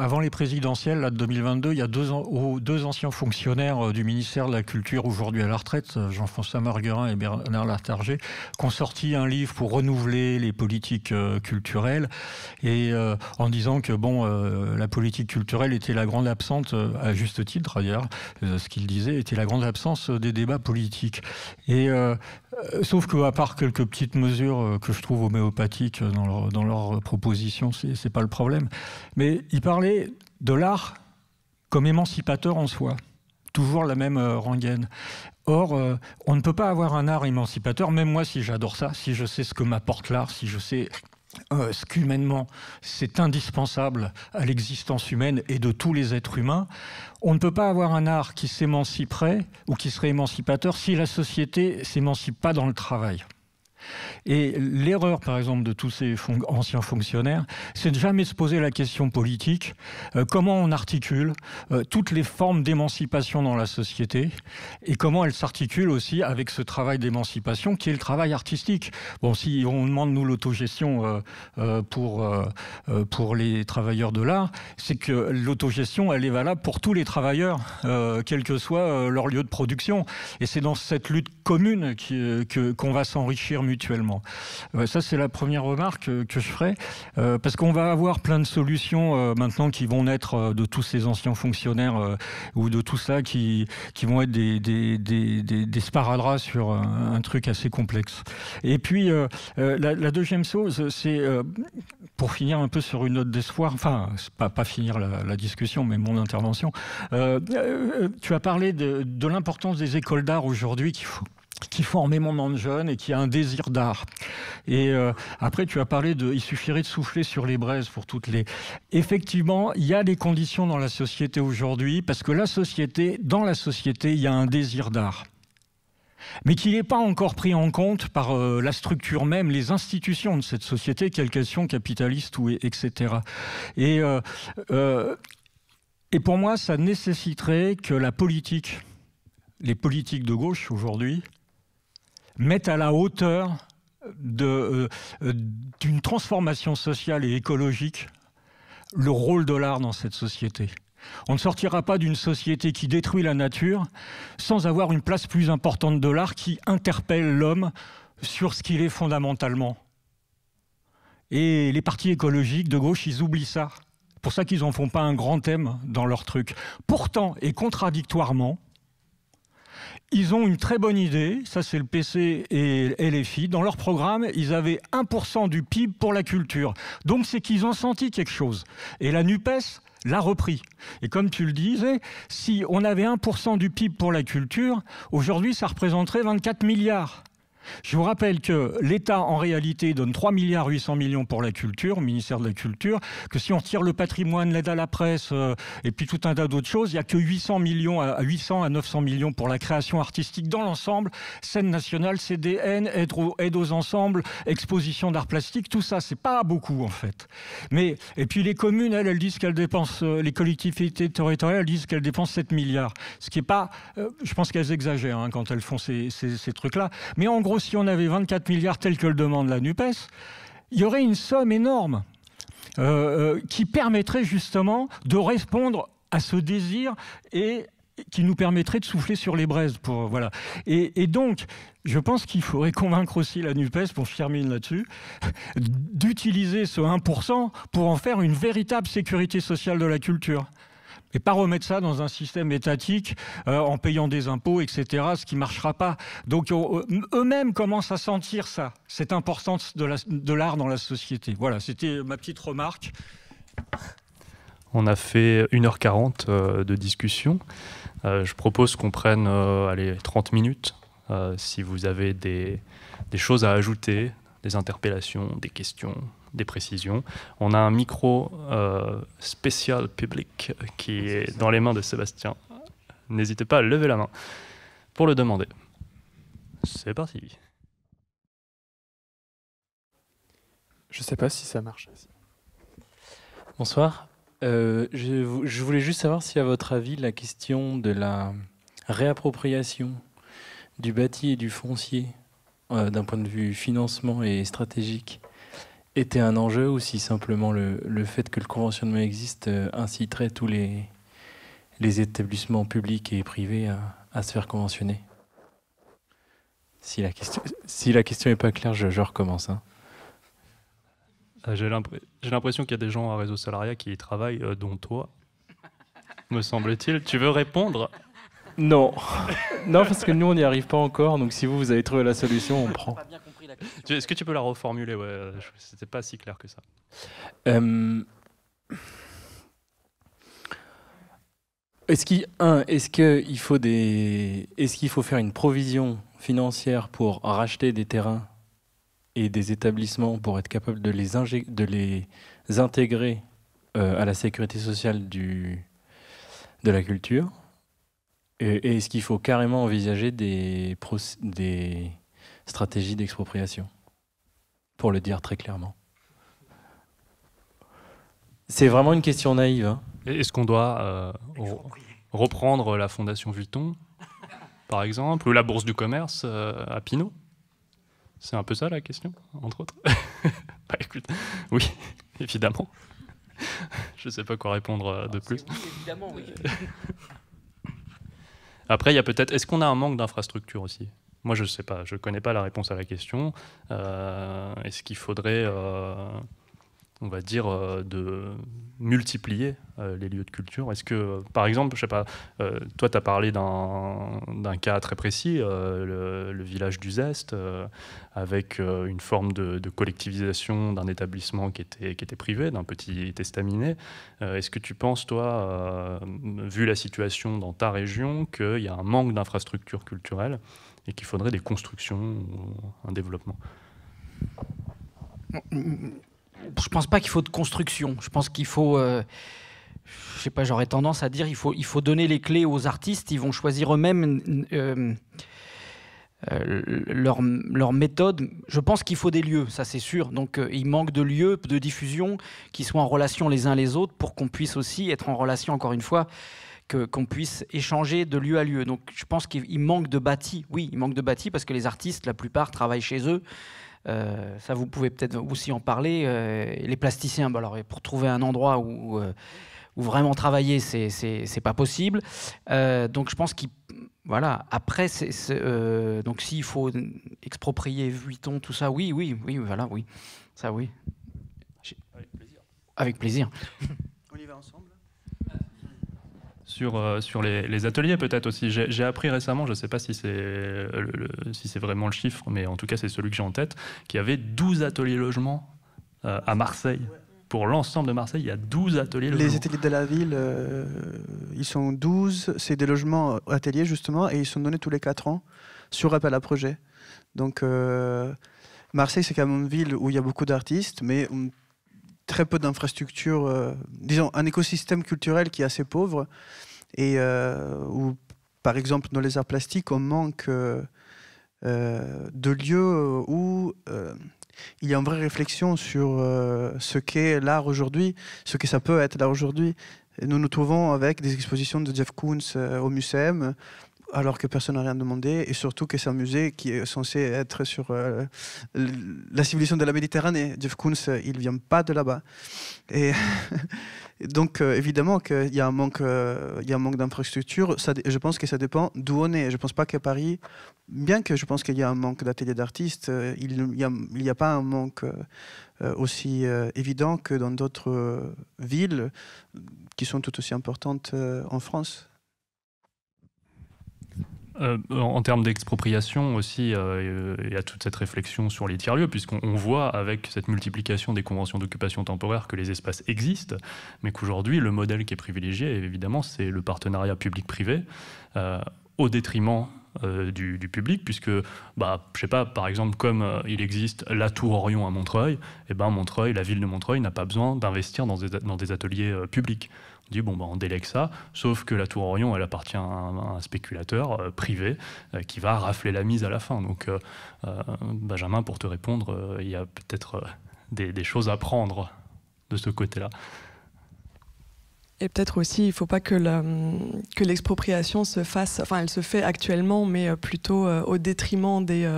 avant les présidentielles là, de 2022, il y a deux, oh, deux anciens fonctionnaires du ministère de la Culture, aujourd'hui à la retraite, Jean-François Marguerin et Bernard Latarger, qui ont sorti un livre pour renouveler les politiques culturelles, et en disant que, bon, la politique culturelle était la grande absente, à juste titre d'ailleurs, ce qu'il disait, était la grande absence des débats politiques. Et sauf que, à part quelques petites mesures que je trouve, homéopathiques dans leur, dans leur proposition, c'est pas le problème. Mais il parlait de l'art comme émancipateur en soi. Toujours la même euh, rengaine. Or, euh, on ne peut pas avoir un art émancipateur, même moi si j'adore ça, si je sais ce que m'apporte l'art, si je sais euh, ce qu'humainement c'est indispensable à l'existence humaine et de tous les êtres humains, on ne peut pas avoir un art qui s'émanciperait ou qui serait émancipateur si la société s'émancipe pas dans le travail. Et l'erreur, par exemple, de tous ces anciens fonctionnaires, c'est de jamais se poser la question politique, euh, comment on articule euh, toutes les formes d'émancipation dans la société, et comment elles s'articulent aussi avec ce travail d'émancipation qui est le travail artistique. Bon, si on demande, nous, l'autogestion euh, pour, pour les travailleurs de l'art, c'est que l'autogestion, elle est valable pour tous les travailleurs, quel que soit leur lieu de production. Et c'est dans cette lutte commune qu'on va s'enrichir mutuellement euh, ça, c'est la première remarque euh, que je ferai, euh, parce qu'on va avoir plein de solutions maintenant qui vont naître de tous ces anciens fonctionnaires ou de tout ça qui, qui vont être des, des, sur un, truc assez complexe. Et puis, la, deuxième chose, c'est pour finir un peu sur une note d'espoir, enfin, pas, pas finir la, discussion, mais mon intervention. tu as parlé de, de l'importance des écoles d'art aujourd'hui qu'il faut qui mon nom de jeune et qui a un désir d'art. Et euh, après, tu as parlé de, il suffirait de souffler sur les braises pour toutes les. Effectivement, il y a des conditions dans la société aujourd'hui parce que la société, dans la société, il y a un désir d'art mais qui n'est pas encore pris en compte par euh, la structure même, les institutions de cette société, quelles qu'elles soient, capitalistes ou etc. Et, euh, et pour moi, ça nécessiterait que la politique, les politiques de gauche aujourd'hui, mettent à la hauteur euh, euh, d'une transformation sociale et écologique le rôle de l'art dans cette société. On ne sortira pas d'une société qui détruit la nature sans avoir une place plus importante de l'art qui interpelle l'homme sur ce qu'il est fondamentalement. Et les partis écologiques de gauche, ils oublient ça. C'est pour ça qu'ils n'en font pas un grand thème dans leur truc. Pourtant, et contradictoirement, ils ont une très bonne idée, ça c'est le PC et les filles. Dans leur programme, ils avaient 1% du PIB pour la culture. Donc c'est qu'ils ont senti quelque chose. Et la NUPES l'a repris. Et comme tu le disais, si on avait 1% du PIB pour la culture, aujourd'hui ça représenterait 24 milliards. Je vous rappelle que l'État, en réalité, donne 3,8 milliards millions pour la culture, au ministère de la Culture, que si on retire le patrimoine, l'aide à la presse, euh, et puis tout un tas d'autres choses, il n'y a que 800 millions à, 800 à 900 millions pour la création artistique dans l'ensemble, scène nationale, CDN, aide aux, aux ensembles, exposition d'art plastique, tout ça, c'est pas beaucoup, en fait. Mais, et puis les communes, elles, elles disent qu'elles dépensent, euh, les collectivités territoriales disent qu'elles dépensent 7 milliards. Ce qui n'est pas, euh, je pense qu'elles exagèrent hein, quand elles font ces, ces, ces trucs-là. Mais en gros, si on avait 24 milliards tels que le demande la NUPES, il y aurait une somme énorme euh, euh, qui permettrait justement de répondre à ce désir et qui nous permettrait de souffler sur les braises. Pour, euh, voilà. et, donc, je pense qu'il faudrait convaincre aussi la NUPES, pour je là-dessus, d'utiliser ce 1% pour en faire une véritable sécurité sociale de la culture et pas remettre ça dans un système étatique euh, en payant des impôts, etc., ce qui ne marchera pas. Donc euh, eux-mêmes commencent à sentir ça, cette importance de l'art dans la société. Voilà, c'était ma petite remarque. On a fait 1h40 euh, de discussion. je propose qu'on prenne allez, 30 minutes. si vous avez des choses à ajouter, des interpellations, des questions, des précisions. On a un micro euh, spécial public qui ah, est, dans les mains de Sébastien. N'hésitez pas à lever la main pour le demander. C'est parti. Je ne sais pas si ça marche. Bonsoir. Euh, je, voulais juste savoir si, à votre avis, la question de la réappropriation du bâti et du foncier, euh, d'un point de vue financement et stratégique, était un enjeu ou si simplement le, le fait que le conventionnement existe euh, inciterait tous les, les établissements publics et privés à, se faire conventionner si la, question, si la question est pas claire, je, recommence. Hein. Euh, j'ai l'impression qu'il y a des gens à Réseau Salariat qui y travaillent, euh, dont toi, me semble-t-il. Tu veux répondre Non. non, parce que nous, on n'y arrive pas encore. Donc si vous, vous avez trouvé la solution, on prend. Est-ce que tu peux la reformuler ouais, euh, C'était pas si clair que ça. Euh, est-ce qu'il est-ce qu'il faut des est-ce qu'il faut faire une provision financière pour racheter des terrains et des établissements pour être capable de les de les intégrer euh, à la sécurité sociale du de la culture et, est-ce qu'il faut carrément envisager des, des stratégie d'expropriation, pour le dire très clairement. C'est vraiment une question naïve. Hein. Est-ce qu'on doit euh, reprendre la Fondation Vuitton, par exemple, ou la Bourse du Commerce euh, à Pinot C'est un peu ça la question, entre autres. Bah, oui, évidemment. Je ne sais pas quoi répondre euh, de ah, plus. Oui, évidemment, oui. Après, il y a peut-être. Est-ce qu'on a un manque d'infrastructures aussi moi, je ne sais pas, je ne connais pas la réponse à la question. Euh, est-ce qu'il faudrait, euh, on va dire, euh, de multiplier les lieux de culture Est-ce que, par exemple, je sais pas, toi, tu as parlé d'un cas très précis, le, village du Zest, avec une forme de, collectivisation d'un établissement qui était, qui était privé, d'un petit estaminet. Est-ce que tu penses, toi, vu la situation dans ta région, qu'il y a un manque d'infrastructures culturelles et qu'il faudrait des constructions un développement mm, Je pense pas qu'il faut de construction. Je pense qu'il faut. je euh, je sais pas, j'aurais tendance à dire il faut, il faut donner les clés aux artistes ils vont choisir eux-mêmes. Euh, euh, leur, méthode. Je pense qu'il faut des lieux, ça c'est sûr. Donc il manque de lieux de diffusion qui soient en relation les uns les autres pour qu'on puisse aussi être en relation, encore une fois, qu'on puisse échanger de lieu à lieu. Donc je pense qu'il manque de bâti. Oui, il manque de bâti parce que les artistes, la plupart, travaillent chez eux. Euh, ça, vous pouvez peut-être aussi en parler. Euh, les plasticiens, bah, pour trouver un endroit où, euh, vraiment travailler, c'est pas possible. donc, je pense qu'il. Voilà. Après, donc s'il faut exproprier Vuitton, tout ça, oui, oui, oui, voilà, oui, ça, oui. Avec plaisir. Avec plaisir. sur, euh, les, ateliers peut-être aussi. J'ai appris récemment, je ne sais pas si c'est euh, si vraiment le chiffre, mais en tout cas c'est celui que j'ai en tête, qu'il y avait 12 ateliers logements euh, à Marseille. Pour l'ensemble de Marseille, il y a 12 ateliers logements. Les ateliers de la ville, ils sont 12, c'est des logements ateliers justement, et ils sont donnés tous les 4 ans sur appel à projet. Donc Marseille, c'est quand même une ville où il y a beaucoup d'artistes, mais très peu d'infrastructures, euh, disons un écosystème culturel qui est assez pauvre et euh, où, par exemple, dans les arts plastiques, on manque euh, de lieux où il y a une vraie réflexion sur ce qu'est l'art aujourd'hui, ce que ça peut être l'art aujourd'hui. nous nous trouvons avec des expositions de Jeff Koons au Muséum, alors que personne n'a rien demandé, et surtout que c'est un musée qui est censé être sur euh, la civilisation de la Méditerranée. Jeff Koons, euh, il ne vient pas de là-bas. Et, donc, euh, évidemment qu'il y a un manque, il a un manque d'infrastructures. Je pense que ça dépend d'où on est. Je ne pense pas qu'à Paris, bien que je pense qu'il y a un manque d'ateliers d'artistes, il n'y a, pas un manque aussi évident que dans d'autres villes qui sont tout aussi importantes en France. Euh, en, termes d'expropriation aussi, euh, et euh, il y a toute cette réflexion sur les tiers-lieux, puisqu'on voit avec cette multiplication des conventions d'occupation temporaire que les espaces existent, mais qu'aujourd'hui, le modèle qui est privilégié, évidemment, c'est le partenariat public-privé, au détriment du, public, puisque, bah, je sais pas, par exemple, comme il existe la Tour Orion à Montreuil, et eh ben Montreuil, la ville de Montreuil n'a pas besoin d'investir dans des, ateliers publics. On dit, bon, bah, on délègue ça, sauf que la Tour Orion, elle appartient à un, spéculateur euh, privé euh, qui va rafler la mise à la fin. Donc, euh, Benjamin, pour te répondre, il y a peut-être des, choses à prendre de ce côté-là. Et peut-être aussi, il ne faut pas que, que l'expropriation se fasse, enfin elle se fait actuellement, mais plutôt au détriment des,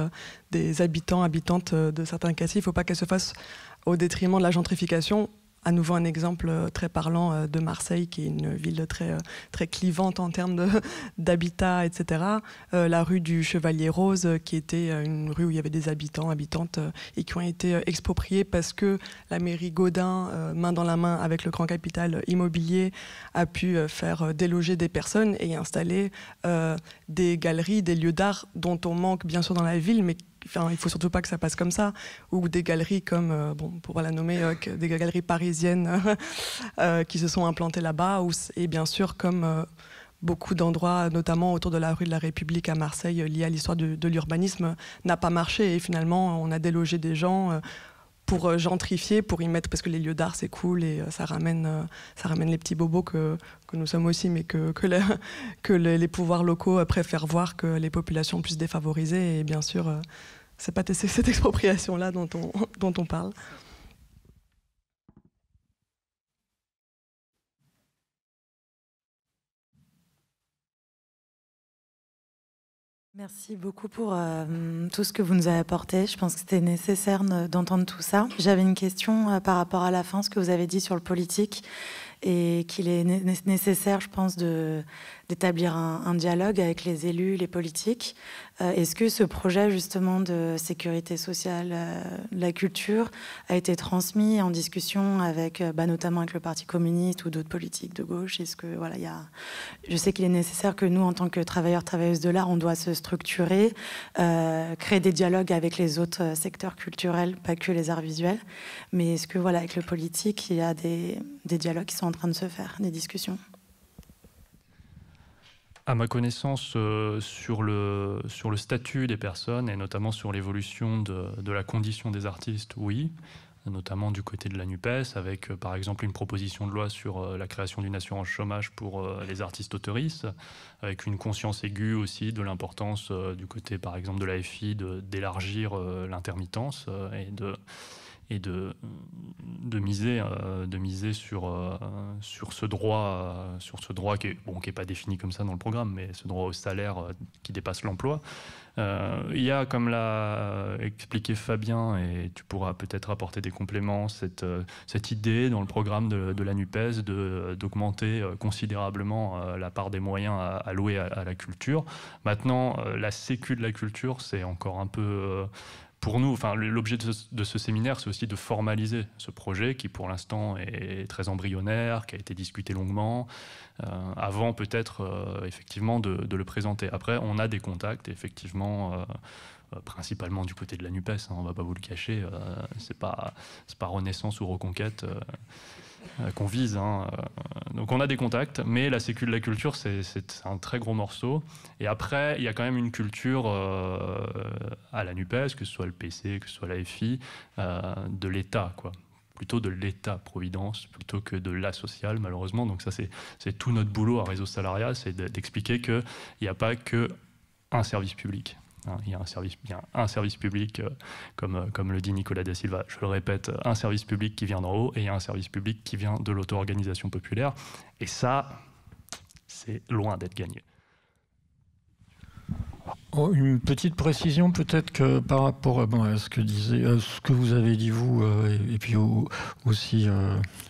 des habitants, habitantes de certains quartiers. Il ne faut pas qu'elle se fasse au détriment de la gentrification à nouveau un exemple euh, très parlant euh, de Marseille, qui est une ville très, euh, très clivante en termes d'habitat, etc. la rue du Chevalier Rose, qui était une rue où il y avait des habitants, habitantes, et qui ont été expropriés parce que la mairie Gaudin, main dans la main avec le grand capital immobilier, a pu faire déloger des personnes et installer des galeries, des lieux d'art dont on manque bien sûr dans la ville, mais enfin, il faut surtout pas que ça passe comme ça. Ou des galeries comme, euh, bon, pour la nommer, euh, des galeries parisiennes euh, qui se sont implantées là-bas. Et bien sûr, comme beaucoup d'endroits, notamment autour de la rue de la République à Marseille, liés à l'histoire de, l'urbanisme, n'a pas marché. Et finalement, on a délogé des gens pour gentrifier, pour y mettre, parce que les lieux d'art, c'est cool et ça ramène, ça ramène les petits bobos que, nous sommes aussi, mais que, que, les, que les pouvoirs locaux préfèrent voir que les populations plus défavorisées. Et bien sûr, c'est pas cette expropriation-là dont on, dont on parle. Merci beaucoup pour euh, tout ce que vous nous avez apporté. Je pense que c'était nécessaire d'entendre tout ça. J'avais une question euh, par rapport à la fin, ce que vous avez dit sur le politique, et qu'il est nécessaire, je pense, de d'établir un, dialogue avec les élus, les politiques. Euh, est-ce que ce projet justement de sécurité sociale, euh, de la culture, a été transmis en discussion avec, euh, bah, notamment avec le Parti communiste ou d'autres politiques de gauche Est-ce que voilà, y a... je sais qu'il est nécessaire que nous, en tant que travailleurs travailleuses de l'art, on doit se structurer, créer des dialogues avec les autres secteurs culturels, pas que les arts visuels. Mais est-ce que voilà, avec le politique, il y a des dialogues qui sont en train de se faire, des discussions à ma connaissance, euh, sur, le, statut des personnes et notamment sur l'évolution de, la condition des artistes, oui, notamment du côté de la NUPES, avec euh, par exemple une proposition de loi sur euh, la création d'une assurance chômage pour les artistes autoristes, avec une conscience aiguë aussi de l'importance du côté par exemple de l'AFI d'élargir l'intermittence et de et de, de miser, euh, de miser sur, euh, sur ce droit, euh, sur ce droit qui n'est bon, qui est pas défini comme ça dans le programme, mais ce droit au salaire qui dépasse l'emploi. Il y a, comme l'a expliqué Fabien, et tu pourras peut-être apporter des compléments, cette, cette idée dans le programme de, la NUPES d'augmenter considérablement la part des moyens alloués à, la culture. Maintenant, la sécu de la culture, c'est encore un peu pour nous, enfin, l'objet de, ce séminaire, c'est aussi de formaliser ce projet qui, pour l'instant, est très embryonnaire, qui a été discuté longuement, euh, avant peut-être euh, effectivement de, le présenter. Après, on a des contacts, effectivement, euh, principalement du côté de la Nupes. Hein, on ne va pas vous le cacher, c'est pas, pas Renaissance ou Reconquête. Euh, qu'on vise. Hein, euh, donc on a des contacts, mais la sécu de la culture, c'est un très gros morceau. Et après, il y a quand même une culture euh, à la NUPES, que ce soit le PC, que ce soit la FI, de l'État, quoi plutôt de l'État-providence plutôt que de la sociale, malheureusement. Donc ça, c'est tout notre boulot à Réseau Salariat, c'est d'expliquer qu'il n'y a pas qu'un service public. Hein, il y a un service, un service public, euh, comme, euh, comme le dit Nicolas Da Silva, je le répète, euh, un service public qui vient d'en haut et un service public qui vient de l'auto-organisation populaire. Et ça, c'est loin d'être gagné. Oh, une petite précision peut-être que par rapport à, ce que disait, ce que vous avez dit vous et, puis aussi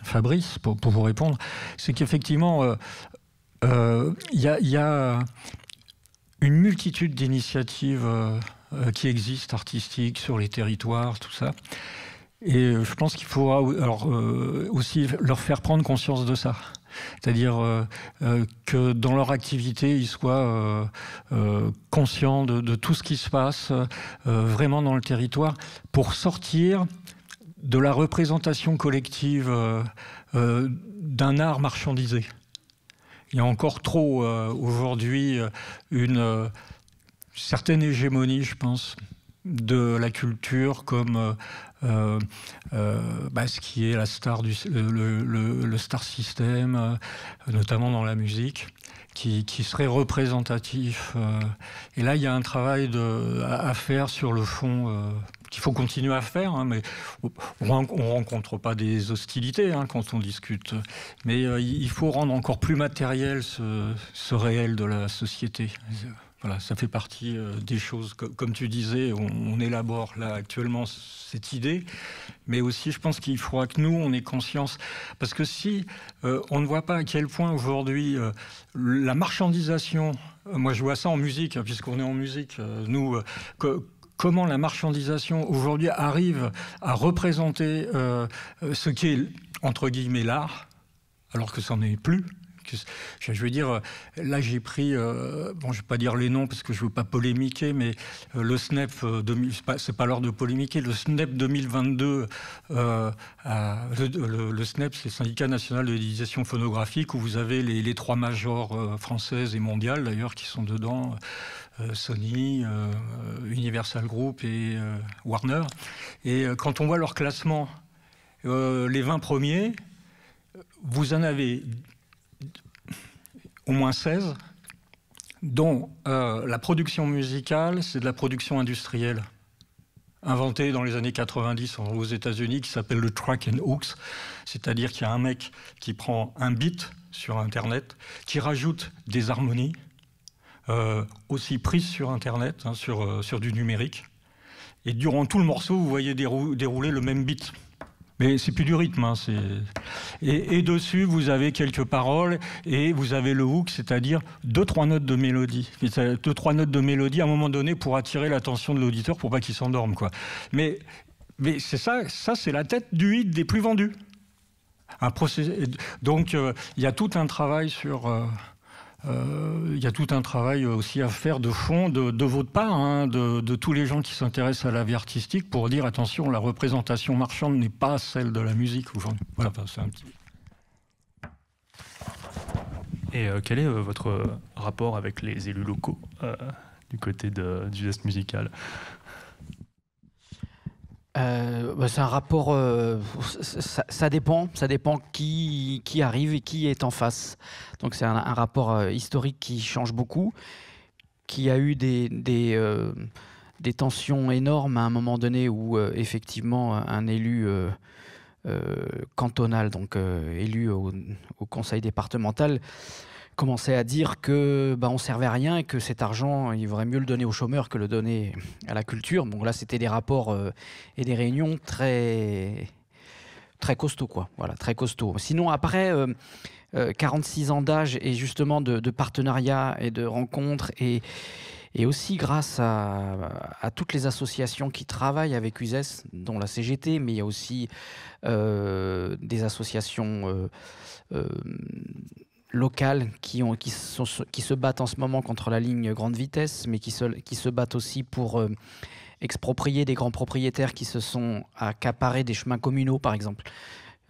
Fabrice pour, vous répondre, c'est qu'effectivement il y a une multitude d'initiatives euh, euh, qui existent, artistiques, sur les territoires, tout ça. Et euh, je pense qu'il faudra aussi leur faire prendre conscience de ça. C'est-à-dire que dans leur activité, ils soient conscients de, de, tout ce qui se passe vraiment dans le territoire pour sortir de la représentation collective d'un art marchandisé il y a encore trop euh, aujourd'hui euh, une euh, certaine hégémonie, je pense, de la culture comme bah, ce qui est la star du, le, star system, notamment dans la musique. Qui, serait représentatif. et là, il y a un travail de, à, faire sur le fond qu'il faut continuer à faire, hein, mais on, ne rencontre pas des hostilités hein, quand on discute. Mais euh, il faut rendre encore plus matériel ce, réel de la société. Voilà, ça fait partie euh, des choses, comme tu disais, on, élabore là actuellement cette idée, mais aussi je pense qu'il faudra que nous, on ait conscience, parce que si euh, on ne voit pas à quel point aujourd'hui la marchandisation, moi je vois ça en musique, hein, puisqu'on est en musique, nous, que, comment la marchandisation aujourd'hui arrive à représenter euh, euh, ce qui est, entre guillemets, l'art, alors que ça n'en est plus. Je veux dire, euh, là j'ai pris, bon je vais pas dire les noms parce que je ne veux pas polémiquer, mais le SNEP, c'est pas, l'heure de polémiquer, le SNEP 2022, le, SNEP c'est le syndicat national de l'édition phonographique où vous avez les, les trois majors françaises et mondiales d'ailleurs qui sont dedans, euh, Sony, euh, Universal Group et euh, Warner. Et quand on voit leur classement, les 20 premiers, vous en avez au moins 16 dont la production musicale, c'est de la production industrielle, inventée dans les années 90 aux États-Unis, qui s'appelle le track and hooks, c'est-à-dire qu'il y a un mec qui prend un beat sur Internet, qui rajoute des harmonies, euh, aussi prise sur Internet, hein, sur, euh, sur du numérique. Et durant tout le morceau, vous voyez dérouler le même beat. Mais c'est plus du rythme. Hein, et, dessus, vous avez quelques paroles et vous avez le hook, c'est-à-dire deux, trois notes de mélodie. Deux, trois notes de mélodie à un moment donné pour attirer l'attention de l'auditeur pour pas qu'il s'endorme. quoi. Mais, mais c'est ça, ça c'est la tête du hit des plus vendus. Un Donc euh, il y a tout un travail sur. Euh, il y a tout un travail aussi à faire de fond, de, votre part, hein, de, tous les gens qui s'intéressent à la vie artistique pour dire attention, la représentation marchande n'est pas celle de la musique aujourd'hui. Voilà, c'est un petit. Et euh, quel est euh, votre rapport avec les élus locaux du côté du geste musical euh, bah, c'est un rapport. Euh, ça, dépend. Ça dépend qui, qui arrive et qui est en face. Donc, c'est un, rapport euh, historique qui change beaucoup, qui a eu des, des, tensions énormes à un moment donné où, effectivement, un élu. cantonal, donc élu au, conseil départemental, commençait à dire que bah, on servait à rien, et que cet argent, il vaudrait mieux le donner aux chômeurs que le donner à la culture. donc là, c'était des rapports euh, et des réunions très très quoi. Voilà, très costaud. Sinon, après 46 euh, euh, ans d'âge et justement de, partenariats et de rencontres, et, aussi grâce à, toutes les associations qui travaillent avec USES, e dont la CGT, mais il y a aussi des associations locales qui, se battent en ce moment contre la ligne grande vitesse, mais qui se, battent aussi pour euh, exproprier des grands propriétaires qui se sont accaparés des chemins communaux, par exemple.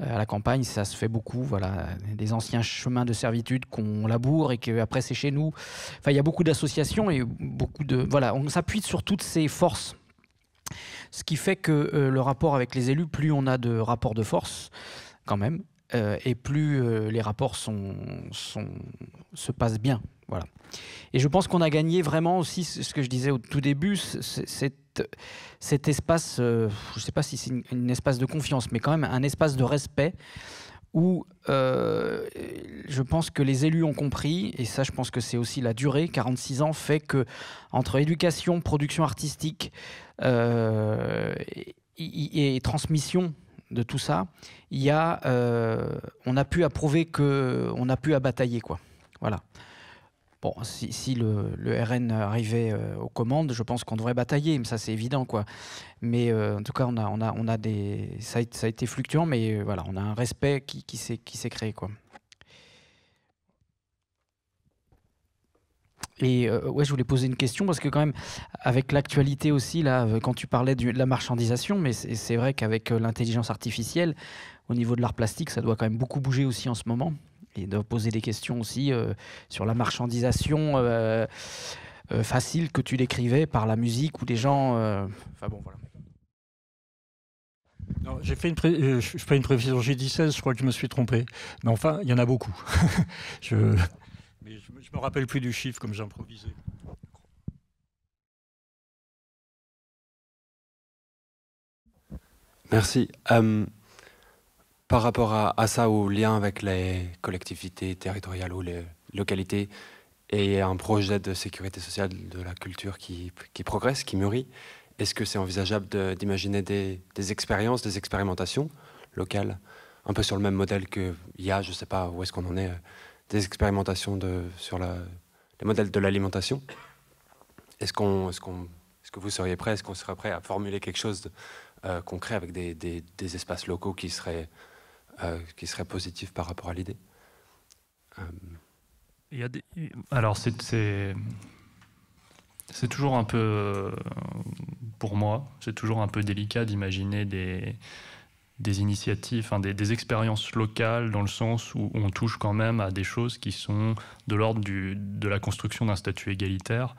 Euh, à la campagne, ça se fait beaucoup, voilà, des anciens chemins de servitude qu'on laboure et après, c'est chez nous. il y a beaucoup d'associations et beaucoup de... Voilà, on s'appuie sur toutes ces forces ce qui fait que euh, le rapport avec les élus, plus on a de rapports de force, quand même, euh, et plus euh, les rapports se passent bien. Voilà. Et je pense qu'on a gagné vraiment aussi ce que je disais au tout début, cet, espace, euh, je ne sais pas si c'est un espace de confiance, mais quand même un espace de respect où je pense que les élus ont compris, et ça je pense que c'est aussi la durée, 46 ans fait que entre éducation, production artistique et transmission de tout ça, il y euh, on a pu approuver que, on a pu à batailler quoi. Voilà. Bon, si, le, RN arrivait euh, aux commandes, je pense qu'on devrait batailler, mais ça c'est évident quoi. Mais euh, en tout cas, on a, on a, on a des, ça a, ça a été fluctuant, mais voilà, on a un respect qui, qui s'est créé quoi. Et euh, ouais, je voulais poser une question parce que quand même, avec l'actualité aussi, là, euh, quand tu parlais de la marchandisation, mais c'est vrai qu'avec euh, l'intelligence artificielle, au niveau de l'art plastique, ça doit quand même beaucoup bouger aussi en ce moment. Et de poser des questions aussi sur la marchandisation facile que tu décrivais par la musique ou les gens. Enfin bon, voilà. Non, j'ai fait une je fais une prévision, j'ai dit 16, je crois que je me suis trompé. Mais enfin, il y en a beaucoup. je... Je me rappelle plus du chiffre comme j'ai Merci. Euh, par rapport à, ça, au lien avec les collectivités territoriales ou les localités, et un projet de sécurité sociale de la culture qui, progresse, qui mûrit, est-ce que c'est envisageable d'imaginer des, des, expériences, des expérimentations locales, un peu sur le même modèle qu'il y a, je ne sais pas où est-ce qu'on en est des expérimentations de, sur la, les modèles de l'alimentation. Est-ce qu'on, est est que vous seriez prêt, qu'on serait prêt à formuler quelque chose de, euh, concret avec des, espaces locaux qui seraient, euh, qui positifs par rapport à l'idée euh. Alors c'est, c'est toujours un peu, pour moi, c'est toujours un peu délicat d'imaginer des des initiatives, des, expériences locales dans le sens où on touche quand même à des choses qui sont de l'ordre de la construction d'un statut égalitaire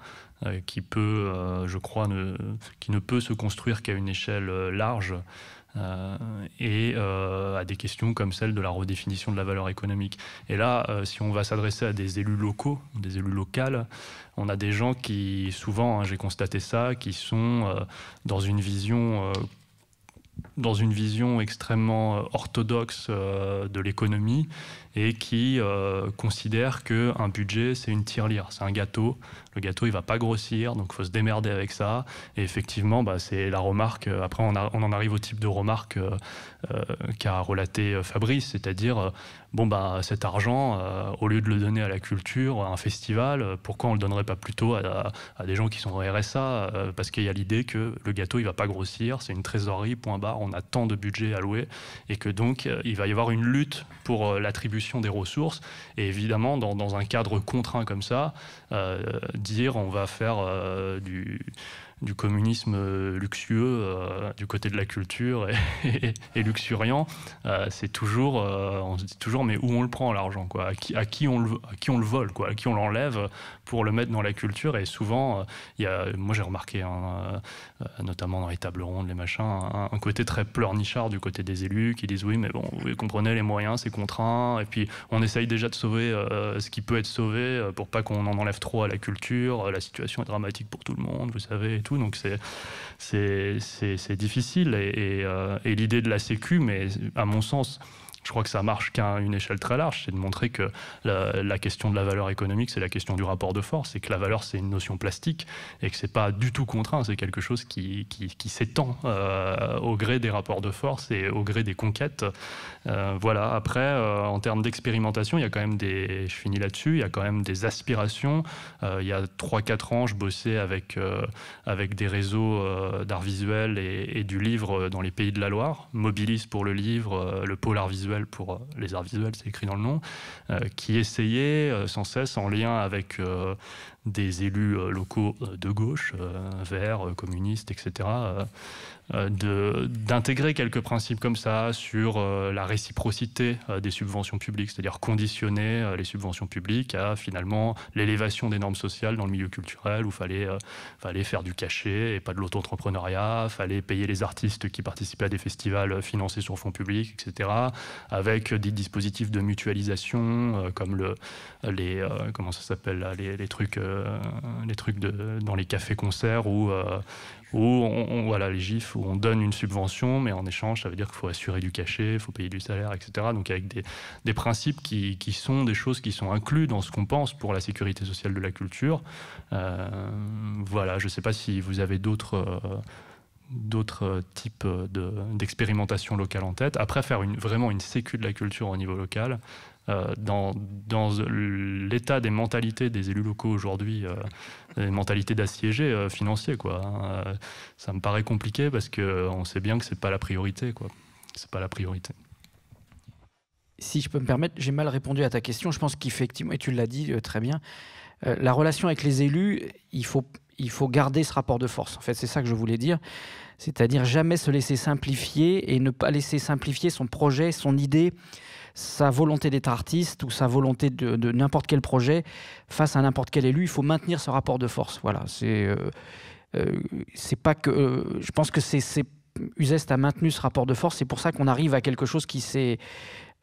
euh, qui peut, euh, je crois, ne, qui ne peut se construire qu'à une échelle euh, large et à des questions comme celle de la redéfinition de la valeur économique. Et là, si on va s'adresser à des élus locaux, des élus locales, on a des gens qui, souvent, hein, j'ai constaté ça, qui sont dans une vision dans une vision extrêmement euh, orthodoxe euh, de l'économie et qui euh, considère qu'un budget, c'est une tirelire, c'est un gâteau. Le gâteau, il ne va pas grossir, donc il faut se démerder avec ça. Et effectivement, bah, c'est la remarque. Euh, après, on, en arrive au type de remarque euh, euh, qu'a relaté Fabrice, c'est-à-dire, bon, bah, cet argent, au lieu de le donner à la culture, à un festival, pourquoi on ne le donnerait pas plutôt à, des gens qui sont en RSA Parce qu'il y a l'idée que le gâteau, il ne va pas grossir, c'est une trésorerie, point barre, on a tant de budget alloué, et que donc, il va y avoir une lutte pour l'attribution des ressources. Et évidemment, dans, un cadre contraint comme ça, euh, dire on va faire euh, du du communisme euh, luxueux euh, du côté de la culture et, luxuriant, euh, c'est toujours, on se dit toujours, mais où on le prend l'argent, quoi à qui, on le, à qui on le vole, quoi, à qui on l'enlève pour le mettre dans la culture. Et souvent, moi j'ai remarqué, hein, notamment dans les tables rondes, les machins, un, côté très pleurnichard du côté des élus qui disent oui, mais bon, vous comprenez les moyens, c'est contraint. Et puis on essaye déjà de sauver ce qui peut être sauvé pour pas qu'on en enlève trop à la culture. La situation est dramatique pour tout le monde, vous savez. Donc c'est difficile. Euh, et, l'idée de la Sécu, mais à mon sens, je crois que ça marche qu'à une échelle très large, c'est de montrer que la, question de la valeur économique, c'est la question du rapport de force, et que la valeur, c'est une notion plastique, et que c'est pas du tout contraint, c'est quelque chose qui, s'étend euh, au gré des rapports de force et au gré des conquêtes, euh, voilà, après, euh, en termes d'expérimentation, il y a quand même des. Je finis là-dessus, il y a quand même des aspirations. Euh, il y a 3-4 ans, je bossais avec, avec des réseaux d'art visuel et, du livre dans les pays de la Loire. Mobilis pour le livre, le pôle art visuel pour les arts visuels, c'est écrit dans le nom, qui essayait sans cesse, en lien avec des élus locaux de gauche, verts, communistes, etc euh, d'intégrer quelques principes comme ça sur euh, la réciprocité euh, des subventions publiques, c'est-à-dire conditionner les subventions publiques à finalement l'élévation des normes sociales dans le milieu culturel où fallait, fallait faire du cachet et pas de l'auto-entrepreneuriat, fallait payer les artistes qui participaient à des festivals financés sur fonds publics, etc., avec des dispositifs de mutualisation comme le, les, comment ça s'appelle, les, trucs, les trucs de, dans les cafés-concerts où où on, voilà, les gifs où on donne une subvention, mais en échange, ça veut dire qu'il faut assurer du cachet, il faut payer du salaire, etc. Donc avec des, des principes qui, qui, sont des choses qui sont incluses dans ce qu'on pense pour la sécurité sociale de la culture. Euh, voilà, je ne sais pas si vous avez d'autres... Euh, d'autres types d'expérimentations locales en tête. Après, faire une, vraiment une sécu de la culture au niveau local, euh, dans, dans l'état des mentalités des élus locaux aujourd'hui, euh, des mentalités d'assiégés euh, financiers. Quoi. Hein, ça me paraît compliqué parce qu'on sait bien que c'est pas la priorité. Quoi. C'est pas la priorité si je peux me permettre, j'ai mal répondu à ta question. Je pense qu'effectivement, et tu l'as dit très bien, la relation avec les élus, il faut il faut garder ce rapport de force. En fait, c'est ça que je voulais dire. C'est-à-dire jamais se laisser simplifier et ne pas laisser simplifier son projet, son idée, sa volonté d'être artiste ou sa volonté de, n'importe quel projet face à n'importe quel élu. Il faut maintenir ce rapport de force. Voilà, c'est euh, euh, pas que euh, je pense que c'est Uzeste a maintenu ce rapport de force. C'est pour ça qu'on arrive à quelque chose qui s'est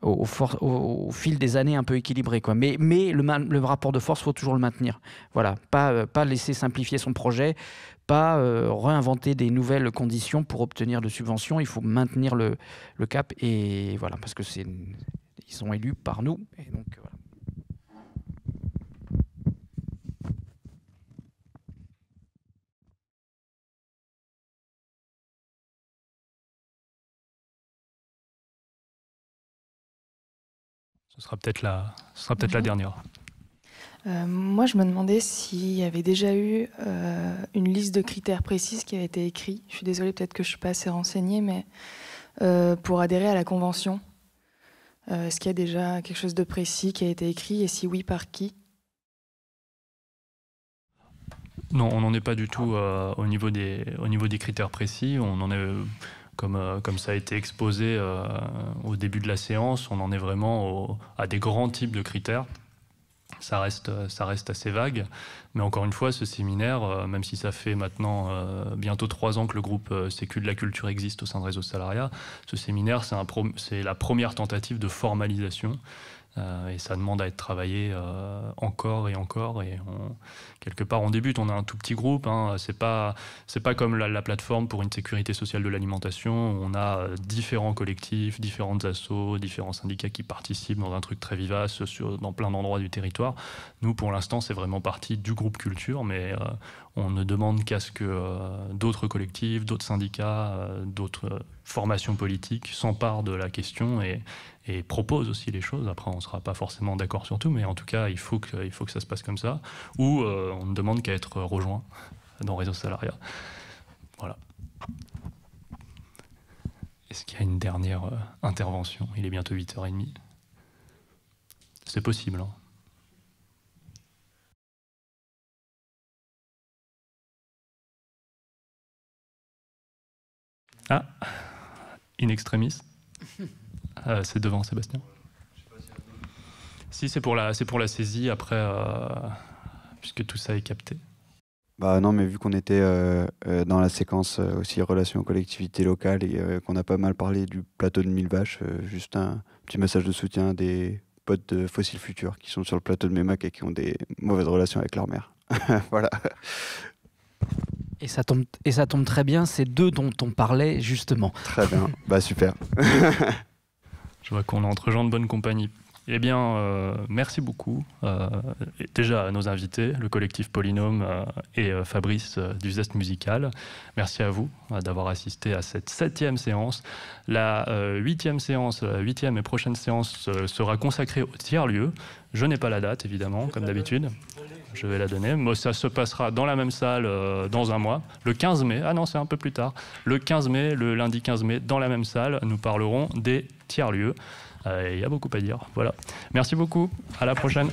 au, au, fil des années un peu équilibré. Quoi. Mais, mais le, rapport de force, faut toujours le maintenir. Voilà, pas, euh, pas laisser simplifier son projet, pas euh, réinventer des nouvelles conditions pour obtenir de subventions. Il faut maintenir le, le cap et voilà, parce que c'est ils sont élus par nous. Et donc, voilà. ce sera peut-être la mhm. dernière. Euh, moi, je me demandais s'il y avait déjà eu euh, une liste de critères précis qui avait été écrite. Je suis désolée, peut-être que je ne suis pas assez renseignée, mais euh, pour adhérer à la convention, est-ce qu'il y a déjà quelque chose de précis qui a été écrit et si oui, par qui Non, on n'en est pas du tout au, niveau des, au niveau des critères précis. On en est euh, comme, ça a été exposé euh, au début de la séance, on en est vraiment à des grands types de critères. Ça reste, euh, ça reste assez vague. Mais encore une fois, ce séminaire, même si ça fait maintenant bientôt trois ans que le groupe Sécu de la culture existe au sein de Réseau Salariat, ce séminaire, c'est la première tentative de formalisation euh, et ça demande à être travaillé euh, encore et encore. Et quelque part, on débute, on a un tout petit groupe. Hein, c'est pas c'est pas comme la, plateforme pour une sécurité sociale de l'alimentation. On a euh, différents collectifs, différentes assos, différents syndicats qui participent dans un truc très vivace sur, dans plein d'endroits du territoire. Nous, pour l'instant, c'est vraiment parti du groupe culture, mais on ne demande qu'à ce que euh, d'autres collectifs, d'autres syndicats, euh, d'autres formations politiques s'emparent de la question et, proposent aussi les choses. Après, on ne sera pas forcément d'accord sur tout, mais en tout cas, il faut que, ça se passe comme ça. Ou euh, on ne demande qu'à être rejoint dans Réseau Salariat. Voilà. Est-ce qu'il y a une dernière intervention Il est bientôt 8h30. C'est possible. Hein. Ah, in extremis. Euh, c'est devant Sébastien. Si, c'est pour, la, pour la saisie après, euh, puisque tout ça est capté. Bah non, mais vu qu'on était euh, dans la séquence aussi relation aux collectivités locales et qu'on a pas mal parlé du plateau de Mille Vaches, juste un petit message de soutien des potes de Fossil Futur qui sont sur le plateau de Mémac et qui ont des mauvaises relations avec leur mère. voilà. Et ça tombe, et ça tombe très bien, c'est deux dont on parlait justement. Très bien, bah super. Je vois qu'on est entre gens de bonne compagnie. Eh bien, euh, merci beaucoup. Euh, déjà à nos invités, le collectif Polynôme euh, et Fabrice du Zest Musical. Merci à vous d'avoir assisté à cette septième séance. La huitième séance, la huitième et prochaine séance sera consacrée au tiers-lieu. Je n'ai pas la date, évidemment, comme d'habitude je vais la donner. Moi, ça se passera dans la même salle euh, dans un mois, le 15 mai. Ah non, c'est un peu plus tard. Le 15 mai, le lundi 15 mai, dans la même salle, nous parlerons des tiers-lieux. Euh, il y a beaucoup à dire. Voilà. Merci beaucoup. À la prochaine.